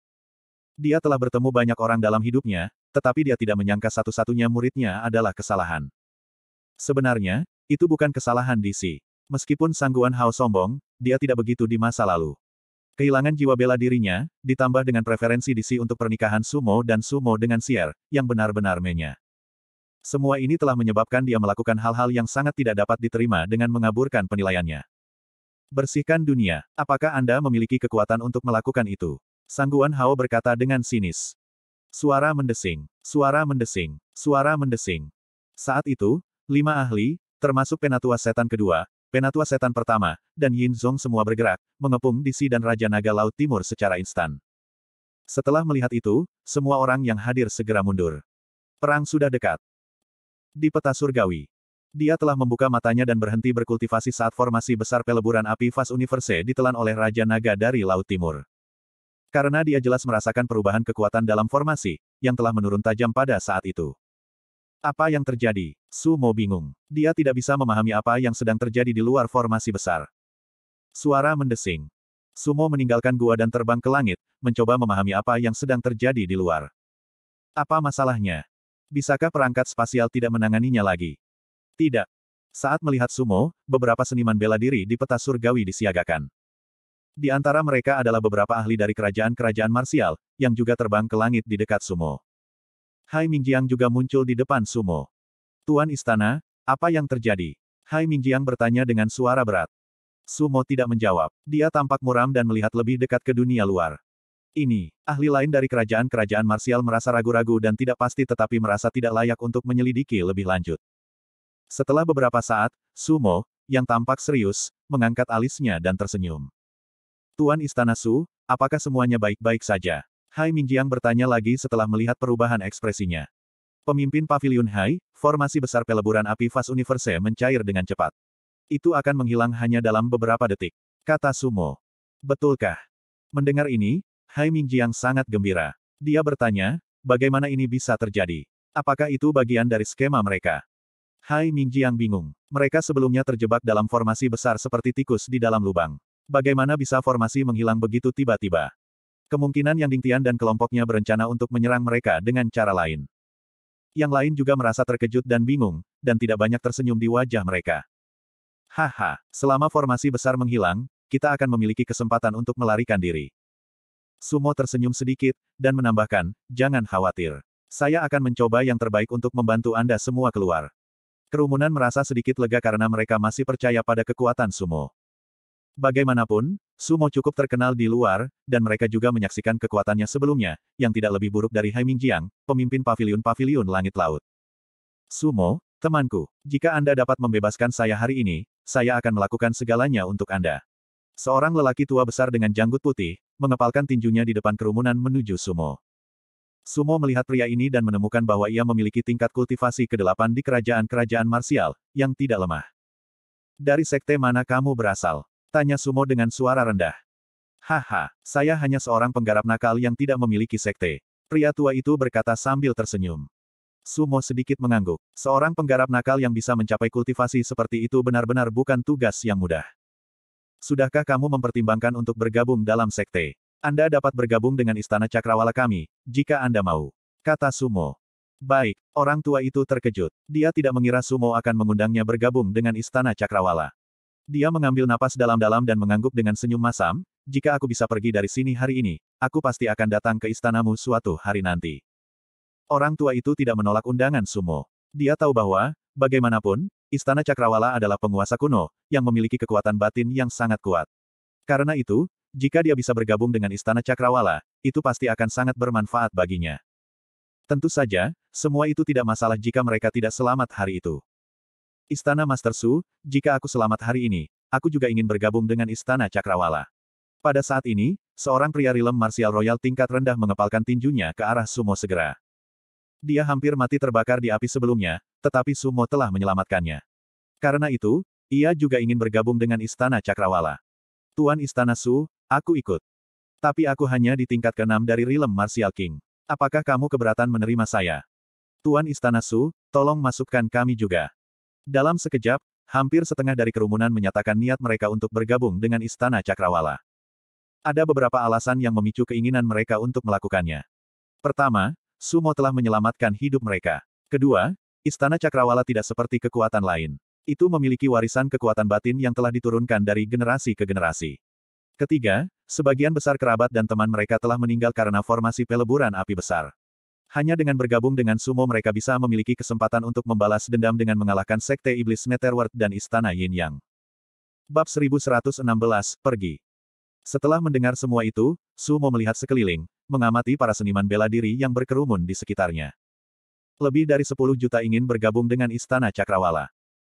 Dia telah bertemu banyak orang dalam hidupnya, tetapi dia tidak menyangka satu-satunya muridnya adalah kesalahan. Sebenarnya, itu bukan kesalahan DC. Meskipun Sangguan Hao sombong, dia tidak begitu di masa lalu. Kehilangan jiwa bela dirinya, ditambah dengan preferensi DC untuk pernikahan Sumo dan Sumo dengan Sier, yang benar-benar menya. Semua ini telah menyebabkan dia melakukan hal-hal yang sangat tidak dapat diterima dengan mengaburkan penilaiannya. Bersihkan dunia. Apakah Anda memiliki kekuatan untuk melakukan itu? Sangguan Hao berkata dengan sinis. Suara mendesing, suara mendesing, suara mendesing. Saat itu, lima ahli, termasuk penatua setan kedua, penatua setan pertama, dan Yin Zhong, semua bergerak, mengepung Disi dan Raja Naga Laut Timur secara instan. Setelah melihat itu, semua orang yang hadir segera mundur. Perang sudah dekat. Di peta surgawi, dia telah membuka matanya dan berhenti berkultivasi saat formasi besar peleburan api Fas Universe ditelan oleh Raja Naga dari Laut Timur. Karena dia jelas merasakan perubahan kekuatan dalam formasi, yang telah menurun tajam pada saat itu. Apa yang terjadi? Su Mo bingung. Dia tidak bisa memahami apa yang sedang terjadi di luar formasi besar. Suara mendesing. Su Mo meninggalkan gua dan terbang ke langit, mencoba memahami apa yang sedang terjadi di luar. Apa masalahnya? Bisakah perangkat spasial tidak menanganinya lagi? Tidak. Saat melihat Sumo, beberapa seniman bela diri di peta surgawi disiagakan. Di antara mereka adalah beberapa ahli dari kerajaan-kerajaan marsial, yang juga terbang ke langit di dekat Sumo. Hai Mingjiang juga muncul di depan Sumo. Tuan Istana, apa yang terjadi? Hai Mingjiang bertanya dengan suara berat. Sumo tidak menjawab. Dia tampak muram dan melihat lebih dekat ke dunia luar. Ini, ahli lain dari kerajaan-kerajaan marsial merasa ragu-ragu dan tidak pasti tetapi merasa tidak layak untuk menyelidiki lebih lanjut. Setelah beberapa saat, Sumo, yang tampak serius, mengangkat alisnya dan tersenyum. Tuan Istana Su, apakah semuanya baik-baik saja? Hai Mingjiang bertanya lagi setelah melihat perubahan ekspresinya. Pemimpin Pavilion Hai, formasi besar peleburan api Fas Universe mencair dengan cepat. Itu akan menghilang hanya dalam beberapa detik. Kata Sumo. Betulkah? Mendengar ini, Hai Mingjiang sangat gembira. Dia bertanya, bagaimana ini bisa terjadi? Apakah itu bagian dari skema mereka? Hai Mingjiang bingung. Mereka sebelumnya terjebak dalam formasi besar seperti tikus di dalam lubang. Bagaimana bisa formasi menghilang begitu tiba-tiba? Kemungkinan Yang Dingtian dan kelompoknya berencana untuk menyerang mereka dengan cara lain. Yang lain juga merasa terkejut dan bingung, dan tidak banyak tersenyum di wajah mereka. Haha, selama formasi besar menghilang, kita akan memiliki kesempatan untuk melarikan diri. Sumo tersenyum sedikit, dan menambahkan, jangan khawatir. Saya akan mencoba yang terbaik untuk membantu Anda semua keluar. Kerumunan merasa sedikit lega karena mereka masih percaya pada kekuatan Sumo. Bagaimanapun, Sumo cukup terkenal di luar, dan mereka juga menyaksikan kekuatannya sebelumnya, yang tidak lebih buruk dari Haiming Jiang, pemimpin Paviliun-Paviliun langit laut. Sumo, temanku, jika Anda dapat membebaskan saya hari ini, saya akan melakukan segalanya untuk Anda. Seorang lelaki tua besar dengan janggut putih, mengepalkan tinjunya di depan kerumunan menuju Sumo. Sumo melihat pria ini dan menemukan bahwa ia memiliki tingkat kultivasi ke-8 di kerajaan-kerajaan marsial, yang tidak lemah. Dari sekte mana kamu berasal? Tanya Sumo dengan suara rendah. Haha, saya hanya seorang penggarap nakal yang tidak memiliki sekte. Pria tua itu berkata sambil tersenyum. Sumo sedikit mengangguk. Seorang penggarap nakal yang bisa mencapai kultivasi seperti itu benar-benar bukan tugas yang mudah. Sudahkah kamu mempertimbangkan untuk bergabung dalam sekte? Anda dapat bergabung dengan istana cakrawala kami, jika Anda mau. Kata Sumo. Baik, orang tua itu terkejut. Dia tidak mengira Sumo akan mengundangnya bergabung dengan istana cakrawala. Dia mengambil napas dalam-dalam dan mengangguk dengan senyum masam, jika aku bisa pergi dari sini hari ini, aku pasti akan datang ke istanamu suatu hari nanti. Orang tua itu tidak menolak undangan Sumo. Dia tahu bahwa, bagaimanapun, istana Cakrawala adalah penguasa kuno, yang memiliki kekuatan batin yang sangat kuat. Karena itu, jika dia bisa bergabung dengan istana Cakrawala, itu pasti akan sangat bermanfaat baginya. Tentu saja, semua itu tidak masalah jika mereka tidak selamat hari itu. Istana Master Su, jika aku selamat hari ini, aku juga ingin bergabung dengan Istana Cakrawala. Pada saat ini, seorang pria rilem Martial royal tingkat rendah mengepalkan tinjunya ke arah Sumo segera. Dia hampir mati terbakar di api sebelumnya, tetapi Sumo telah menyelamatkannya. Karena itu, ia juga ingin bergabung dengan Istana Cakrawala. Tuan Istana Su, aku ikut. Tapi aku hanya di tingkat keenam dari rilem Martial King. Apakah kamu keberatan menerima saya? Tuan Istana Su, tolong masukkan kami juga. Dalam sekejap, hampir setengah dari kerumunan menyatakan niat mereka untuk bergabung dengan Istana Cakrawala. Ada beberapa alasan yang memicu keinginan mereka untuk melakukannya. Pertama, Sumo telah menyelamatkan hidup mereka. Kedua, Istana Cakrawala tidak seperti kekuatan lain. Itu memiliki warisan kekuatan batin yang telah diturunkan dari generasi ke generasi. Ketiga, sebagian besar kerabat dan teman mereka telah meninggal karena formasi peleburan api besar. Hanya dengan bergabung dengan sumo mereka bisa memiliki kesempatan untuk membalas dendam dengan mengalahkan Sekte Iblis Netherworld dan Istana Yin Yang. Bab 1116, Pergi. Setelah mendengar semua itu, Sumo melihat sekeliling, mengamati para seniman bela diri yang berkerumun di sekitarnya. Lebih dari 10 juta ingin bergabung dengan Istana Cakrawala.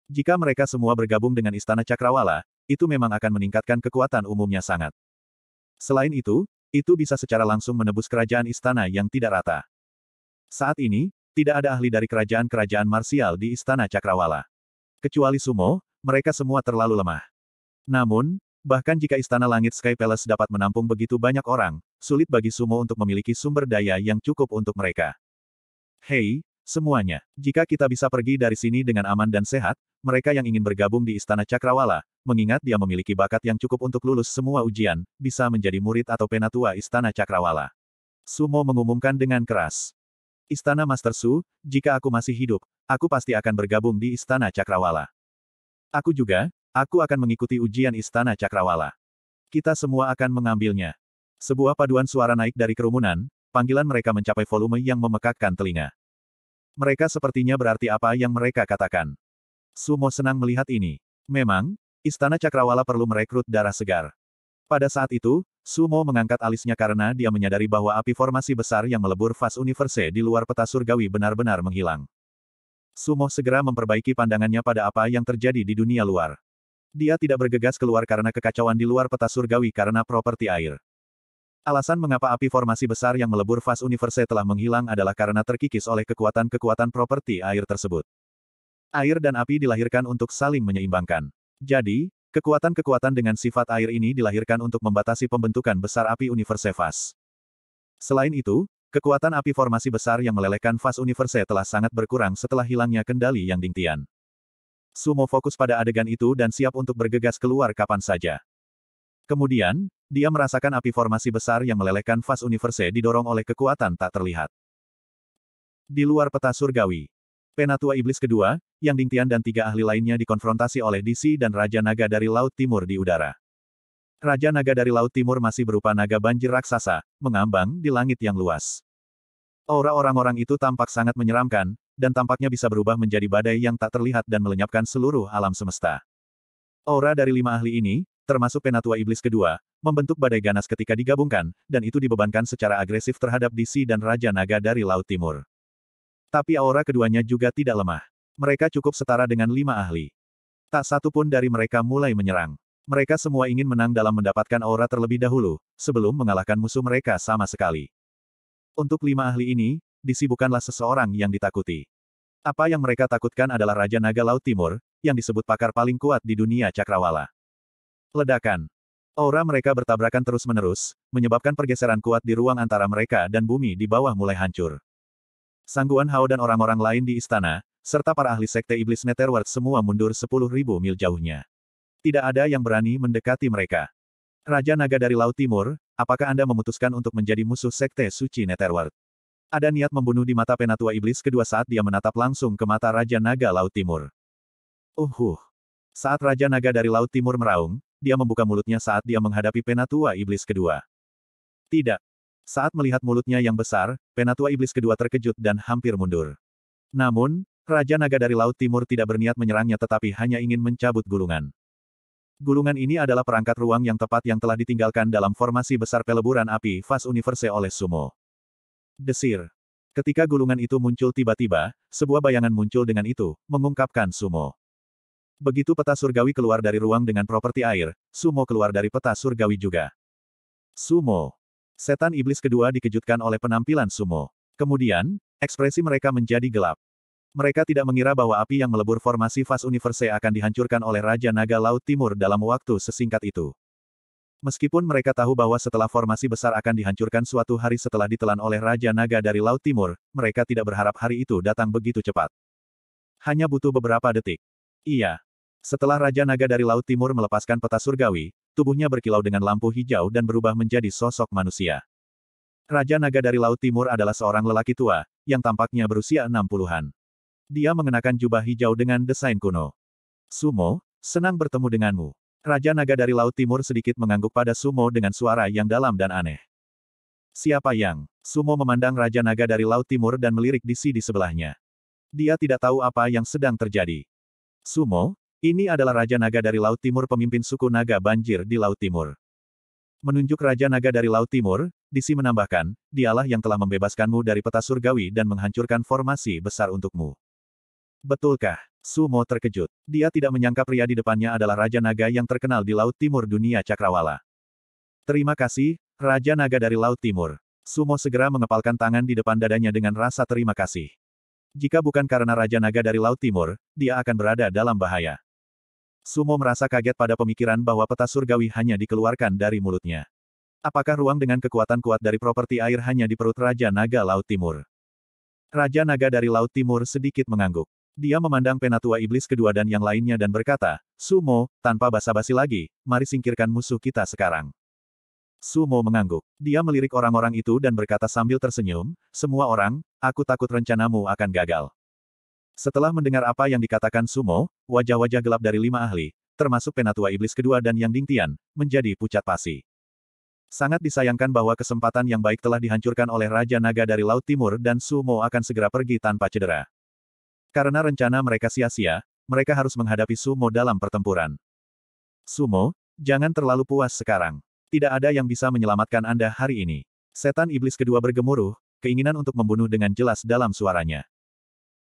Jika mereka semua bergabung dengan Istana Cakrawala, itu memang akan meningkatkan kekuatan umumnya sangat. Selain itu, itu bisa secara langsung menebus kerajaan istana yang tidak rata. Saat ini, tidak ada ahli dari kerajaan-kerajaan marsial di Istana Cakrawala. Kecuali Sumo, mereka semua terlalu lemah. Namun, bahkan jika Istana Langit Sky Palace dapat menampung begitu banyak orang, sulit bagi Sumo untuk memiliki sumber daya yang cukup untuk mereka. Hei, semuanya, jika kita bisa pergi dari sini dengan aman dan sehat, mereka yang ingin bergabung di Istana Cakrawala, mengingat dia memiliki bakat yang cukup untuk lulus semua ujian, bisa menjadi murid atau penatua Istana Cakrawala. Sumo mengumumkan dengan keras. Istana Master Su, jika aku masih hidup, aku pasti akan bergabung di Istana Cakrawala. Aku juga, aku akan mengikuti ujian Istana Cakrawala. Kita semua akan mengambilnya. Sebuah paduan suara naik dari kerumunan, panggilan mereka mencapai volume yang memekakkan telinga. Mereka sepertinya berarti apa yang mereka katakan. Sumo senang melihat ini. Memang, Istana Cakrawala perlu merekrut darah segar. Pada saat itu, Sumo mengangkat alisnya karena dia menyadari bahwa api formasi besar yang melebur Fas Universe di luar peta surgawi benar-benar menghilang. Sumo segera memperbaiki pandangannya pada apa yang terjadi di dunia luar. Dia tidak bergegas keluar karena kekacauan di luar peta surgawi karena properti air. Alasan mengapa api formasi besar yang melebur Fas Universe telah menghilang adalah karena terkikis oleh kekuatan-kekuatan properti air tersebut. Air dan api dilahirkan untuk saling menyeimbangkan. Jadi, Kekuatan-kekuatan dengan sifat air ini dilahirkan untuk membatasi pembentukan besar api Universe Fas. Selain itu, kekuatan api formasi besar yang melelehkan Fas Universe telah sangat berkurang setelah hilangnya kendali yang dingtian. Sumo fokus pada adegan itu dan siap untuk bergegas keluar kapan saja. Kemudian, dia merasakan api formasi besar yang melelehkan Fas Universe didorong oleh kekuatan tak terlihat. Di luar peta surgawi, Penatua Iblis kedua, yang Dingtian dan tiga ahli lainnya dikonfrontasi oleh DC dan Raja Naga dari Laut Timur di udara. Raja Naga dari Laut Timur masih berupa naga banjir raksasa, mengambang di langit yang luas. Aura orang-orang itu tampak sangat menyeramkan, dan tampaknya bisa berubah menjadi badai yang tak terlihat dan melenyapkan seluruh alam semesta. Aura dari lima ahli ini, termasuk penatua iblis kedua, membentuk badai ganas ketika digabungkan, dan itu dibebankan secara agresif terhadap DC dan Raja Naga dari Laut Timur. Tapi aura keduanya juga tidak lemah. Mereka cukup setara dengan lima ahli. Tak satu pun dari mereka mulai menyerang. Mereka semua ingin menang dalam mendapatkan aura terlebih dahulu, sebelum mengalahkan musuh mereka sama sekali. Untuk lima ahli ini, disibukkanlah seseorang yang ditakuti. Apa yang mereka takutkan adalah Raja Naga Laut Timur, yang disebut pakar paling kuat di dunia cakrawala. Ledakan. Aura mereka bertabrakan terus-menerus, menyebabkan pergeseran kuat di ruang antara mereka dan bumi di bawah mulai hancur. Sangguan Hao dan orang-orang lain di istana, serta para ahli sekte iblis Netherworld semua mundur sepuluh ribu mil jauhnya. Tidak ada yang berani mendekati mereka. Raja Naga dari Laut Timur, apakah Anda memutuskan untuk menjadi musuh sekte suci Netherworld? Ada niat membunuh di mata penatua iblis kedua saat dia menatap langsung ke mata Raja Naga Laut Timur. Uhuh. Saat Raja Naga dari Laut Timur meraung, dia membuka mulutnya saat dia menghadapi penatua iblis kedua. Tidak. Saat melihat mulutnya yang besar, penatua iblis kedua terkejut dan hampir mundur. Namun, Raja Naga dari Laut Timur tidak berniat menyerangnya tetapi hanya ingin mencabut gulungan. Gulungan ini adalah perangkat ruang yang tepat yang telah ditinggalkan dalam formasi besar peleburan api Fas Universe oleh Sumo. Desir. Ketika gulungan itu muncul tiba-tiba, sebuah bayangan muncul dengan itu, mengungkapkan Sumo. Begitu peta surgawi keluar dari ruang dengan properti air, Sumo keluar dari peta surgawi juga. Sumo. Setan iblis kedua dikejutkan oleh penampilan Sumo. Kemudian, ekspresi mereka menjadi gelap. Mereka tidak mengira bahwa api yang melebur formasi Fas Universe akan dihancurkan oleh Raja Naga Laut Timur dalam waktu sesingkat itu. Meskipun mereka tahu bahwa setelah formasi besar akan dihancurkan suatu hari setelah ditelan oleh Raja Naga dari Laut Timur, mereka tidak berharap hari itu datang begitu cepat. Hanya butuh beberapa detik. Iya. Setelah Raja Naga dari Laut Timur melepaskan peta surgawi, tubuhnya berkilau dengan lampu hijau dan berubah menjadi sosok manusia. Raja Naga dari Laut Timur adalah seorang lelaki tua, yang tampaknya berusia enam puluhan. Dia mengenakan jubah hijau dengan desain kuno. Sumo, senang bertemu denganmu. Raja naga dari Laut Timur sedikit mengangguk pada Sumo dengan suara yang dalam dan aneh. Siapa yang? Sumo memandang Raja Naga dari Laut Timur dan melirik Disi di sebelahnya. Dia tidak tahu apa yang sedang terjadi. Sumo, ini adalah Raja Naga dari Laut Timur pemimpin suku Naga Banjir di Laut Timur. Menunjuk Raja Naga dari Laut Timur, Disi menambahkan, dialah yang telah membebaskanmu dari peta surgawi dan menghancurkan formasi besar untukmu. Betulkah? Sumo terkejut. Dia tidak menyangka pria di depannya adalah Raja Naga yang terkenal di Laut Timur dunia Cakrawala. Terima kasih, Raja Naga dari Laut Timur. Sumo segera mengepalkan tangan di depan dadanya dengan rasa terima kasih. Jika bukan karena Raja Naga dari Laut Timur, dia akan berada dalam bahaya. Sumo merasa kaget pada pemikiran bahwa peta surgawi hanya dikeluarkan dari mulutnya. Apakah ruang dengan kekuatan kuat dari properti air hanya di perut Raja Naga Laut Timur? Raja Naga dari Laut Timur sedikit mengangguk. Dia memandang penatua iblis kedua dan yang lainnya dan berkata, Sumo, tanpa basa-basi lagi, mari singkirkan musuh kita sekarang. Sumo mengangguk. Dia melirik orang-orang itu dan berkata sambil tersenyum, Semua orang, aku takut rencanamu akan gagal. Setelah mendengar apa yang dikatakan Sumo, wajah-wajah gelap dari lima ahli, termasuk penatua iblis kedua dan Yang Dingtian, menjadi pucat pasi. Sangat disayangkan bahwa kesempatan yang baik telah dihancurkan oleh Raja Naga dari Laut Timur dan Sumo akan segera pergi tanpa cedera. Karena rencana mereka sia-sia, mereka harus menghadapi Sumo dalam pertempuran. Sumo, jangan terlalu puas sekarang. Tidak ada yang bisa menyelamatkan Anda hari ini. Setan iblis kedua bergemuruh, keinginan untuk membunuh dengan jelas dalam suaranya.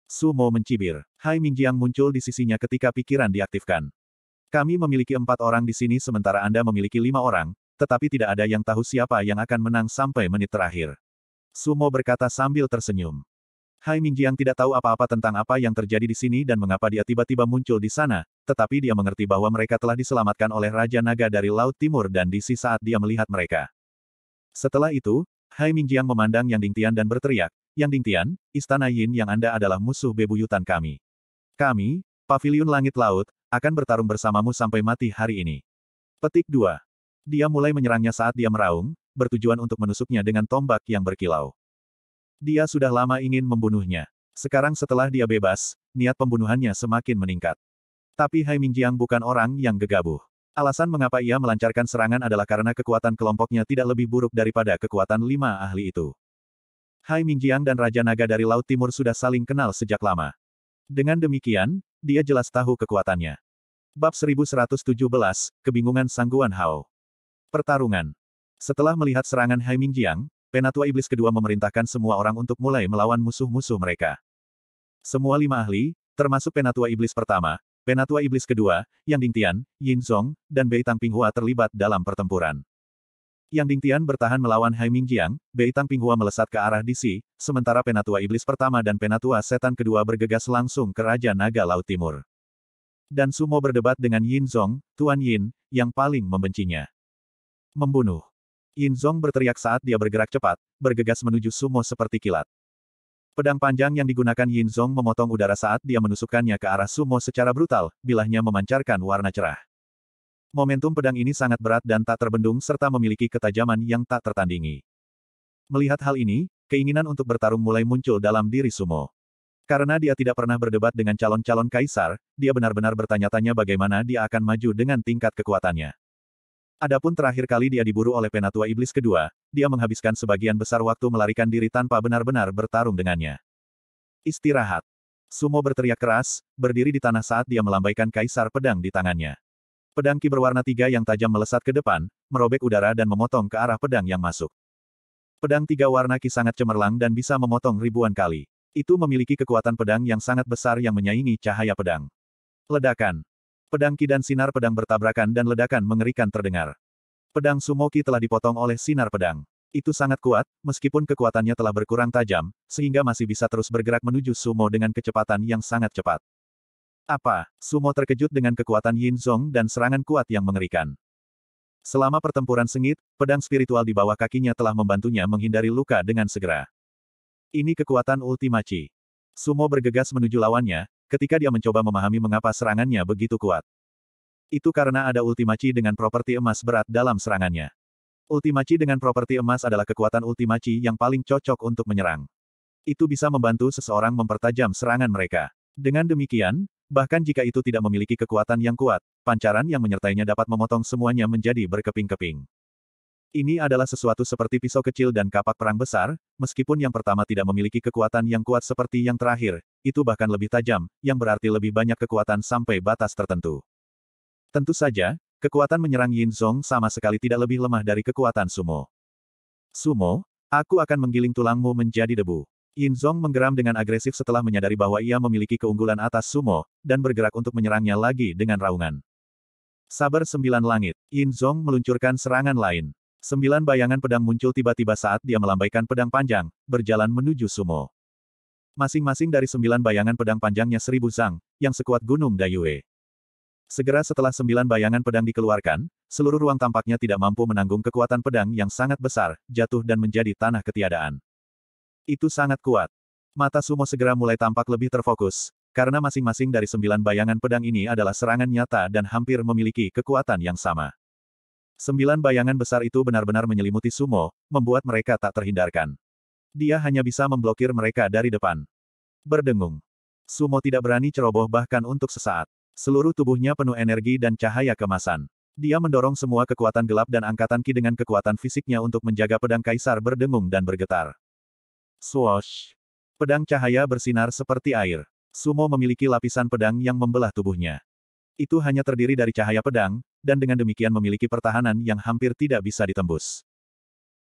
Sumo mencibir. Hai Mingjiang muncul di sisinya ketika pikiran diaktifkan. Kami memiliki empat orang di sini sementara Anda memiliki lima orang, tetapi tidak ada yang tahu siapa yang akan menang sampai menit terakhir. Sumo berkata sambil tersenyum. Hai Mingjiang tidak tahu apa-apa tentang apa yang terjadi di sini dan mengapa dia tiba-tiba muncul di sana, tetapi dia mengerti bahwa mereka telah diselamatkan oleh Raja Naga dari Laut Timur dan di Disi saat dia melihat mereka. Setelah itu, Hai Mingjiang memandang Yang Dingtian dan berteriak, Yang Dingtian, Istana Yin yang Anda adalah musuh bebuyutan kami. Kami, Paviliun Langit Laut, akan bertarung bersamamu sampai mati hari ini. Petik 2. Dia mulai menyerangnya saat dia meraung, bertujuan untuk menusuknya dengan tombak yang berkilau. Dia sudah lama ingin membunuhnya. Sekarang setelah dia bebas, niat pembunuhannya semakin meningkat. Tapi Hai Mingjiang bukan orang yang gegabah. Alasan mengapa ia melancarkan serangan adalah karena kekuatan kelompoknya tidak lebih buruk daripada kekuatan lima ahli itu. Hai Mingjiang dan Raja Naga dari Laut Timur sudah saling kenal sejak lama. Dengan demikian, dia jelas tahu kekuatannya. Bab 1117, Kebingungan Sangguan Hao. Pertarungan. Setelah melihat serangan Hai Mingjiang, Penatua Iblis kedua memerintahkan semua orang untuk mulai melawan musuh-musuh mereka. Semua lima ahli, termasuk Penatua Iblis pertama, Penatua Iblis kedua, Yang Dingtian, Yin Zong, dan Bei Tangpinghua terlibat dalam pertempuran. Yang Dingtian bertahan melawan Hai Mingjiang, Bei Tangpinghua melesat ke arah DC, sementara Penatua Iblis pertama dan Penatua Setan kedua bergegas langsung ke Raja Naga Laut Timur. Dan Sumo berdebat dengan Yin Zong, Tuan Yin, yang paling membencinya. Membunuh. Yin Zhong berteriak saat dia bergerak cepat, bergegas menuju sumo seperti kilat. Pedang panjang yang digunakan Yin Zhong memotong udara saat dia menusukkannya ke arah sumo secara brutal, bilahnya memancarkan warna cerah. Momentum pedang ini sangat berat dan tak terbendung serta memiliki ketajaman yang tak tertandingi. Melihat hal ini, keinginan untuk bertarung mulai muncul dalam diri Sumo. Karena dia tidak pernah berdebat dengan calon-calon kaisar, dia benar-benar bertanya-tanya bagaimana dia akan maju dengan tingkat kekuatannya. Adapun terakhir kali dia diburu oleh penatua iblis kedua, dia menghabiskan sebagian besar waktu melarikan diri tanpa benar-benar bertarung dengannya. Istirahat. Sumo berteriak keras, berdiri di tanah saat dia melambaikan kaisar pedang di tangannya. Pedang ki berwarna tiga yang tajam melesat ke depan, merobek udara dan memotong ke arah pedang yang masuk. Pedang tiga warna ki sangat cemerlang dan bisa memotong ribuan kali. Itu memiliki kekuatan pedang yang sangat besar yang menyaingi cahaya pedang. Ledakan. Pedang ki dan sinar pedang bertabrakan dan ledakan mengerikan terdengar. Pedang Sumoki telah dipotong oleh sinar pedang. Itu sangat kuat, meskipun kekuatannya telah berkurang tajam, sehingga masih bisa terus bergerak menuju Sumo dengan kecepatan yang sangat cepat. Apa? Sumo terkejut dengan kekuatan Yin Zong dan serangan kuat yang mengerikan. Selama pertempuran sengit, pedang spiritual di bawah kakinya telah membantunya menghindari luka dengan segera. Ini kekuatan Ultimaci. Sumo bergegas menuju lawannya, ketika dia mencoba memahami mengapa serangannya begitu kuat. Itu karena ada Ultimaci dengan properti emas berat dalam serangannya. Ultimaci dengan properti emas adalah kekuatan Ultimaci yang paling cocok untuk menyerang. Itu bisa membantu seseorang mempertajam serangan mereka. Dengan demikian, bahkan jika itu tidak memiliki kekuatan yang kuat, pancaran yang menyertainya dapat memotong semuanya menjadi berkeping-keping. Ini adalah sesuatu seperti pisau kecil dan kapak perang besar, meskipun yang pertama tidak memiliki kekuatan yang kuat seperti yang terakhir, itu bahkan lebih tajam, yang berarti lebih banyak kekuatan sampai batas tertentu. Tentu saja, kekuatan menyerang Yin Zong sama sekali tidak lebih lemah dari kekuatan sumo. Sumo, aku akan menggiling tulangmu menjadi debu. Yin Zong menggeram dengan agresif setelah menyadari bahwa ia memiliki keunggulan atas sumo, dan bergerak untuk menyerangnya lagi dengan raungan. Sabar sembilan langit, Yin Zong meluncurkan serangan lain. Sembilan bayangan pedang muncul tiba-tiba saat dia melambaikan pedang panjang, berjalan menuju sumo. Masing-masing dari sembilan bayangan pedang panjangnya seribu zang, yang sekuat gunung Dayue. Segera setelah sembilan bayangan pedang dikeluarkan, seluruh ruang tampaknya tidak mampu menanggung kekuatan pedang yang sangat besar, jatuh dan menjadi tanah ketiadaan. Itu sangat kuat. Mata sumo segera mulai tampak lebih terfokus, karena masing-masing dari sembilan bayangan pedang ini adalah serangan nyata dan hampir memiliki kekuatan yang sama. Sembilan bayangan besar itu benar-benar menyelimuti Sumo, membuat mereka tak terhindarkan. Dia hanya bisa memblokir mereka dari depan. Berdengung. Sumo tidak berani ceroboh bahkan untuk sesaat. Seluruh tubuhnya penuh energi dan cahaya kemasan. Dia mendorong semua kekuatan gelap dan angkatan Ki dengan kekuatan fisiknya untuk menjaga pedang kaisar berdengung dan bergetar. Swoosh! Pedang cahaya bersinar seperti air. Sumo memiliki lapisan pedang yang membelah tubuhnya. Itu hanya terdiri dari cahaya pedang, dan dengan demikian memiliki pertahanan yang hampir tidak bisa ditembus.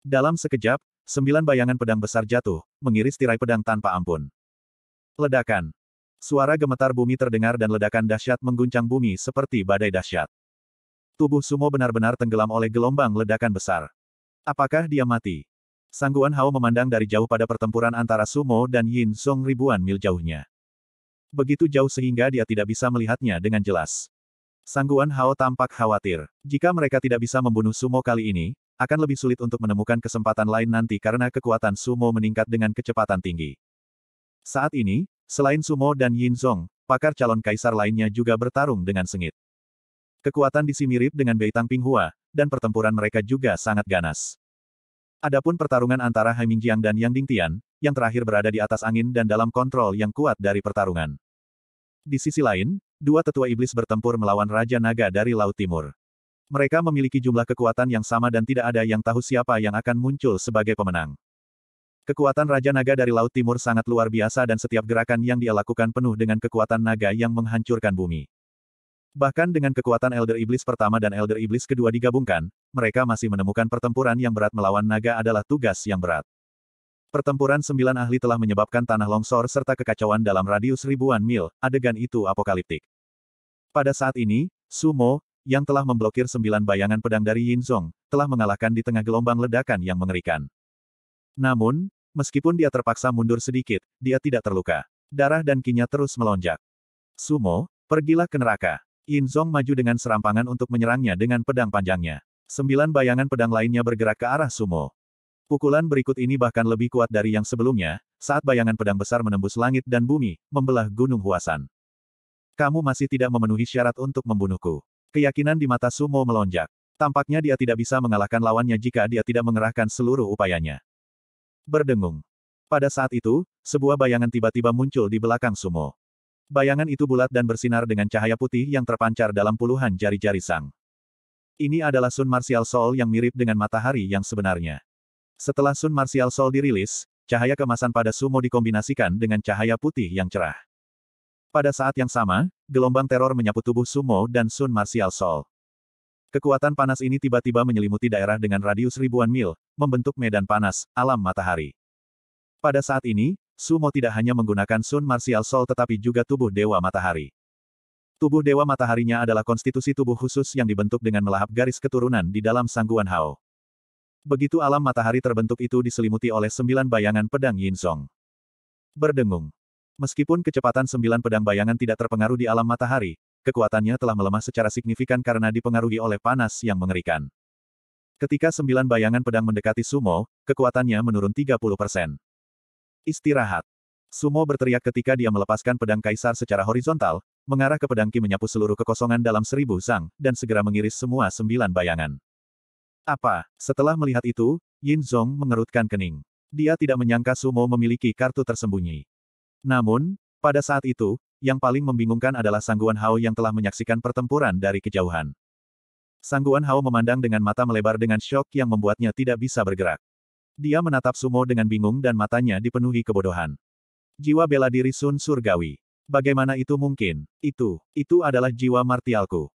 Dalam sekejap, sembilan bayangan pedang besar jatuh, mengiris tirai pedang tanpa ampun. Ledakan. Suara gemetar bumi terdengar dan ledakan dahsyat mengguncang bumi seperti badai dahsyat. Tubuh Sumo benar-benar tenggelam oleh gelombang ledakan besar. Apakah dia mati? Sangguan Hao memandang dari jauh pada pertempuran antara Sumo dan Yin Song ribuan mil jauhnya. Begitu jauh sehingga dia tidak bisa melihatnya dengan jelas. Sangguan Hao tampak khawatir. Jika mereka tidak bisa membunuh Sumo kali ini, akan lebih sulit untuk menemukan kesempatan lain nanti karena kekuatan Sumo meningkat dengan kecepatan tinggi. Saat ini, selain Sumo dan Yin Zong, pakar calon kaisar lainnya juga bertarung dengan sengit. Kekuatan disi mirip dengan Bei Beitang Pinghua, dan pertempuran mereka juga sangat ganas. Adapun pertarungan antara Haimingjiang dan Yang Dingtian, yang terakhir berada di atas angin dan dalam kontrol yang kuat dari pertarungan. Di sisi lain, dua tetua iblis bertempur melawan Raja Naga dari Laut Timur. Mereka memiliki jumlah kekuatan yang sama dan tidak ada yang tahu siapa yang akan muncul sebagai pemenang. Kekuatan Raja Naga dari Laut Timur sangat luar biasa dan setiap gerakan yang dia lakukan penuh dengan kekuatan naga yang menghancurkan bumi. Bahkan dengan kekuatan Elder Iblis pertama dan Elder Iblis kedua digabungkan, mereka masih menemukan pertempuran yang berat melawan naga adalah tugas yang berat. Pertempuran sembilan ahli telah menyebabkan tanah longsor serta kekacauan dalam radius ribuan mil, adegan itu apokaliptik. Pada saat ini, Sumo, yang telah memblokir sembilan bayangan pedang dari Yinzong, telah mengalahkan di tengah gelombang ledakan yang mengerikan. Namun, meskipun dia terpaksa mundur sedikit, dia tidak terluka. Darah dan kinya terus melonjak. Sumo, pergilah ke neraka. Yinzong maju dengan serampangan untuk menyerangnya dengan pedang panjangnya. Sembilan bayangan pedang lainnya bergerak ke arah Sumo. Pukulan berikut ini bahkan lebih kuat dari yang sebelumnya, saat bayangan pedang besar menembus langit dan bumi, membelah gunung Huasan. Kamu masih tidak memenuhi syarat untuk membunuhku. Keyakinan di mata Sumo melonjak. Tampaknya dia tidak bisa mengalahkan lawannya jika dia tidak mengerahkan seluruh upayanya. Berdengung. Pada saat itu, sebuah bayangan tiba-tiba muncul di belakang Sumo. Bayangan itu bulat dan bersinar dengan cahaya putih yang terpancar dalam puluhan jari-jari sang. Ini adalah Sun Martial Soul yang mirip dengan matahari yang sebenarnya. Setelah Sun Martial Soul dirilis, cahaya kemasan pada Sumo dikombinasikan dengan cahaya putih yang cerah. Pada saat yang sama, gelombang teror menyapu tubuh Sumo dan Sun Martial Soul. Kekuatan panas ini tiba-tiba menyelimuti daerah dengan radius ribuan mil, membentuk medan panas, alam matahari. Pada saat ini, Sumo tidak hanya menggunakan Sun Martial Soul tetapi juga tubuh Dewa Matahari. Tubuh Dewa Mataharinya adalah konstitusi tubuh khusus yang dibentuk dengan melahap garis keturunan di dalam sangguan Hao. Begitu alam matahari terbentuk itu diselimuti oleh sembilan bayangan pedang Yin Song. Berdengung. Meskipun kecepatan sembilan pedang bayangan tidak terpengaruh di alam matahari, kekuatannya telah melemah secara signifikan karena dipengaruhi oleh panas yang mengerikan. Ketika sembilan bayangan pedang mendekati Sumo, kekuatannya menurun 30 persen. Istirahat. Sumo berteriak ketika dia melepaskan pedang kaisar secara horizontal, mengarah ke pedang Ki menyapu seluruh kekosongan dalam seribu sang, dan segera mengiris semua sembilan bayangan. Apa? Setelah melihat itu, Yin Zhong mengerutkan kening. Dia tidak menyangka Sumo memiliki kartu tersembunyi. Namun, pada saat itu, yang paling membingungkan adalah Sangguan Hao yang telah menyaksikan pertempuran dari kejauhan. Sangguan Hao memandang dengan mata melebar dengan shock yang membuatnya tidak bisa bergerak. Dia menatap Sumo dengan bingung dan matanya dipenuhi kebodohan. Jiwa bela diri Sun Surgawi. Bagaimana itu mungkin? Itu, itu adalah jiwa martialku.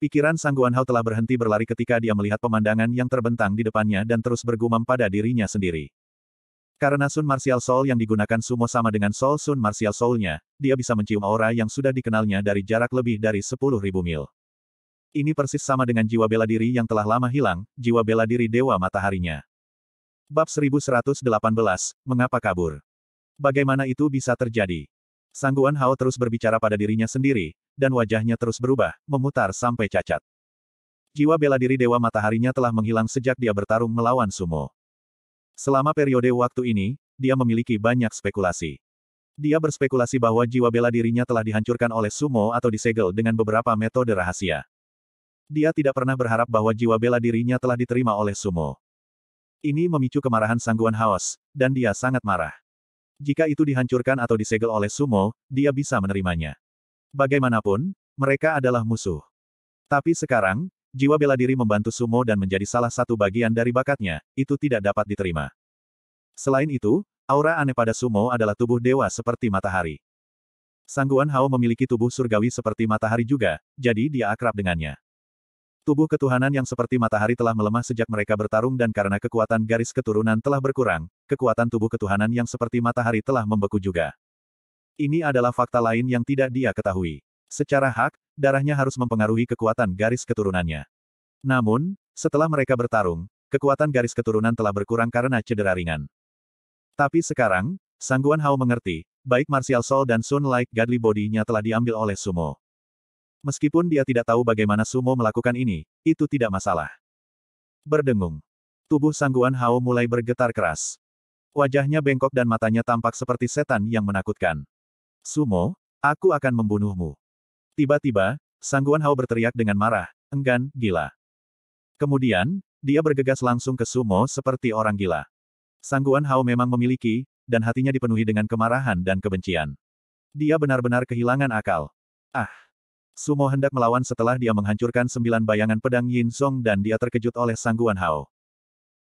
Pikiran Sangguan Hao telah berhenti berlari ketika dia melihat pemandangan yang terbentang di depannya dan terus bergumam pada dirinya sendiri. Karena Sun Martial Soul yang digunakan Sumo sama dengan Soul Sun Martial Soul-nya, dia bisa mencium aura yang sudah dikenalnya dari jarak lebih dari 10.000 mil. Ini persis sama dengan jiwa bela diri yang telah lama hilang, jiwa bela diri Dewa Mataharinya. Bab 1118, Mengapa Kabur? Bagaimana itu bisa terjadi? Sangguan Hao terus berbicara pada dirinya sendiri, dan wajahnya terus berubah, memutar sampai cacat. Jiwa bela diri Dewa Mataharinya telah menghilang sejak dia bertarung melawan Sumo. Selama periode waktu ini, dia memiliki banyak spekulasi. Dia berspekulasi bahwa jiwa bela dirinya telah dihancurkan oleh Sumo atau disegel dengan beberapa metode rahasia. Dia tidak pernah berharap bahwa jiwa bela dirinya telah diterima oleh Sumo. Ini memicu kemarahan sangguan Haos, dan dia sangat marah. Jika itu dihancurkan atau disegel oleh Sumo, dia bisa menerimanya. Bagaimanapun, mereka adalah musuh. Tapi sekarang, jiwa bela diri membantu Sumo dan menjadi salah satu bagian dari bakatnya, itu tidak dapat diterima. Selain itu, aura aneh pada Sumo adalah tubuh dewa seperti matahari. Sangguan Hao memiliki tubuh surgawi seperti matahari juga, jadi dia akrab dengannya. Tubuh ketuhanan yang seperti matahari telah melemah sejak mereka bertarung dan karena kekuatan garis keturunan telah berkurang, kekuatan tubuh ketuhanan yang seperti matahari telah membeku juga. Ini adalah fakta lain yang tidak dia ketahui. Secara hak, darahnya harus mempengaruhi kekuatan garis keturunannya. Namun, setelah mereka bertarung, kekuatan garis keturunan telah berkurang karena cedera ringan. Tapi sekarang, Sangguan Hao mengerti, baik Martial Soul dan Sun Like Godly Body-nya telah diambil oleh Sumo. Meskipun dia tidak tahu bagaimana Sumo melakukan ini, itu tidak masalah. Berdengung. Tubuh Sangguan Hao mulai bergetar keras. Wajahnya bengkok dan matanya tampak seperti setan yang menakutkan. Sumo, aku akan membunuhmu. Tiba-tiba, Sangguan Hao berteriak dengan marah, enggan, gila. Kemudian, dia bergegas langsung ke Sumo seperti orang gila. Sangguan Hao memang memiliki, dan hatinya dipenuhi dengan kemarahan dan kebencian. Dia benar-benar kehilangan akal. Ah! Sumo hendak melawan setelah dia menghancurkan sembilan bayangan pedang Yin Song dan dia terkejut oleh Sangguan Hao.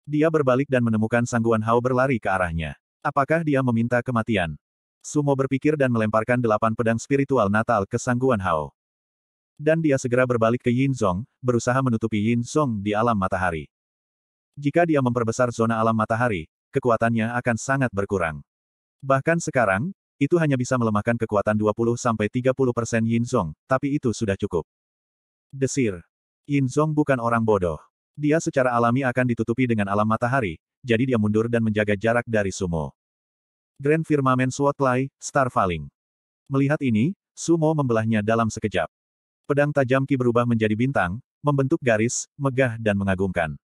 Dia berbalik dan menemukan Sangguan Hao berlari ke arahnya. Apakah dia meminta kematian? Sumo berpikir dan melemparkan delapan pedang spiritual natal ke sangguan Hao. Dan dia segera berbalik ke Yin Zong, berusaha menutupi Yin Zong di alam matahari. Jika dia memperbesar zona alam matahari, kekuatannya akan sangat berkurang. Bahkan sekarang, itu hanya bisa melemahkan kekuatan 20-30% Yin Zong, tapi itu sudah cukup. Desir. Yin Zong bukan orang bodoh. Dia secara alami akan ditutupi dengan alam matahari, jadi dia mundur dan menjaga jarak dari sumo. Grand Firmamen Firmament Star Starfaling. Melihat ini, Sumo membelahnya dalam sekejap. Pedang tajam Ki berubah menjadi bintang, membentuk garis, megah dan mengagumkan.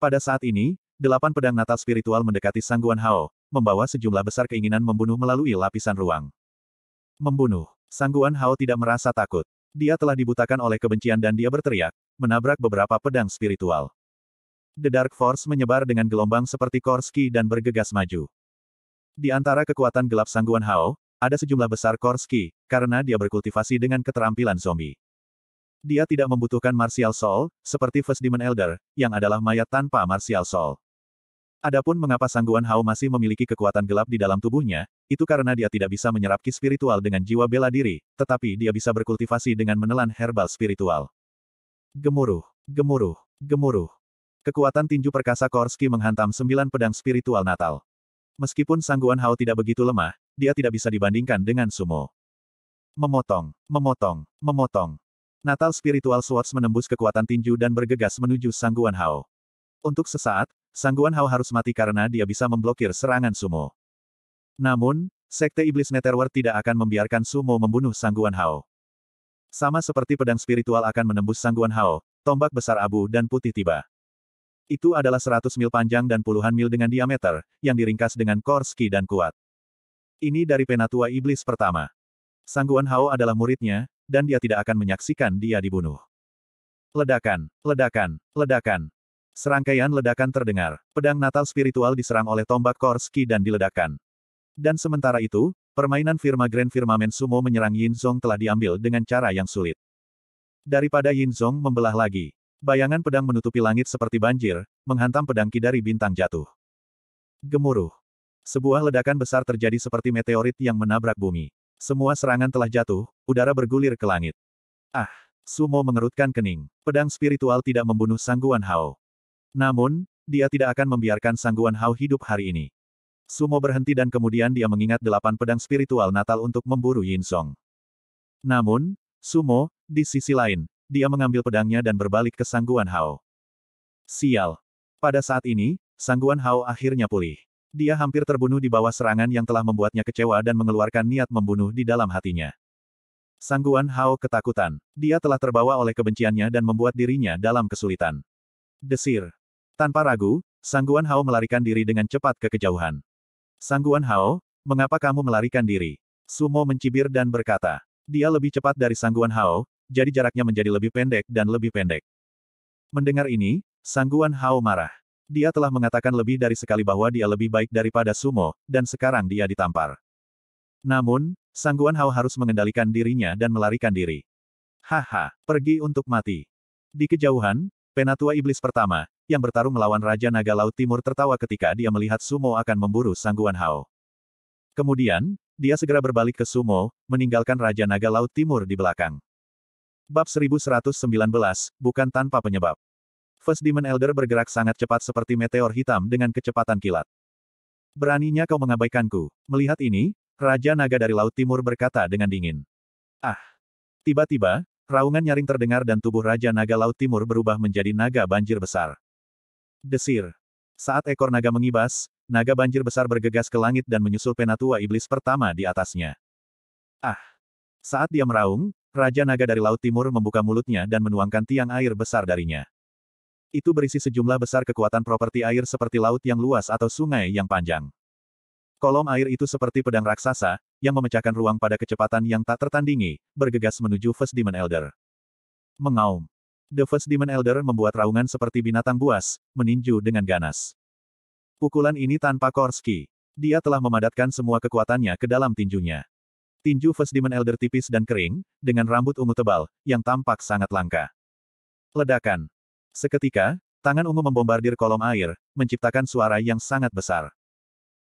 Pada saat ini, delapan pedang natal spiritual mendekati Sangguan Hao, membawa sejumlah besar keinginan membunuh melalui lapisan ruang. Membunuh. Sangguan Hao tidak merasa takut. Dia telah dibutakan oleh kebencian dan dia berteriak, menabrak beberapa pedang spiritual. The Dark Force menyebar dengan gelombang seperti Korski dan bergegas maju. Di antara kekuatan gelap sangguan Hao, ada sejumlah besar Korski, karena dia berkultivasi dengan keterampilan zombie. Dia tidak membutuhkan martial soul, seperti First Demon Elder, yang adalah mayat tanpa martial soul. Adapun mengapa sangguan Hao masih memiliki kekuatan gelap di dalam tubuhnya, itu karena dia tidak bisa menyerap ki spiritual dengan jiwa bela diri, tetapi dia bisa berkultivasi dengan menelan herbal spiritual. Gemuruh, gemuruh, gemuruh. Kekuatan tinju perkasa Korski menghantam sembilan pedang spiritual Natal. Meskipun Sangguan Hao tidak begitu lemah, dia tidak bisa dibandingkan dengan sumo. Memotong, memotong, memotong. Natal Spiritual Swords menembus kekuatan tinju dan bergegas menuju Sangguan Hao. Untuk sesaat, Sangguan Hao harus mati karena dia bisa memblokir serangan sumo. Namun, Sekte Iblis Netherworld tidak akan membiarkan sumo membunuh Sangguan Hao. Sama seperti pedang spiritual akan menembus Sangguan Hao, tombak besar abu dan putih tiba. Itu adalah 100 mil panjang dan puluhan mil dengan diameter, yang diringkas dengan korski dan kuat. Ini dari penatua iblis pertama. Sangguan Hao adalah muridnya, dan dia tidak akan menyaksikan dia dibunuh. Ledakan, ledakan, ledakan. Serangkaian ledakan terdengar. Pedang Natal spiritual diserang oleh tombak Korski dan diledakkan. Dan sementara itu, permainan firma Grand Firmament Sumo menyerang Yin Zong telah diambil dengan cara yang sulit. Daripada Yin Zong membelah lagi, Bayangan pedang menutupi langit seperti banjir, menghantam pedang dari bintang jatuh. Gemuruh. Sebuah ledakan besar terjadi seperti meteorit yang menabrak bumi. Semua serangan telah jatuh, udara bergulir ke langit. Ah! Sumo mengerutkan kening. Pedang spiritual tidak membunuh Sangguan Hao. Namun, dia tidak akan membiarkan Sangguan Hao hidup hari ini. Sumo berhenti dan kemudian dia mengingat delapan pedang spiritual Natal untuk memburu Yin Song. Namun, Sumo, di sisi lain, dia mengambil pedangnya dan berbalik ke Sangguan Hao. Sial. Pada saat ini, Sangguan Hao akhirnya pulih. Dia hampir terbunuh di bawah serangan yang telah membuatnya kecewa dan mengeluarkan niat membunuh di dalam hatinya. Sangguan Hao ketakutan. Dia telah terbawa oleh kebenciannya dan membuat dirinya dalam kesulitan. Desir. Tanpa ragu, Sangguan Hao melarikan diri dengan cepat ke kejauhan. Sangguan Hao, mengapa kamu melarikan diri? Sumo mencibir dan berkata. Dia lebih cepat dari Sangguan Hao, jadi jaraknya menjadi lebih pendek dan lebih pendek. Mendengar ini, Sangguan Hao marah. Dia telah mengatakan lebih dari sekali bahwa dia lebih baik daripada Sumo, dan sekarang dia ditampar. Namun, Sangguan Hao harus mengendalikan dirinya dan melarikan diri. Haha, pergi untuk mati. Di kejauhan, penatua iblis pertama, yang bertarung melawan Raja Naga Laut Timur tertawa ketika dia melihat Sumo akan memburu Sangguan Hao. Kemudian, dia segera berbalik ke Sumo, meninggalkan Raja Naga Laut Timur di belakang. Bab 1119, bukan tanpa penyebab. First Demon Elder bergerak sangat cepat seperti meteor hitam dengan kecepatan kilat. Beraninya kau mengabaikanku. Melihat ini, Raja Naga dari Laut Timur berkata dengan dingin. Ah! Tiba-tiba, raungan nyaring terdengar dan tubuh Raja Naga Laut Timur berubah menjadi naga banjir besar. Desir. Saat ekor naga mengibas, naga banjir besar bergegas ke langit dan menyusul penatua iblis pertama di atasnya. Ah! Saat dia meraung, Raja Naga dari Laut Timur membuka mulutnya dan menuangkan tiang air besar darinya. Itu berisi sejumlah besar kekuatan properti air seperti laut yang luas atau sungai yang panjang. Kolom air itu seperti pedang raksasa, yang memecahkan ruang pada kecepatan yang tak tertandingi, bergegas menuju First Demon Elder. Mengaum. The First Demon Elder membuat raungan seperti binatang buas, meninju dengan ganas. Pukulan ini tanpa korski. Dia telah memadatkan semua kekuatannya ke dalam tinjunya tinju First Demon Elder tipis dan kering, dengan rambut ungu tebal, yang tampak sangat langka. Ledakan. Seketika, tangan ungu membombardir kolom air, menciptakan suara yang sangat besar.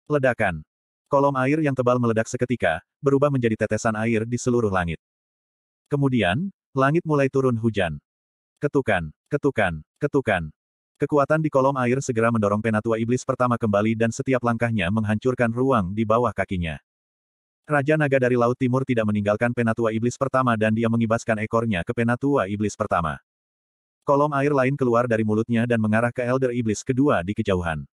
Ledakan. Kolom air yang tebal meledak seketika, berubah menjadi tetesan air di seluruh langit. Kemudian, langit mulai turun hujan. Ketukan, ketukan, ketukan. Kekuatan di kolom air segera mendorong penatua iblis pertama kembali dan setiap langkahnya menghancurkan ruang di bawah kakinya. Raja naga dari Laut Timur tidak meninggalkan penatua iblis pertama dan dia mengibaskan ekornya ke penatua iblis pertama. Kolom air lain keluar dari mulutnya dan mengarah ke elder iblis kedua di kejauhan.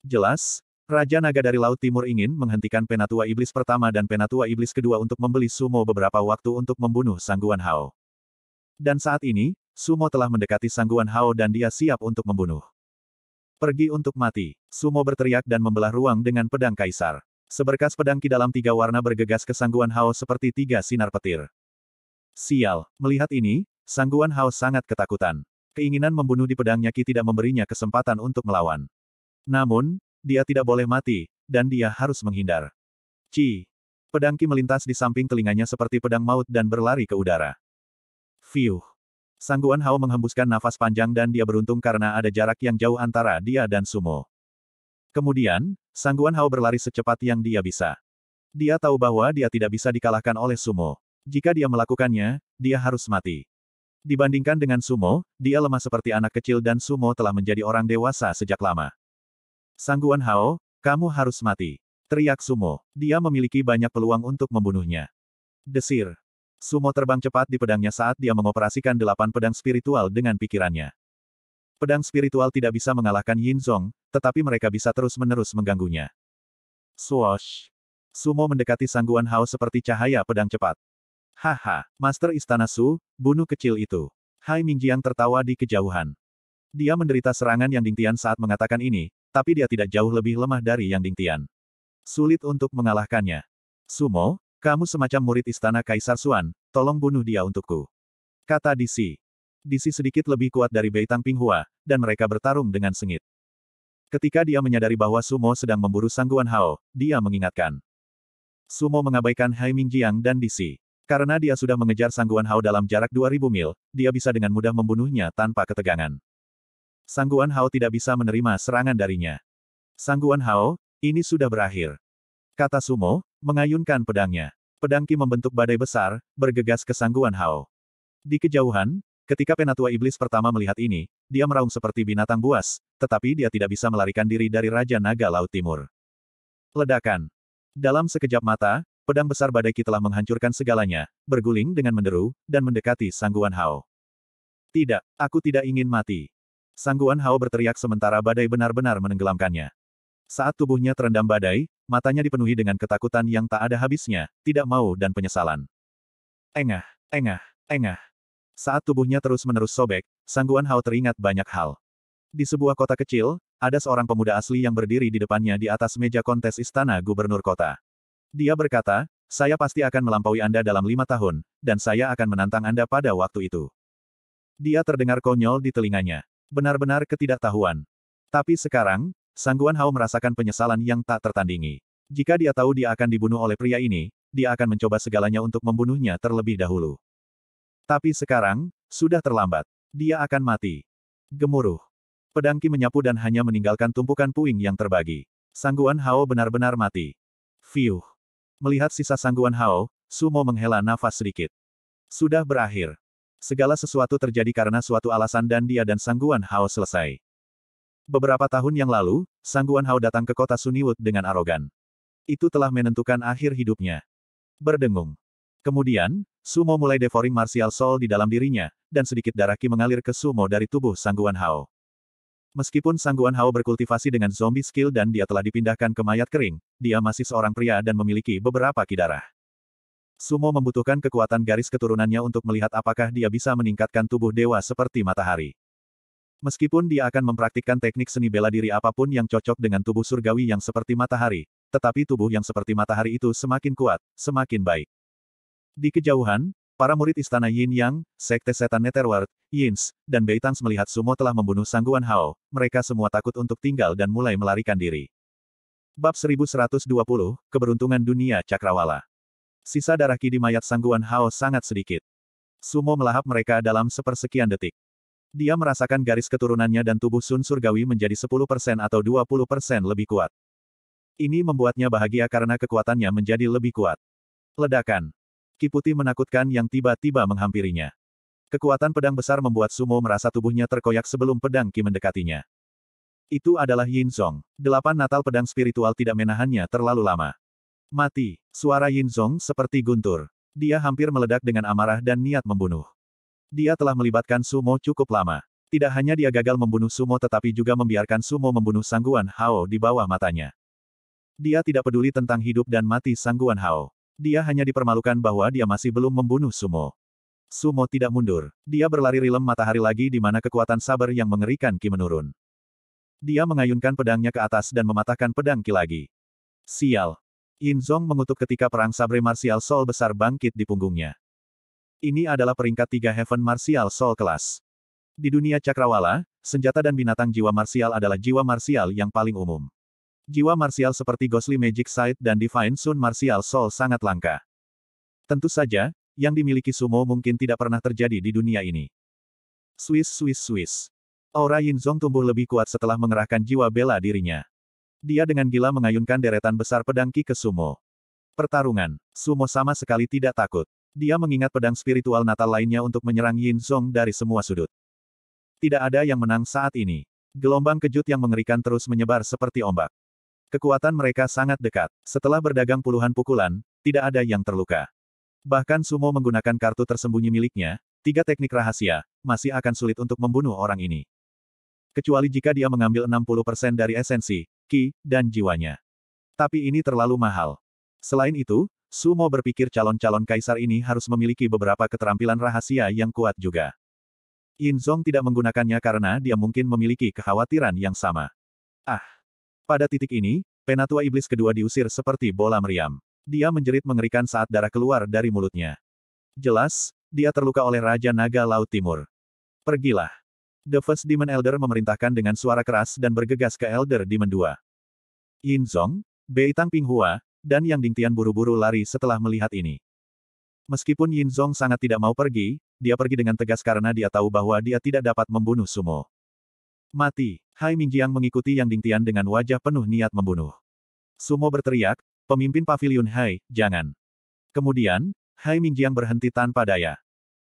Jelas, Raja Naga dari Laut Timur ingin menghentikan penatua iblis pertama dan penatua iblis kedua untuk membeli Sumo beberapa waktu untuk membunuh Sangguan Hao. Dan saat ini, Sumo telah mendekati Sangguan Hao dan dia siap untuk membunuh. Pergi untuk mati, Sumo berteriak dan membelah ruang dengan pedang kaisar. Seberkas pedang ki dalam tiga warna bergegas ke sangguan Hao seperti tiga sinar petir. Sial, melihat ini, sangguan Hao sangat ketakutan. Keinginan membunuh di pedangnya ki tidak memberinya kesempatan untuk melawan. Namun, dia tidak boleh mati, dan dia harus menghindar. Ci. Pedang ki melintas di samping telinganya seperti pedang maut dan berlari ke udara. Fiuh. Sangguan Hao menghembuskan nafas panjang dan dia beruntung karena ada jarak yang jauh antara dia dan Sumo. Kemudian, Sangguan Hao berlari secepat yang dia bisa. Dia tahu bahwa dia tidak bisa dikalahkan oleh sumo. Jika dia melakukannya, dia harus mati. Dibandingkan dengan sumo, dia lemah seperti anak kecil dan sumo telah menjadi orang dewasa sejak lama. Sangguan Hao, kamu harus mati. Teriak sumo. Dia memiliki banyak peluang untuk membunuhnya. Desir. Sumo terbang cepat di pedangnya saat dia mengoperasikan delapan pedang spiritual dengan pikirannya. Pedang spiritual tidak bisa mengalahkan Yin Zong, tetapi mereka bisa terus-menerus mengganggunya. Swoosh! Sumo mendekati sangguan Hao seperti cahaya pedang cepat. Haha, Master Istana Su, bunuh kecil itu. Hai Mingjiang tertawa di kejauhan. Dia menderita serangan Yang Dingtian saat mengatakan ini, tapi dia tidak jauh lebih lemah dari Yang Dingtian. Sulit untuk mengalahkannya. Sumo, kamu semacam murid istana Kaisar Suan, tolong bunuh dia untukku. Kata DC. Disi sedikit lebih kuat dari Bei Pinghua, Hua, dan mereka bertarung dengan sengit. Ketika dia menyadari bahwa Sumo sedang memburu Sangguan Hao, dia mengingatkan. Sumo mengabaikan Hai Mingjiang dan Disi. Karena dia sudah mengejar Sangguan Hao dalam jarak 2000 mil, dia bisa dengan mudah membunuhnya tanpa ketegangan. Sangguan Hao tidak bisa menerima serangan darinya. Sangguan Hao, ini sudah berakhir. Kata Sumo, mengayunkan pedangnya. Pedangki membentuk badai besar, bergegas ke Sangguan Hao. Di kejauhan, Ketika penatua iblis pertama melihat ini, dia meraung seperti binatang buas, tetapi dia tidak bisa melarikan diri dari Raja Naga Laut Timur. Ledakan. Dalam sekejap mata, pedang besar badai telah menghancurkan segalanya, berguling dengan menderu, dan mendekati Sangguan Hao. Tidak, aku tidak ingin mati. Sangguan Hao berteriak sementara badai benar-benar menenggelamkannya. Saat tubuhnya terendam badai, matanya dipenuhi dengan ketakutan yang tak ada habisnya, tidak mau dan penyesalan. Engah, engah, engah. Saat tubuhnya terus-menerus sobek, Sangguan Hao teringat banyak hal. Di sebuah kota kecil, ada seorang pemuda asli yang berdiri di depannya di atas meja kontes istana gubernur kota. Dia berkata, saya pasti akan melampaui Anda dalam lima tahun, dan saya akan menantang Anda pada waktu itu. Dia terdengar konyol di telinganya. Benar-benar ketidaktahuan. Tapi sekarang, Sangguan Hao merasakan penyesalan yang tak tertandingi. Jika dia tahu dia akan dibunuh oleh pria ini, dia akan mencoba segalanya untuk membunuhnya terlebih dahulu. Tapi sekarang, sudah terlambat. Dia akan mati. Gemuruh. Pedangki menyapu dan hanya meninggalkan tumpukan puing yang terbagi. Sangguan Hao benar-benar mati. Fiuh. Melihat sisa sangguan Hao, Sumo menghela nafas sedikit. Sudah berakhir. Segala sesuatu terjadi karena suatu alasan dan dia dan sangguan Hao selesai. Beberapa tahun yang lalu, sangguan Hao datang ke kota Suniwut dengan arogan. Itu telah menentukan akhir hidupnya. Berdengung. Kemudian, Sumo mulai devouring martial soul di dalam dirinya, dan sedikit darah ki mengalir ke Sumo dari tubuh Sangguan Hao. Meskipun Sangguan Hao berkultivasi dengan zombie skill dan dia telah dipindahkan ke mayat kering, dia masih seorang pria dan memiliki beberapa ki darah. Sumo membutuhkan kekuatan garis keturunannya untuk melihat apakah dia bisa meningkatkan tubuh dewa seperti matahari. Meskipun dia akan mempraktikkan teknik seni bela diri apapun yang cocok dengan tubuh surgawi yang seperti matahari, tetapi tubuh yang seperti matahari itu semakin kuat, semakin baik. Di kejauhan, para murid istana Yin Yang, sekte setan Netherworld, Yins, dan Beitangs melihat Sumo telah membunuh Sangguan Hao, mereka semua takut untuk tinggal dan mulai melarikan diri. Bab 1120, Keberuntungan Dunia Cakrawala. Sisa darah ki di mayat Sangguan Hao sangat sedikit. Sumo melahap mereka dalam sepersekian detik. Dia merasakan garis keturunannya dan tubuh Sun Surgawi menjadi 10% atau 20% lebih kuat. Ini membuatnya bahagia karena kekuatannya menjadi lebih kuat. Ledakan. Ki putih menakutkan yang tiba-tiba menghampirinya. Kekuatan pedang besar membuat Sumo merasa tubuhnya terkoyak sebelum pedang Ki mendekatinya. Itu adalah Yin Zong. Delapan natal pedang spiritual tidak menahannya terlalu lama. Mati. Suara Yin Zong seperti guntur. Dia hampir meledak dengan amarah dan niat membunuh. Dia telah melibatkan Sumo cukup lama. Tidak hanya dia gagal membunuh Sumo tetapi juga membiarkan Sumo membunuh sangguan Hao di bawah matanya. Dia tidak peduli tentang hidup dan mati sangguan Hao. Dia hanya dipermalukan bahwa dia masih belum membunuh Sumo. Sumo tidak mundur. Dia berlari rilem matahari lagi di mana kekuatan sabar yang mengerikan Ki menurun. Dia mengayunkan pedangnya ke atas dan mematahkan pedang Ki lagi. Sial. Yin Zong mengutuk ketika perang sabre martial soul besar bangkit di punggungnya. Ini adalah peringkat tiga Heaven Martial Soul kelas. Di dunia cakrawala, senjata dan binatang jiwa martial adalah jiwa martial yang paling umum. Jiwa martial seperti Ghostly Magic Sight dan Divine Sun Martial Soul sangat langka. Tentu saja, yang dimiliki Sumo mungkin tidak pernah terjadi di dunia ini. Swiss Swiss Swiss. Aura Yinzong tumbuh lebih kuat setelah mengerahkan jiwa bela dirinya. Dia dengan gila mengayunkan deretan besar pedang Ki ke Sumo. Pertarungan, Sumo sama sekali tidak takut. Dia mengingat pedang spiritual Natal lainnya untuk menyerang Yinzong dari semua sudut. Tidak ada yang menang saat ini. Gelombang kejut yang mengerikan terus menyebar seperti ombak. Kekuatan mereka sangat dekat. Setelah berdagang puluhan pukulan, tidak ada yang terluka. Bahkan Sumo menggunakan kartu tersembunyi miliknya, tiga teknik rahasia, masih akan sulit untuk membunuh orang ini. Kecuali jika dia mengambil 60% dari esensi, ki, dan jiwanya. Tapi ini terlalu mahal. Selain itu, Sumo berpikir calon-calon kaisar ini harus memiliki beberapa keterampilan rahasia yang kuat juga. Yinzong tidak menggunakannya karena dia mungkin memiliki kekhawatiran yang sama. Ah! Pada titik ini, penatua iblis kedua diusir seperti bola meriam. Dia menjerit mengerikan saat darah keluar dari mulutnya. Jelas, dia terluka oleh Raja Naga Laut Timur. Pergilah. The First Demon Elder memerintahkan dengan suara keras dan bergegas ke Elder Demon 2. Yin Zong, Bei Tang Ping Hua, dan Yang Ding Tian buru-buru lari setelah melihat ini. Meskipun Yin Zong sangat tidak mau pergi, dia pergi dengan tegas karena dia tahu bahwa dia tidak dapat membunuh Sumo. Mati. Hai Mingjiang mengikuti Yang Dingtian dengan wajah penuh niat membunuh. Sumo berteriak, pemimpin pavilion Hai, jangan. Kemudian, Hai Mingjiang berhenti tanpa daya.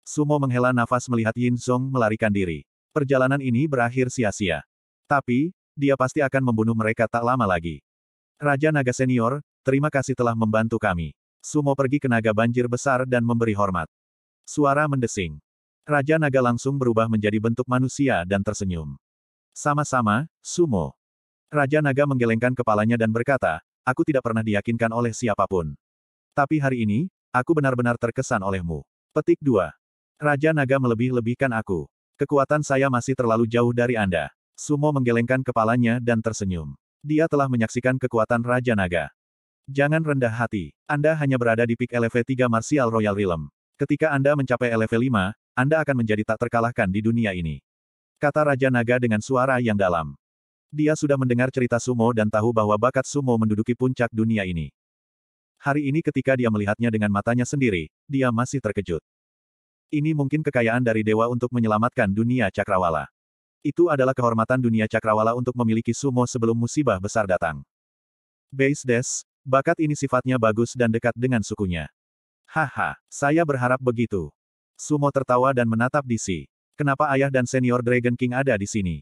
Sumo menghela nafas melihat Yin Song melarikan diri. Perjalanan ini berakhir sia-sia. Tapi, dia pasti akan membunuh mereka tak lama lagi. Raja Naga Senior, terima kasih telah membantu kami. Sumo pergi ke naga banjir besar dan memberi hormat. Suara mendesing. Raja Naga langsung berubah menjadi bentuk manusia dan tersenyum. Sama-sama, Sumo. Raja Naga menggelengkan kepalanya dan berkata, aku tidak pernah diyakinkan oleh siapapun. Tapi hari ini, aku benar-benar terkesan olehmu. Petik 2. Raja Naga melebih-lebihkan aku. Kekuatan saya masih terlalu jauh dari Anda. Sumo menggelengkan kepalanya dan tersenyum. Dia telah menyaksikan kekuatan Raja Naga. Jangan rendah hati. Anda hanya berada di peak level 3 Martial Royal Realm. Ketika Anda mencapai level 5 Anda akan menjadi tak terkalahkan di dunia ini. Kata Raja Naga dengan suara yang dalam. Dia sudah mendengar cerita sumo dan tahu bahwa bakat sumo menduduki puncak dunia ini. Hari ini ketika dia melihatnya dengan matanya sendiri, dia masih terkejut. Ini mungkin kekayaan dari dewa untuk menyelamatkan dunia cakrawala. Itu adalah kehormatan dunia cakrawala untuk memiliki sumo sebelum musibah besar datang. Base Des, bakat ini sifatnya bagus dan dekat dengan sukunya. Haha, saya berharap begitu. Sumo tertawa dan menatap DC. Kenapa ayah dan senior Dragon King ada di sini?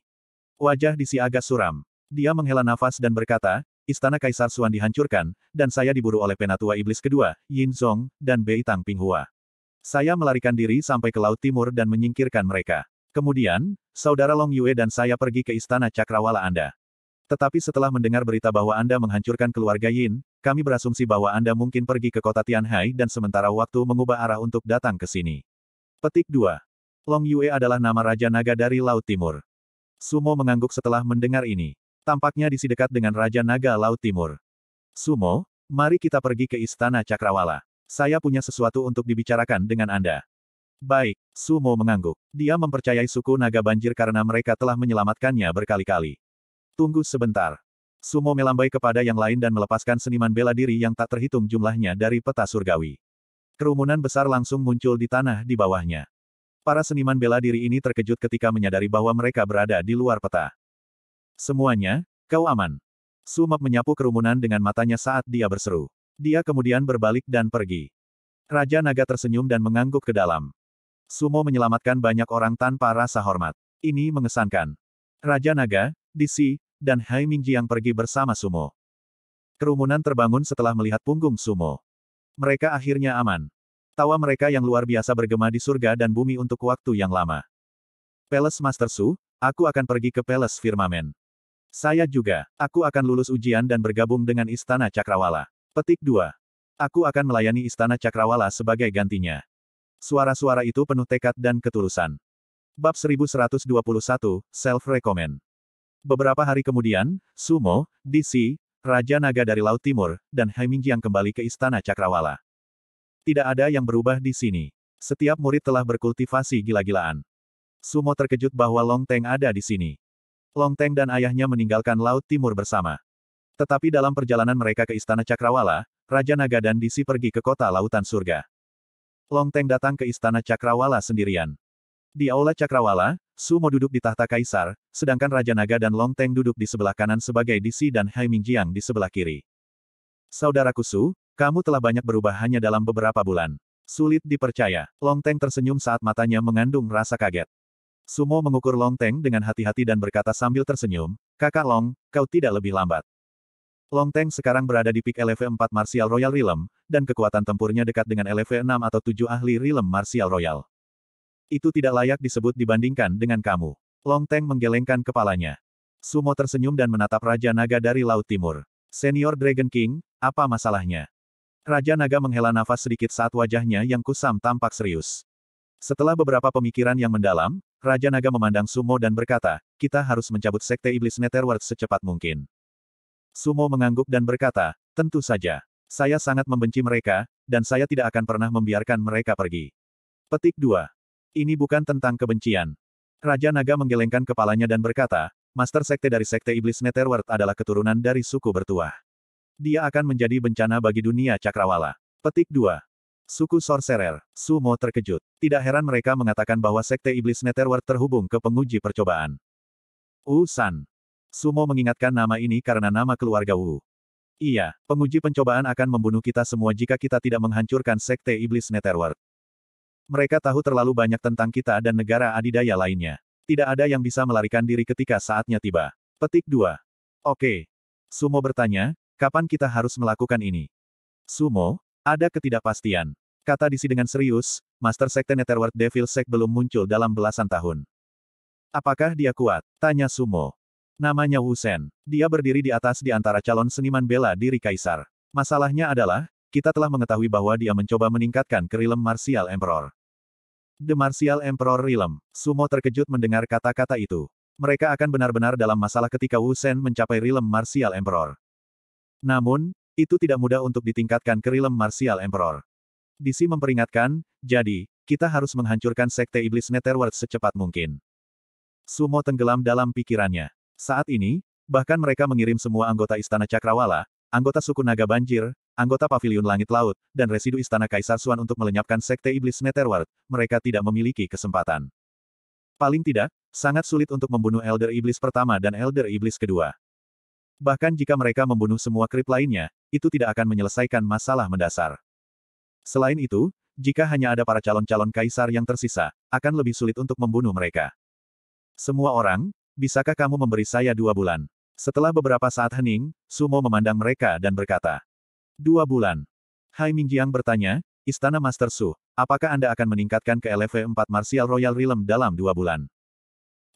Wajah Disi agak suram. Dia menghela nafas dan berkata, Istana Kaisar Suan dihancurkan, dan saya diburu oleh penatua iblis kedua, Yin Zong, dan Bei Tang Pinghua. Saya melarikan diri sampai ke Laut Timur dan menyingkirkan mereka. Kemudian, saudara Long Yue dan saya pergi ke Istana Cakrawala Anda. Tetapi setelah mendengar berita bahwa Anda menghancurkan keluarga Yin, kami berasumsi bahwa Anda mungkin pergi ke kota Tianhai dan sementara waktu mengubah arah untuk datang ke sini. Petik 2. Long Yue adalah nama Raja Naga dari Laut Timur. Sumo mengangguk setelah mendengar ini. Tampaknya dekat dengan Raja Naga Laut Timur. Sumo, mari kita pergi ke Istana Cakrawala. Saya punya sesuatu untuk dibicarakan dengan Anda. Baik, Sumo mengangguk. Dia mempercayai suku naga banjir karena mereka telah menyelamatkannya berkali-kali. Tunggu sebentar. Sumo melambai kepada yang lain dan melepaskan seniman bela diri yang tak terhitung jumlahnya dari peta surgawi. Kerumunan besar langsung muncul di tanah di bawahnya. Para seniman bela diri ini terkejut ketika menyadari bahwa mereka berada di luar peta. Semuanya, kau aman. Sumap menyapu kerumunan dengan matanya saat dia berseru. Dia kemudian berbalik dan pergi. Raja Naga tersenyum dan mengangguk ke dalam. Sumo menyelamatkan banyak orang tanpa rasa hormat. Ini mengesankan. Raja Naga, DC, dan Hai Mingji yang pergi bersama Sumo. Kerumunan terbangun setelah melihat punggung Sumo. Mereka akhirnya aman. Tawa mereka yang luar biasa bergema di surga dan bumi untuk waktu yang lama. Palace Master Su, aku akan pergi ke Palace Firmamen. Saya juga, aku akan lulus ujian dan bergabung dengan Istana Cakrawala. Petik 2. Aku akan melayani Istana Cakrawala sebagai gantinya. Suara-suara itu penuh tekad dan ketulusan. Bab 1121, Self-Recommend. Beberapa hari kemudian, Sumo, DC, Raja Naga dari Laut Timur, dan yang kembali ke Istana Cakrawala. Tidak ada yang berubah di sini. Setiap murid telah berkultivasi gila-gilaan. Sumo terkejut bahwa Long Teng ada di sini. Long Teng dan ayahnya meninggalkan Laut Timur bersama. Tetapi dalam perjalanan mereka ke Istana Cakrawala, Raja Naga dan Disi pergi ke kota Lautan Surga. Long Teng datang ke Istana Cakrawala sendirian. Di Aula Cakrawala, Sumo duduk di tahta kaisar, sedangkan Raja Naga dan Long Teng duduk di sebelah kanan sebagai Disi dan Hai Mingjiang di sebelah kiri. Saudara Kusu, kamu telah banyak berubah hanya dalam beberapa bulan. Sulit dipercaya. Long Teng tersenyum saat matanya mengandung rasa kaget. Sumo mengukur Long Teng dengan hati-hati dan berkata sambil tersenyum, Kakak Long, kau tidak lebih lambat. Long Teng sekarang berada di peak LV4 Martial Royal Realm, dan kekuatan tempurnya dekat dengan LV6 atau 7 ahli Realm Martial Royal. Itu tidak layak disebut dibandingkan dengan kamu. Long Teng menggelengkan kepalanya. Sumo tersenyum dan menatap Raja Naga dari Laut Timur. Senior Dragon King, apa masalahnya? Raja Naga menghela nafas sedikit saat wajahnya yang kusam tampak serius. Setelah beberapa pemikiran yang mendalam, Raja Naga memandang Sumo dan berkata, kita harus mencabut Sekte Iblis Netherworld secepat mungkin. Sumo mengangguk dan berkata, tentu saja. Saya sangat membenci mereka, dan saya tidak akan pernah membiarkan mereka pergi. Petik 2. Ini bukan tentang kebencian. Raja Naga menggelengkan kepalanya dan berkata, Master Sekte dari Sekte Iblis Netherworld adalah keturunan dari suku bertuah. Dia akan menjadi bencana bagi dunia cakrawala. Petik 2. Suku Sorcerer, Sumo terkejut. Tidak heran mereka mengatakan bahwa Sekte Iblis Netherworld terhubung ke penguji percobaan. Wu San. Sumo mengingatkan nama ini karena nama keluarga Wu. Iya, penguji pencobaan akan membunuh kita semua jika kita tidak menghancurkan Sekte Iblis Netherworld. Mereka tahu terlalu banyak tentang kita dan negara adidaya lainnya. Tidak ada yang bisa melarikan diri ketika saatnya tiba. Petik 2. Oke. Sumo bertanya, Kapan kita harus melakukan ini? Sumo, ada ketidakpastian. Kata Disi dengan serius, Master Sekte Netherworld Devil Sek belum muncul dalam belasan tahun. Apakah dia kuat? Tanya Sumo. Namanya Wu Sen. Dia berdiri di atas di antara calon seniman bela diri Kaisar. Masalahnya adalah, kita telah mengetahui bahwa dia mencoba meningkatkan ke Martial Emperor. The Martial Emperor Realm. Sumo terkejut mendengar kata-kata itu. Mereka akan benar-benar dalam masalah ketika Wu Sen mencapai Realm Martial Emperor. Namun, itu tidak mudah untuk ditingkatkan ke realm martial emperor. Disi memperingatkan, jadi, kita harus menghancurkan sekte iblis Netherworld secepat mungkin. Sumo tenggelam dalam pikirannya. Saat ini, bahkan mereka mengirim semua anggota istana Cakrawala, anggota suku Naga Banjir, anggota Paviliun Langit Laut, dan residu istana Kaisar Suan untuk melenyapkan sekte iblis Netherworld, mereka tidak memiliki kesempatan. Paling tidak, sangat sulit untuk membunuh Elder Iblis pertama dan Elder Iblis kedua. Bahkan jika mereka membunuh semua krip lainnya, itu tidak akan menyelesaikan masalah mendasar. Selain itu, jika hanya ada para calon-calon kaisar yang tersisa, akan lebih sulit untuk membunuh mereka. Semua orang, bisakah kamu memberi saya dua bulan? Setelah beberapa saat hening, Sumo memandang mereka dan berkata. Dua bulan. Hai Mingjiang bertanya, Istana Master Su, apakah Anda akan meningkatkan ke LV 4 Martial Royal Realm dalam dua bulan?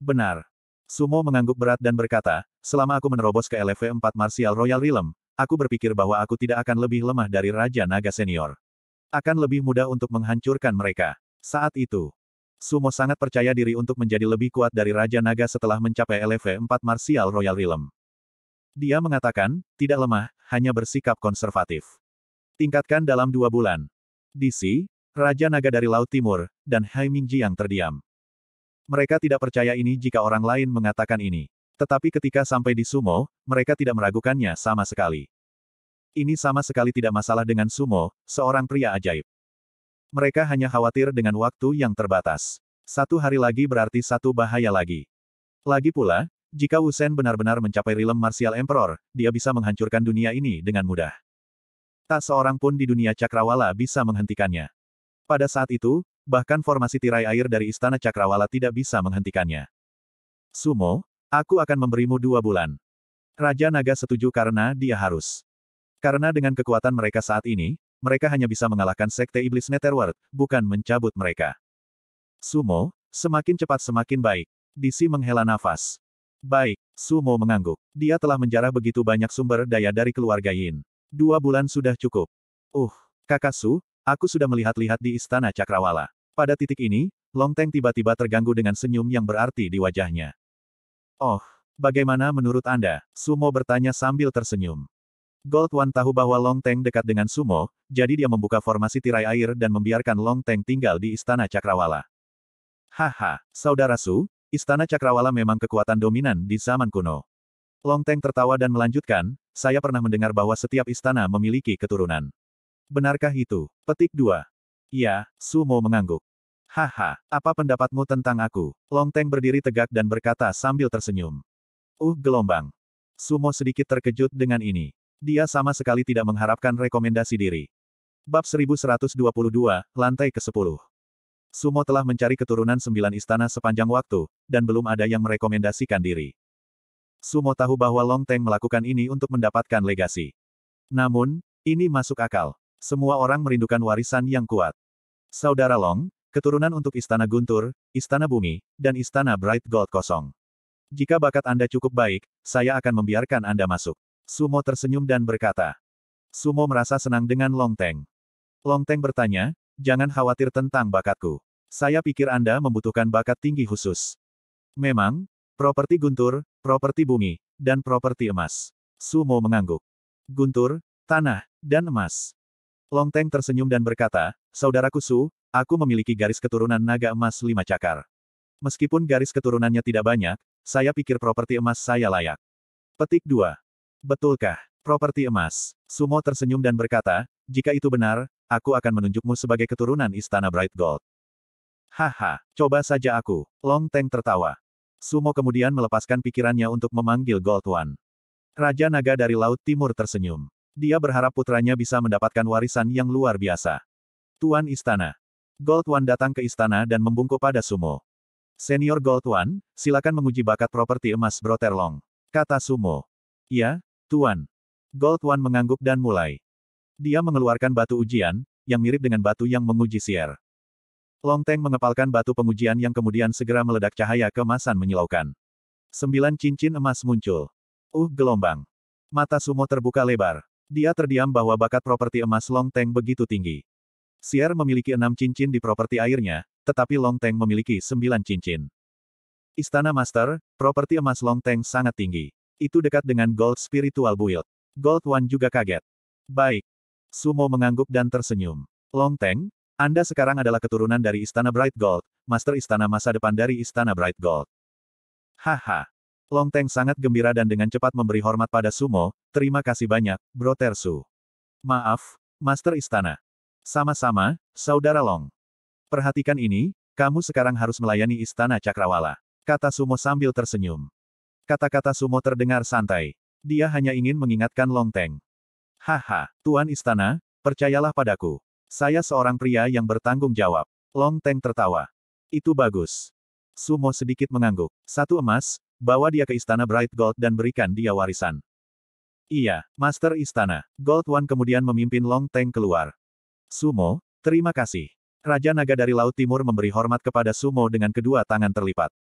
Benar. Sumo mengangguk berat dan berkata, selama aku menerobos ke LV4 Martial Royal Realm, aku berpikir bahwa aku tidak akan lebih lemah dari Raja Naga Senior. Akan lebih mudah untuk menghancurkan mereka. Saat itu, Sumo sangat percaya diri untuk menjadi lebih kuat dari Raja Naga setelah mencapai LV4 Martial Royal Realm. Dia mengatakan, tidak lemah, hanya bersikap konservatif. Tingkatkan dalam dua bulan. DC, Raja Naga dari Laut Timur, dan Hai Mingji yang terdiam. Mereka tidak percaya ini jika orang lain mengatakan ini. Tetapi ketika sampai di sumo, mereka tidak meragukannya sama sekali. Ini sama sekali tidak masalah dengan sumo, seorang pria ajaib. Mereka hanya khawatir dengan waktu yang terbatas. Satu hari lagi berarti satu bahaya lagi. Lagi pula, jika Wusen benar-benar mencapai Rilem martial emperor, dia bisa menghancurkan dunia ini dengan mudah. Tak seorang pun di dunia cakrawala bisa menghentikannya. Pada saat itu, bahkan formasi tirai air dari Istana Cakrawala tidak bisa menghentikannya. Sumo, aku akan memberimu dua bulan. Raja Naga setuju karena dia harus. Karena dengan kekuatan mereka saat ini, mereka hanya bisa mengalahkan Sekte Iblis Netherworld, bukan mencabut mereka. Sumo, semakin cepat semakin baik. Disi menghela nafas. Baik, Sumo mengangguk. Dia telah menjarah begitu banyak sumber daya dari keluarga Yin. Dua bulan sudah cukup. Uh, kakak Su, aku sudah melihat-lihat di Istana Cakrawala. Pada titik ini, Long Teng tiba-tiba terganggu dengan senyum yang berarti di wajahnya. Oh, bagaimana menurut Anda? Sumo bertanya sambil tersenyum. Gold One tahu bahwa Long Teng dekat dengan Sumo, jadi dia membuka formasi tirai air dan membiarkan Long Teng tinggal di Istana Cakrawala. Haha, Saudara Su, Istana Cakrawala memang kekuatan dominan di zaman kuno. Long Teng tertawa dan melanjutkan, saya pernah mendengar bahwa setiap istana memiliki keturunan. Benarkah itu? Petik 2. Ya, Sumo mengangguk. Haha, apa pendapatmu tentang aku? Long Teng berdiri tegak dan berkata sambil tersenyum. Uh gelombang. Sumo sedikit terkejut dengan ini. Dia sama sekali tidak mengharapkan rekomendasi diri. Bab 1122, lantai ke-10. Sumo telah mencari keturunan sembilan istana sepanjang waktu, dan belum ada yang merekomendasikan diri. Sumo tahu bahwa Long Teng melakukan ini untuk mendapatkan legasi. Namun, ini masuk akal. Semua orang merindukan warisan yang kuat. Saudara Long, Keturunan untuk Istana Guntur, Istana Bumi, dan Istana Bright Gold kosong. Jika bakat Anda cukup baik, saya akan membiarkan Anda masuk. Sumo tersenyum dan berkata. Sumo merasa senang dengan Long Teng. Long Teng bertanya, jangan khawatir tentang bakatku. Saya pikir Anda membutuhkan bakat tinggi khusus. Memang, properti guntur, properti bumi, dan properti emas. Sumo mengangguk. Guntur, tanah, dan emas. Long Teng tersenyum dan berkata, Saudaraku Su, aku memiliki garis keturunan naga emas lima cakar. Meskipun garis keturunannya tidak banyak, saya pikir properti emas saya layak. Petik 2. Betulkah? Properti emas. Sumo tersenyum dan berkata, jika itu benar, aku akan menunjukmu sebagai keturunan Istana Bright Gold. Haha, coba saja aku. Long Tang tertawa. Sumo kemudian melepaskan pikirannya untuk memanggil Gold One. Raja Naga dari Laut Timur tersenyum. Dia berharap putranya bisa mendapatkan warisan yang luar biasa. Tuan Istana. Gold One datang ke istana dan membungkuk pada Sumo. Senior Gold One, silakan menguji bakat properti emas Long. Kata Sumo. Ya, Tuan. Gold One mengangguk dan mulai. Dia mengeluarkan batu ujian, yang mirip dengan batu yang menguji siar. Long Teng mengepalkan batu pengujian yang kemudian segera meledak cahaya kemasan menyilaukan. Sembilan cincin emas muncul. Uh gelombang. Mata Sumo terbuka lebar. Dia terdiam bahwa bakat properti emas Long Teng begitu tinggi. Siar memiliki enam cincin di properti airnya, tetapi Long Teng memiliki sembilan cincin. Istana Master, properti emas Long Teng sangat tinggi. Itu dekat dengan Gold Spiritual Build. Gold One juga kaget. Baik. Sumo mengangguk dan tersenyum. Long Teng, Anda sekarang adalah keturunan dari Istana Bright Gold, Master Istana Masa Depan dari Istana Bright Gold. Haha. Long Teng sangat gembira dan dengan cepat memberi hormat pada Sumo, terima kasih banyak, Bro Tersu. Maaf, Master Istana. Sama-sama, Saudara Long. Perhatikan ini, kamu sekarang harus melayani istana Cakrawala. Kata Sumo sambil tersenyum. Kata-kata Sumo terdengar santai. Dia hanya ingin mengingatkan Long Teng. Haha, Tuan Istana, percayalah padaku. Saya seorang pria yang bertanggung jawab. Long Teng tertawa. Itu bagus. Sumo sedikit mengangguk. Satu emas, bawa dia ke Istana Bright Gold dan berikan dia warisan. Iya, Master Istana. Gold One kemudian memimpin Long Teng keluar. Sumo, terima kasih. Raja Naga dari Laut Timur memberi hormat kepada Sumo dengan kedua tangan terlipat.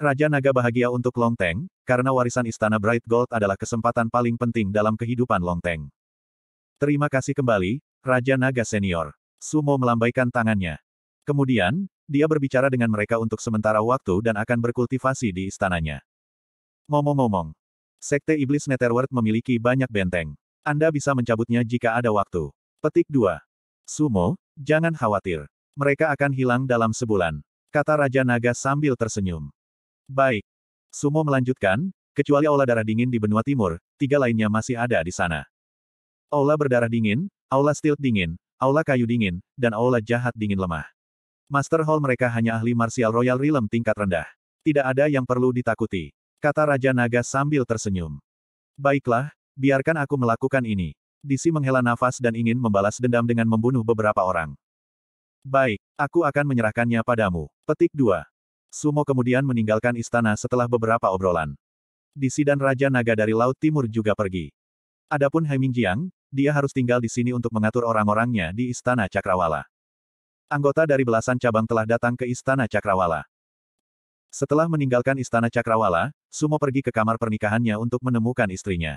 Raja Naga bahagia untuk Long Longteng, karena warisan Istana Bright Gold adalah kesempatan paling penting dalam kehidupan Long Longteng. Terima kasih kembali, Raja Naga Senior. Sumo melambaikan tangannya. Kemudian, dia berbicara dengan mereka untuk sementara waktu dan akan berkultivasi di istananya. Ngomong-ngomong, Sekte Iblis Netherworld memiliki banyak benteng. Anda bisa mencabutnya jika ada waktu. Petik 2. Sumo, jangan khawatir. Mereka akan hilang dalam sebulan. Kata Raja Naga sambil tersenyum. Baik. Sumo melanjutkan, kecuali aula darah dingin di benua timur, tiga lainnya masih ada di sana. Aula berdarah dingin, aula stilt dingin, aula kayu dingin, dan aula jahat dingin lemah. Master Hall mereka hanya ahli martial royal realm tingkat rendah. Tidak ada yang perlu ditakuti. Kata Raja Naga sambil tersenyum. Baiklah, biarkan aku melakukan ini. Disi menghela nafas dan ingin membalas dendam dengan membunuh beberapa orang. Baik, aku akan menyerahkannya padamu. Petik 2. Sumo kemudian meninggalkan istana setelah beberapa obrolan. Disi dan Raja Naga dari Laut Timur juga pergi. Adapun Haimingjiang, dia harus tinggal di sini untuk mengatur orang-orangnya di Istana Cakrawala. Anggota dari belasan cabang telah datang ke Istana Cakrawala. Setelah meninggalkan Istana Cakrawala, Sumo pergi ke kamar pernikahannya untuk menemukan istrinya.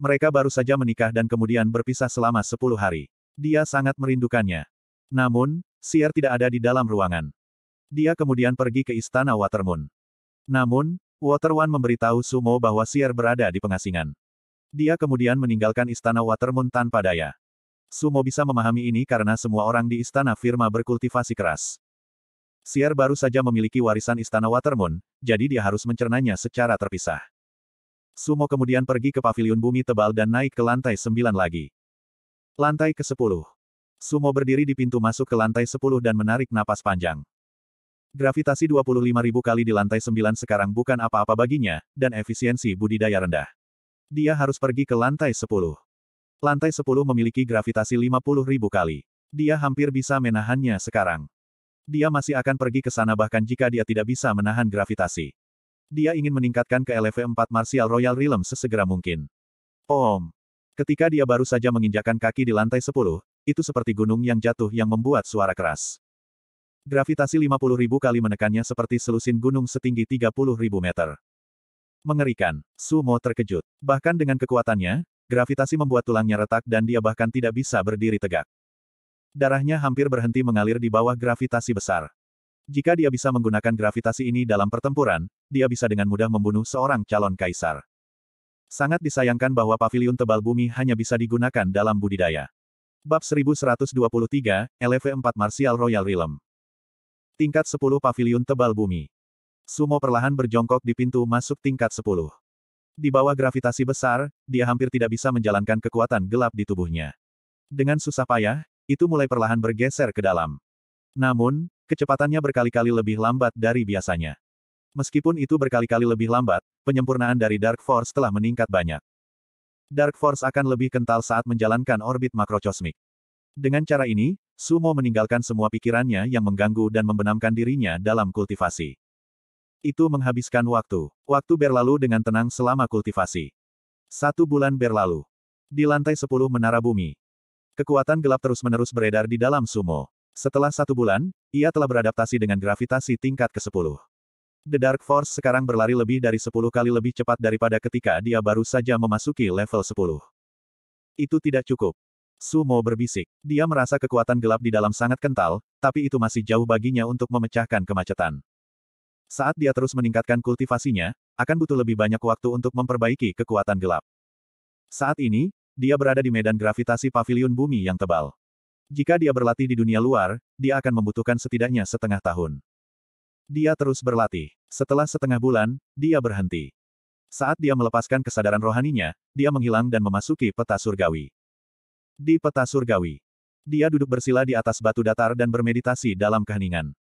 Mereka baru saja menikah dan kemudian berpisah selama sepuluh hari. Dia sangat merindukannya. Namun, Sier tidak ada di dalam ruangan. Dia kemudian pergi ke istana Watermoon. Namun, Water One memberitahu Sumo bahwa Sier berada di pengasingan. Dia kemudian meninggalkan istana Watermoon tanpa daya. Sumo bisa memahami ini karena semua orang di istana firma berkultivasi keras. Sier baru saja memiliki warisan istana Watermoon, jadi dia harus mencernanya secara terpisah. Sumo kemudian pergi ke pavilion bumi tebal dan naik ke lantai sembilan lagi. Lantai ke sepuluh. Sumo berdiri di pintu masuk ke lantai sepuluh dan menarik napas panjang. Gravitasi 25.000 kali di lantai sembilan sekarang bukan apa-apa baginya, dan efisiensi budidaya rendah. Dia harus pergi ke lantai sepuluh. Lantai sepuluh memiliki gravitasi 50.000 kali. Dia hampir bisa menahannya sekarang. Dia masih akan pergi ke sana bahkan jika dia tidak bisa menahan gravitasi. Dia ingin meningkatkan ke LV4 Martial Royal Realm sesegera mungkin. Om. Ketika dia baru saja menginjakan kaki di lantai 10, itu seperti gunung yang jatuh yang membuat suara keras. Gravitasi ribu kali menekannya seperti selusin gunung setinggi ribu meter. Mengerikan, Sumo terkejut. Bahkan dengan kekuatannya, gravitasi membuat tulangnya retak dan dia bahkan tidak bisa berdiri tegak. Darahnya hampir berhenti mengalir di bawah gravitasi besar. Jika dia bisa menggunakan gravitasi ini dalam pertempuran, dia bisa dengan mudah membunuh seorang calon kaisar. Sangat disayangkan bahwa pavilion tebal bumi hanya bisa digunakan dalam budidaya. Bab 1123, LV 4 Martial Royal Realm. Tingkat 10 Pavilion Tebal Bumi. Sumo perlahan berjongkok di pintu masuk tingkat 10. Di bawah gravitasi besar, dia hampir tidak bisa menjalankan kekuatan gelap di tubuhnya. Dengan susah payah, itu mulai perlahan bergeser ke dalam. Namun, kecepatannya berkali-kali lebih lambat dari biasanya. Meskipun itu berkali-kali lebih lambat, penyempurnaan dari Dark Force telah meningkat banyak. Dark Force akan lebih kental saat menjalankan orbit makrokosmik. Dengan cara ini, Sumo meninggalkan semua pikirannya yang mengganggu dan membenamkan dirinya dalam kultivasi. Itu menghabiskan waktu. Waktu berlalu dengan tenang selama kultivasi. Satu bulan berlalu. Di lantai sepuluh menara bumi. Kekuatan gelap terus-menerus beredar di dalam sumo. Setelah satu bulan, ia telah beradaptasi dengan gravitasi tingkat ke-10. The Dark Force sekarang berlari lebih dari 10 kali lebih cepat daripada ketika dia baru saja memasuki level 10. Itu tidak cukup. Sumo berbisik. Dia merasa kekuatan gelap di dalam sangat kental, tapi itu masih jauh baginya untuk memecahkan kemacetan. Saat dia terus meningkatkan kultivasinya, akan butuh lebih banyak waktu untuk memperbaiki kekuatan gelap. Saat ini, dia berada di medan gravitasi pavilion bumi yang tebal. Jika dia berlatih di dunia luar, dia akan membutuhkan setidaknya setengah tahun. Dia terus berlatih. Setelah setengah bulan, dia berhenti. Saat dia melepaskan kesadaran rohaninya, dia menghilang dan memasuki peta surgawi. Di peta surgawi, dia duduk bersila di atas batu datar dan bermeditasi dalam keheningan.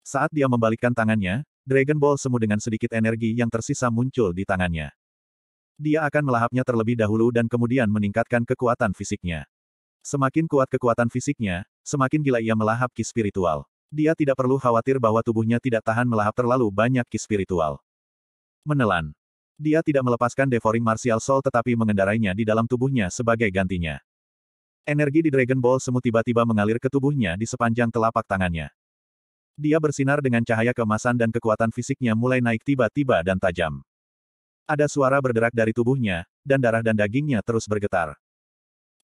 Saat dia membalikkan tangannya, Dragon Ball semu dengan sedikit energi yang tersisa muncul di tangannya. Dia akan melahapnya terlebih dahulu dan kemudian meningkatkan kekuatan fisiknya. Semakin kuat kekuatan fisiknya, semakin gila ia melahap ki spiritual. Dia tidak perlu khawatir bahwa tubuhnya tidak tahan melahap terlalu banyak ki spiritual. Menelan. Dia tidak melepaskan devouring martial soul tetapi mengendarainya di dalam tubuhnya sebagai gantinya. Energi di Dragon Ball semu tiba-tiba mengalir ke tubuhnya di sepanjang telapak tangannya. Dia bersinar dengan cahaya kemasan dan kekuatan fisiknya mulai naik tiba-tiba dan tajam. Ada suara berderak dari tubuhnya, dan darah dan dagingnya terus bergetar.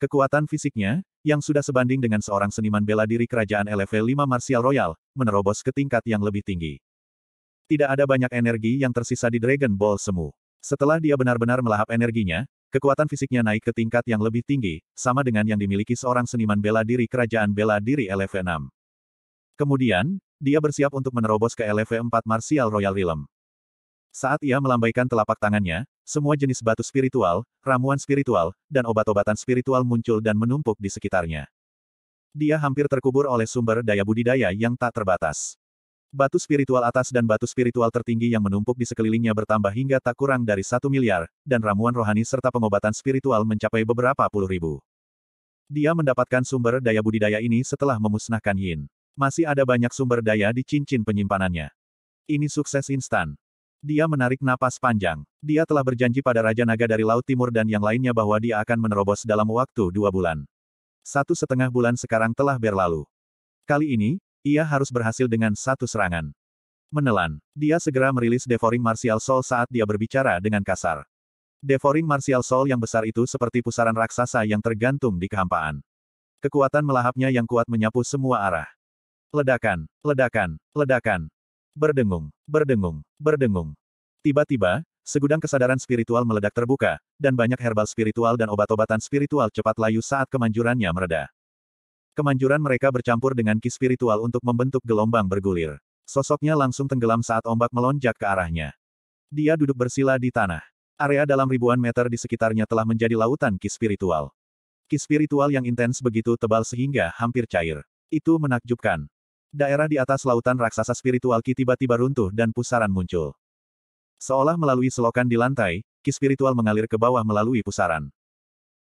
Kekuatan fisiknya, yang sudah sebanding dengan seorang seniman bela diri kerajaan level 5 Martial Royal, menerobos ke tingkat yang lebih tinggi. Tidak ada banyak energi yang tersisa di Dragon Ball Semu. Setelah dia benar-benar melahap energinya, kekuatan fisiknya naik ke tingkat yang lebih tinggi, sama dengan yang dimiliki seorang seniman bela diri kerajaan bela diri LV6. Kemudian, dia bersiap untuk menerobos ke LV4 Martial Royal Realm. Saat ia melambaikan telapak tangannya, semua jenis batu spiritual, ramuan spiritual, dan obat-obatan spiritual muncul dan menumpuk di sekitarnya. Dia hampir terkubur oleh sumber daya budidaya yang tak terbatas. Batu spiritual atas dan batu spiritual tertinggi yang menumpuk di sekelilingnya bertambah hingga tak kurang dari satu miliar, dan ramuan rohani serta pengobatan spiritual mencapai beberapa puluh ribu. Dia mendapatkan sumber daya budidaya ini setelah memusnahkan Yin. Masih ada banyak sumber daya di cincin penyimpanannya. Ini sukses instan. Dia menarik napas panjang. Dia telah berjanji pada Raja Naga dari Laut Timur dan yang lainnya bahwa dia akan menerobos dalam waktu dua bulan. Satu setengah bulan sekarang telah berlalu. Kali ini, ia harus berhasil dengan satu serangan. Menelan, dia segera merilis Devoring Martial Soul saat dia berbicara dengan kasar. Devoring Martial Soul yang besar itu seperti pusaran raksasa yang tergantung di kehampaan. Kekuatan melahapnya yang kuat menyapu semua arah. Ledakan, ledakan, ledakan, Berdengung, berdengung, berdengung. Tiba-tiba, segudang kesadaran spiritual meledak terbuka, dan banyak herbal spiritual dan obat-obatan spiritual cepat layu saat kemanjurannya mereda. Kemanjuran mereka bercampur dengan ki spiritual untuk membentuk gelombang bergulir. Sosoknya langsung tenggelam saat ombak melonjak ke arahnya. Dia duduk bersila di tanah. Area dalam ribuan meter di sekitarnya telah menjadi lautan ki spiritual. Ki spiritual yang intens begitu tebal sehingga hampir cair. Itu menakjubkan. Daerah di atas lautan raksasa spiritual Ki tiba-tiba runtuh dan pusaran muncul. Seolah melalui selokan di lantai, Ki spiritual mengalir ke bawah melalui pusaran.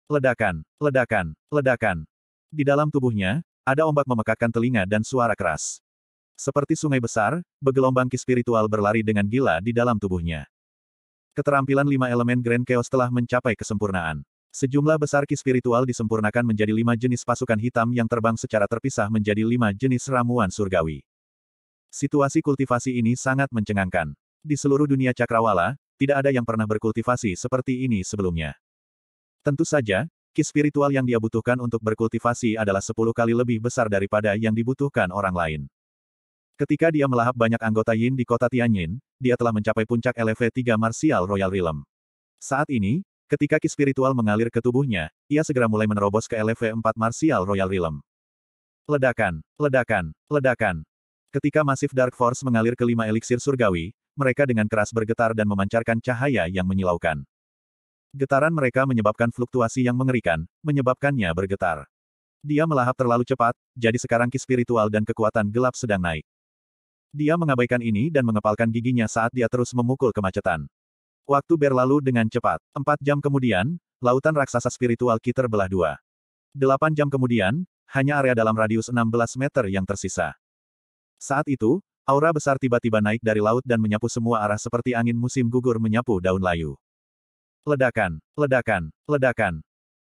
Ledakan, ledakan, ledakan. Di dalam tubuhnya, ada ombak memekakkan telinga dan suara keras. Seperti sungai besar, begelombang Ki spiritual berlari dengan gila di dalam tubuhnya. Keterampilan lima elemen Grand Chaos telah mencapai kesempurnaan. Sejumlah besar ki spiritual disempurnakan menjadi lima jenis pasukan hitam yang terbang secara terpisah menjadi lima jenis ramuan surgawi. Situasi kultivasi ini sangat mencengangkan. Di seluruh dunia cakrawala, tidak ada yang pernah berkultivasi seperti ini sebelumnya. Tentu saja, ki spiritual yang dia butuhkan untuk berkultivasi adalah sepuluh kali lebih besar daripada yang dibutuhkan orang lain. Ketika dia melahap banyak anggota Yin di kota Tianyin, dia telah mencapai puncak LV3 Martial Royal Realm. Saat ini, Ketika ki spiritual mengalir ke tubuhnya, ia segera mulai menerobos ke LV4 Martial Royal Realm. Ledakan, ledakan, ledakan. Ketika masif Dark Force mengalir ke lima eliksir surgawi, mereka dengan keras bergetar dan memancarkan cahaya yang menyilaukan. Getaran mereka menyebabkan fluktuasi yang mengerikan, menyebabkannya bergetar. Dia melahap terlalu cepat, jadi sekarang ki spiritual dan kekuatan gelap sedang naik. Dia mengabaikan ini dan mengepalkan giginya saat dia terus memukul kemacetan. Waktu berlalu dengan cepat. Empat jam kemudian, lautan raksasa spiritual Kiter belah dua. Delapan jam kemudian, hanya area dalam radius 16 meter yang tersisa. Saat itu, aura besar tiba-tiba naik dari laut dan menyapu semua arah seperti angin musim gugur menyapu daun layu. Ledakan, ledakan, ledakan.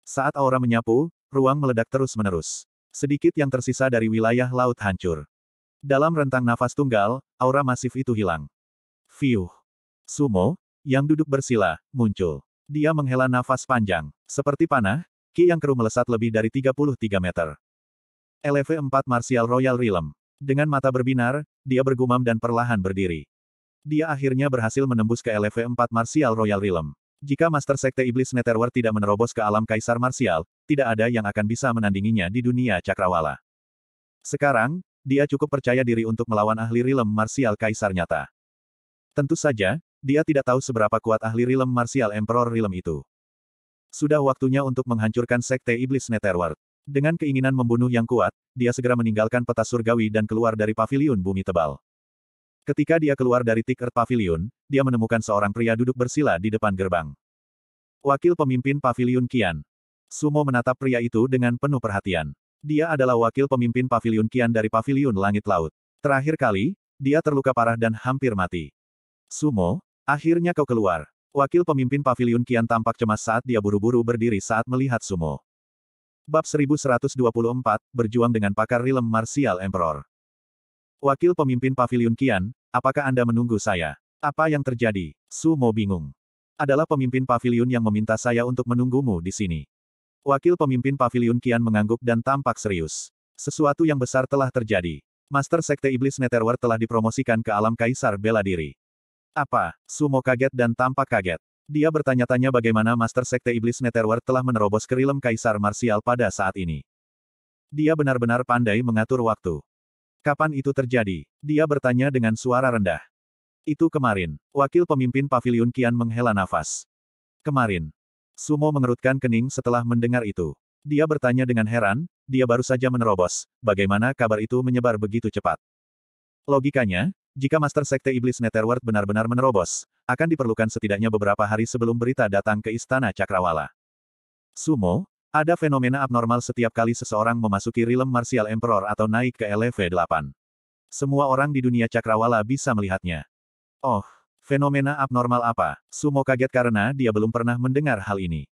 Saat aura menyapu, ruang meledak terus-menerus. Sedikit yang tersisa dari wilayah laut hancur. Dalam rentang nafas tunggal, aura masif itu hilang. Fiuh. Sumo, yang duduk bersila, muncul. Dia menghela nafas panjang. Seperti panah, Ki yang keruh melesat lebih dari 33 meter. LV 4 Martial Royal Realm. Dengan mata berbinar, dia bergumam dan perlahan berdiri. Dia akhirnya berhasil menembus ke LV 4 Martial Royal Realm. Jika Master Sekte Iblis Netherworld tidak menerobos ke alam Kaisar Martial, tidak ada yang akan bisa menandinginya di dunia cakrawala. Sekarang, dia cukup percaya diri untuk melawan ahli Realm Martial Kaisar nyata. Tentu saja, dia tidak tahu seberapa kuat ahli rilem martial Emperor Rilem itu. Sudah waktunya untuk menghancurkan sekte iblis Netherworld. Dengan keinginan membunuh yang kuat, dia segera meninggalkan peta surgawi dan keluar dari paviliun bumi tebal. Ketika dia keluar dari tiker Pavilion, dia menemukan seorang pria duduk bersila di depan gerbang. Wakil pemimpin Pavilion Kian. Sumo menatap pria itu dengan penuh perhatian. Dia adalah wakil pemimpin Pavilion Kian dari Pavilion Langit Laut. Terakhir kali, dia terluka parah dan hampir mati. Sumo, Akhirnya kau keluar. Wakil pemimpin pavilion Kian tampak cemas saat dia buru-buru berdiri saat melihat Sumo. Bab 1124, Berjuang dengan Pakar Rilem Martial Emperor. Wakil pemimpin pavilion Kian, apakah Anda menunggu saya? Apa yang terjadi? Sumo bingung. Adalah pemimpin pavilion yang meminta saya untuk menunggumu di sini. Wakil pemimpin pavilion Kian mengangguk dan tampak serius. Sesuatu yang besar telah terjadi. Master Sekte Iblis Netherworld telah dipromosikan ke alam Kaisar Bela Diri. Apa? Sumo kaget dan tampak kaget. Dia bertanya-tanya bagaimana Master Sekte Iblis Netherworld telah menerobos kerilem Kaisar Marsial pada saat ini. Dia benar-benar pandai mengatur waktu. Kapan itu terjadi? Dia bertanya dengan suara rendah. Itu kemarin. Wakil pemimpin Paviliun Kian menghela nafas. Kemarin. Sumo mengerutkan kening setelah mendengar itu. Dia bertanya dengan heran, dia baru saja menerobos, bagaimana kabar itu menyebar begitu cepat. Logikanya, jika Master Sekte Iblis Netherworld benar-benar menerobos, akan diperlukan setidaknya beberapa hari sebelum berita datang ke Istana Cakrawala. Sumo, ada fenomena abnormal setiap kali seseorang memasuki realm martial emperor atau naik ke LV 8. Semua orang di dunia cakrawala bisa melihatnya. Oh, fenomena abnormal apa? Sumo kaget karena dia belum pernah mendengar hal ini.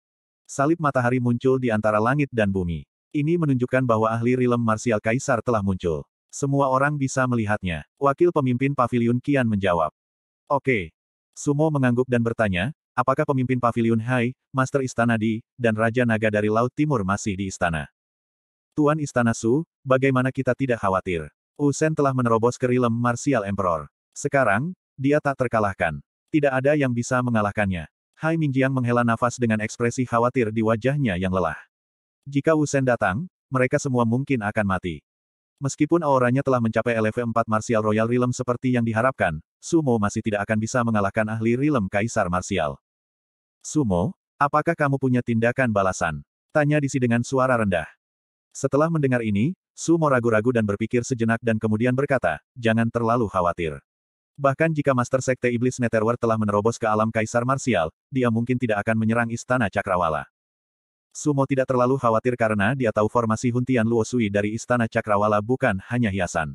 Salib matahari muncul di antara langit dan bumi. Ini menunjukkan bahwa ahli realm martial kaisar telah muncul. Semua orang bisa melihatnya. Wakil pemimpin pavilion Kian menjawab. Oke. Sumo mengangguk dan bertanya, apakah pemimpin pavilion Hai, Master Istana Di, dan Raja Naga dari Laut Timur masih di istana? Tuan Istana Su, bagaimana kita tidak khawatir? Usen telah menerobos ke rilem Martial Emperor. Sekarang, dia tak terkalahkan. Tidak ada yang bisa mengalahkannya. Hai Mingjiang menghela nafas dengan ekspresi khawatir di wajahnya yang lelah. Jika Usen datang, mereka semua mungkin akan mati. Meskipun auranya telah mencapai LV4 Martial Royal Realm seperti yang diharapkan, Sumo masih tidak akan bisa mengalahkan ahli Realm Kaisar Martial. Sumo, apakah kamu punya tindakan balasan? Tanya Disi dengan suara rendah. Setelah mendengar ini, Sumo ragu-ragu dan berpikir sejenak dan kemudian berkata, jangan terlalu khawatir. Bahkan jika Master Sekte Iblis Netherworld telah menerobos ke alam Kaisar Martial, dia mungkin tidak akan menyerang Istana Cakrawala. Sumo tidak terlalu khawatir karena dia tahu formasi Huntian Luosui dari Istana Cakrawala bukan hanya hiasan.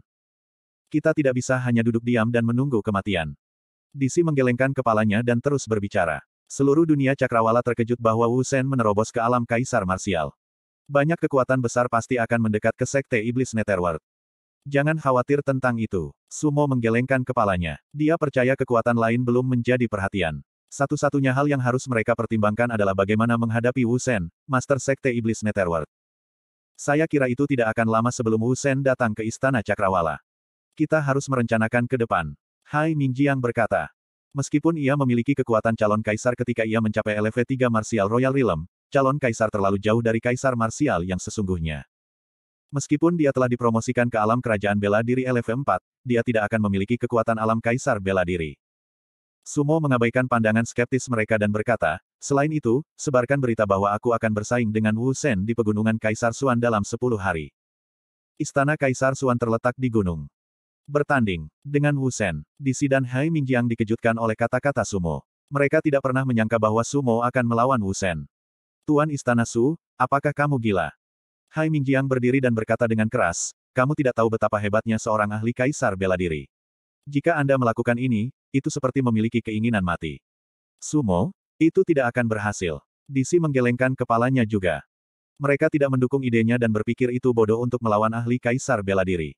Kita tidak bisa hanya duduk diam dan menunggu kematian. Disi menggelengkan kepalanya dan terus berbicara. Seluruh dunia Cakrawala terkejut bahwa Wu Shen menerobos ke alam kaisar marsial. Banyak kekuatan besar pasti akan mendekat ke sekte iblis Netherworld. Jangan khawatir tentang itu. Sumo menggelengkan kepalanya. Dia percaya kekuatan lain belum menjadi perhatian. Satu-satunya hal yang harus mereka pertimbangkan adalah bagaimana menghadapi Wu Shen, Master Sekte Iblis Netherworld. Saya kira itu tidak akan lama sebelum Wu Shen datang ke Istana Cakrawala. Kita harus merencanakan ke depan. Hai Ming Jiang berkata. Meskipun ia memiliki kekuatan calon kaisar ketika ia mencapai LV3 Martial Royal Realm, calon kaisar terlalu jauh dari kaisar Martial yang sesungguhnya. Meskipun dia telah dipromosikan ke alam kerajaan bela diri LV4, dia tidak akan memiliki kekuatan alam kaisar bela diri. Sumo mengabaikan pandangan skeptis mereka dan berkata, selain itu, sebarkan berita bahwa aku akan bersaing dengan Wu Shen di pegunungan Kaisar Suan dalam 10 hari. Istana Kaisar Suan terletak di gunung. Bertanding dengan Wu Shen, di Sidan Hai Mingjiang dikejutkan oleh kata-kata Sumo. Mereka tidak pernah menyangka bahwa Sumo akan melawan Wu Shen. Tuan Istana Su, apakah kamu gila? Hai Mingjiang berdiri dan berkata dengan keras, kamu tidak tahu betapa hebatnya seorang ahli kaisar bela diri. Jika Anda melakukan ini, itu seperti memiliki keinginan mati. Sumo, itu tidak akan berhasil. Disi menggelengkan kepalanya juga. Mereka tidak mendukung idenya dan berpikir itu bodoh untuk melawan ahli kaisar bela diri.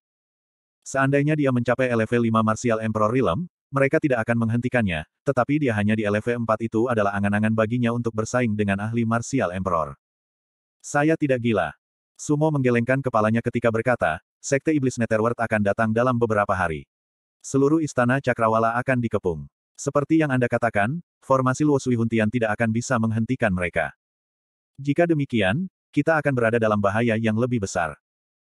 Seandainya dia mencapai level 5 Martial Emperor Realm, mereka tidak akan menghentikannya, tetapi dia hanya di LV4 itu adalah angan-angan baginya untuk bersaing dengan ahli Martial Emperor. Saya tidak gila. Sumo menggelengkan kepalanya ketika berkata, Sekte Iblis Netherworld akan datang dalam beberapa hari. Seluruh istana Cakrawala akan dikepung. Seperti yang Anda katakan, formasi Luo Sui Huntian tidak akan bisa menghentikan mereka. Jika demikian, kita akan berada dalam bahaya yang lebih besar.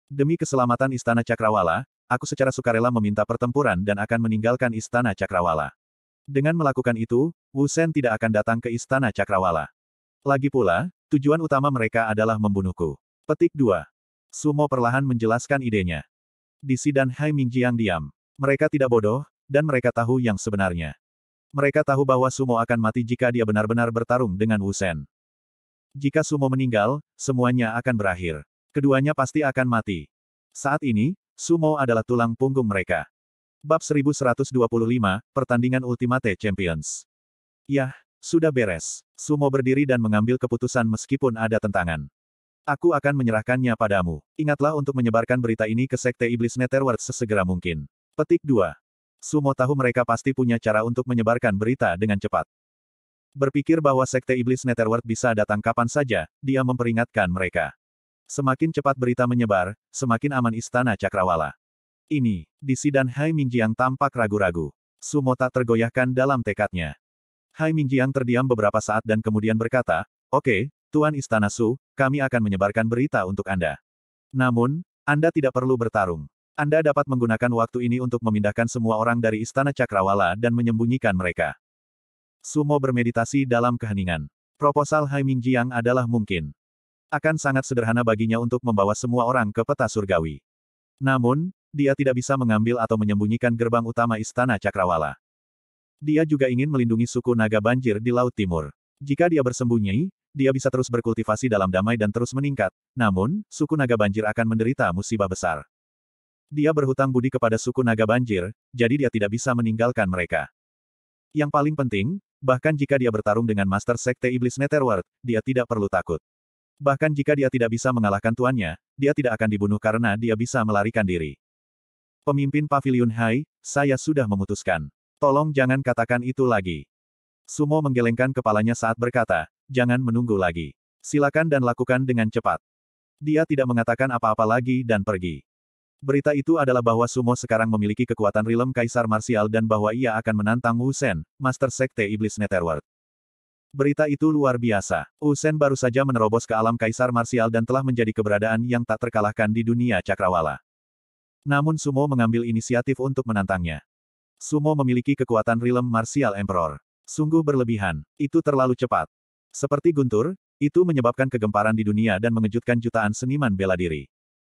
Demi keselamatan istana Cakrawala, aku secara sukarela meminta pertempuran dan akan meninggalkan istana Cakrawala. Dengan melakukan itu, Wu Sen tidak akan datang ke istana Cakrawala. Lagi pula, tujuan utama mereka adalah membunuhku. Petik 2. Sumo perlahan menjelaskan idenya. Di Sidan Hai Mingjiang diam. Mereka tidak bodoh, dan mereka tahu yang sebenarnya. Mereka tahu bahwa Sumo akan mati jika dia benar-benar bertarung dengan Wusen. Jika Sumo meninggal, semuanya akan berakhir. Keduanya pasti akan mati. Saat ini, Sumo adalah tulang punggung mereka. Bab 1125, Pertandingan Ultimate Champions. Yah, sudah beres. Sumo berdiri dan mengambil keputusan meskipun ada tentangan. Aku akan menyerahkannya padamu. Ingatlah untuk menyebarkan berita ini ke Sekte Iblis Netherworld sesegera mungkin. Petik 2. Sumo tahu mereka pasti punya cara untuk menyebarkan berita dengan cepat. Berpikir bahwa Sekte Iblis Netherworld bisa datang kapan saja, dia memperingatkan mereka. Semakin cepat berita menyebar, semakin aman istana Cakrawala. Ini, di dan Hai Mingjiang tampak ragu-ragu. Sumo tak tergoyahkan dalam tekadnya. Hai Mingjiang terdiam beberapa saat dan kemudian berkata, Oke, okay, Tuan Istana Su, kami akan menyebarkan berita untuk Anda. Namun, Anda tidak perlu bertarung. Anda dapat menggunakan waktu ini untuk memindahkan semua orang dari Istana Cakrawala dan menyembunyikan mereka. Sumo bermeditasi dalam keheningan. Proposal Haiming Jiang adalah mungkin. Akan sangat sederhana baginya untuk membawa semua orang ke peta surgawi. Namun, dia tidak bisa mengambil atau menyembunyikan gerbang utama Istana Cakrawala. Dia juga ingin melindungi suku naga banjir di Laut Timur. Jika dia bersembunyi, dia bisa terus berkultivasi dalam damai dan terus meningkat, namun, suku naga banjir akan menderita musibah besar. Dia berhutang budi kepada suku naga banjir, jadi dia tidak bisa meninggalkan mereka. Yang paling penting, bahkan jika dia bertarung dengan Master Sekte Iblis Netherworld, dia tidak perlu takut. Bahkan jika dia tidak bisa mengalahkan tuannya, dia tidak akan dibunuh karena dia bisa melarikan diri. Pemimpin Pavilion Hai, saya sudah memutuskan. Tolong jangan katakan itu lagi. Sumo menggelengkan kepalanya saat berkata, jangan menunggu lagi. Silakan dan lakukan dengan cepat. Dia tidak mengatakan apa-apa lagi dan pergi. Berita itu adalah bahwa Sumo sekarang memiliki kekuatan rilem Kaisar Marsial dan bahwa ia akan menantang Wu Shen, Master Sekte Iblis Netherworld. Berita itu luar biasa. Wu Shen baru saja menerobos ke alam Kaisar Marsial dan telah menjadi keberadaan yang tak terkalahkan di dunia cakrawala. Namun Sumo mengambil inisiatif untuk menantangnya. Sumo memiliki kekuatan rilem Marsial Emperor. Sungguh berlebihan. Itu terlalu cepat. Seperti guntur, itu menyebabkan kegemparan di dunia dan mengejutkan jutaan seniman bela diri.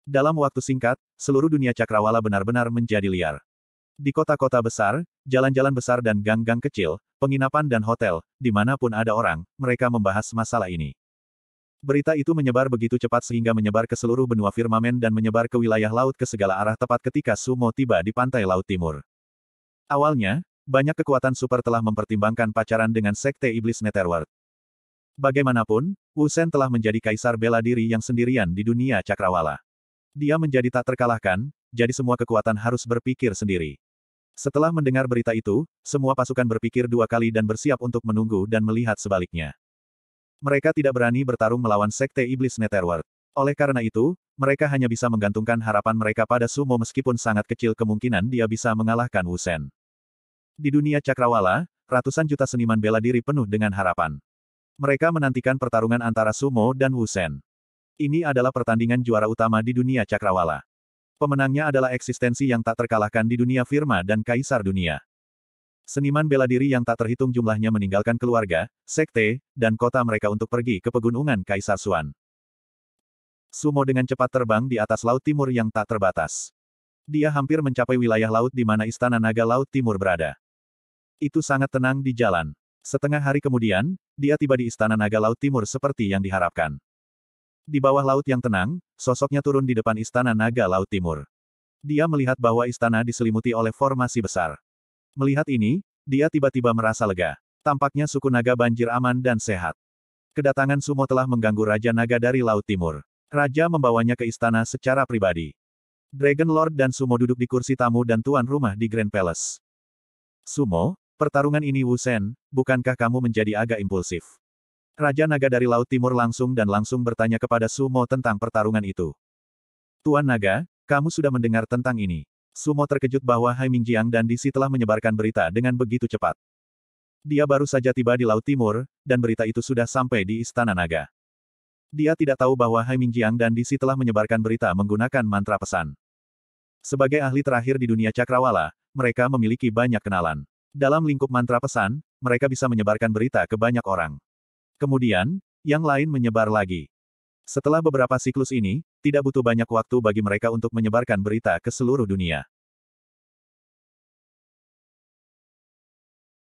Dalam waktu singkat, seluruh dunia cakrawala benar-benar menjadi liar. Di kota-kota besar, jalan-jalan besar dan gang-gang kecil, penginapan dan hotel, dimanapun ada orang, mereka membahas masalah ini. Berita itu menyebar begitu cepat sehingga menyebar ke seluruh benua firmamen dan menyebar ke wilayah laut ke segala arah tepat ketika Sumo tiba di pantai laut timur. Awalnya, banyak kekuatan super telah mempertimbangkan pacaran dengan Sekte Iblis Netherworld. Bagaimanapun, Wu telah menjadi kaisar bela diri yang sendirian di dunia cakrawala dia menjadi tak terkalahkan, jadi semua kekuatan harus berpikir sendiri. Setelah mendengar berita itu, semua pasukan berpikir dua kali dan bersiap untuk menunggu dan melihat sebaliknya. Mereka tidak berani bertarung melawan Sekte Iblis Netherworld. Oleh karena itu, mereka hanya bisa menggantungkan harapan mereka pada Sumo meskipun sangat kecil kemungkinan dia bisa mengalahkan Wusen. Di dunia cakrawala, ratusan juta seniman bela diri penuh dengan harapan. Mereka menantikan pertarungan antara Sumo dan Wusen. Ini adalah pertandingan juara utama di dunia cakrawala. Pemenangnya adalah eksistensi yang tak terkalahkan di dunia firma dan kaisar dunia. Seniman bela diri yang tak terhitung jumlahnya meninggalkan keluarga, sekte, dan kota mereka untuk pergi ke pegunungan Kaisar Suan. Sumo dengan cepat terbang di atas Laut Timur yang tak terbatas. Dia hampir mencapai wilayah laut di mana Istana Naga Laut Timur berada. Itu sangat tenang di jalan. Setengah hari kemudian, dia tiba di Istana Naga Laut Timur seperti yang diharapkan. Di bawah laut yang tenang, sosoknya turun di depan istana naga Laut Timur. Dia melihat bahwa istana diselimuti oleh formasi besar. Melihat ini, dia tiba-tiba merasa lega. Tampaknya suku naga banjir aman dan sehat. Kedatangan Sumo telah mengganggu Raja Naga dari Laut Timur. Raja membawanya ke istana secara pribadi. Dragon Lord dan Sumo duduk di kursi tamu dan tuan rumah di Grand Palace. Sumo, pertarungan ini Wusen, bukankah kamu menjadi agak impulsif? Raja Naga dari Laut Timur langsung dan langsung bertanya kepada Sumo tentang pertarungan itu. Tuan Naga, kamu sudah mendengar tentang ini. Sumo terkejut bahwa Hai Mingjiang dan Disi telah menyebarkan berita dengan begitu cepat. Dia baru saja tiba di Laut Timur, dan berita itu sudah sampai di Istana Naga. Dia tidak tahu bahwa Hai Mingjiang dan Disi telah menyebarkan berita menggunakan mantra pesan. Sebagai ahli terakhir di dunia cakrawala, mereka memiliki banyak kenalan. Dalam lingkup mantra pesan, mereka bisa menyebarkan berita ke banyak orang. Kemudian, yang lain menyebar lagi. Setelah beberapa siklus ini, tidak butuh banyak waktu bagi mereka untuk menyebarkan berita ke seluruh dunia.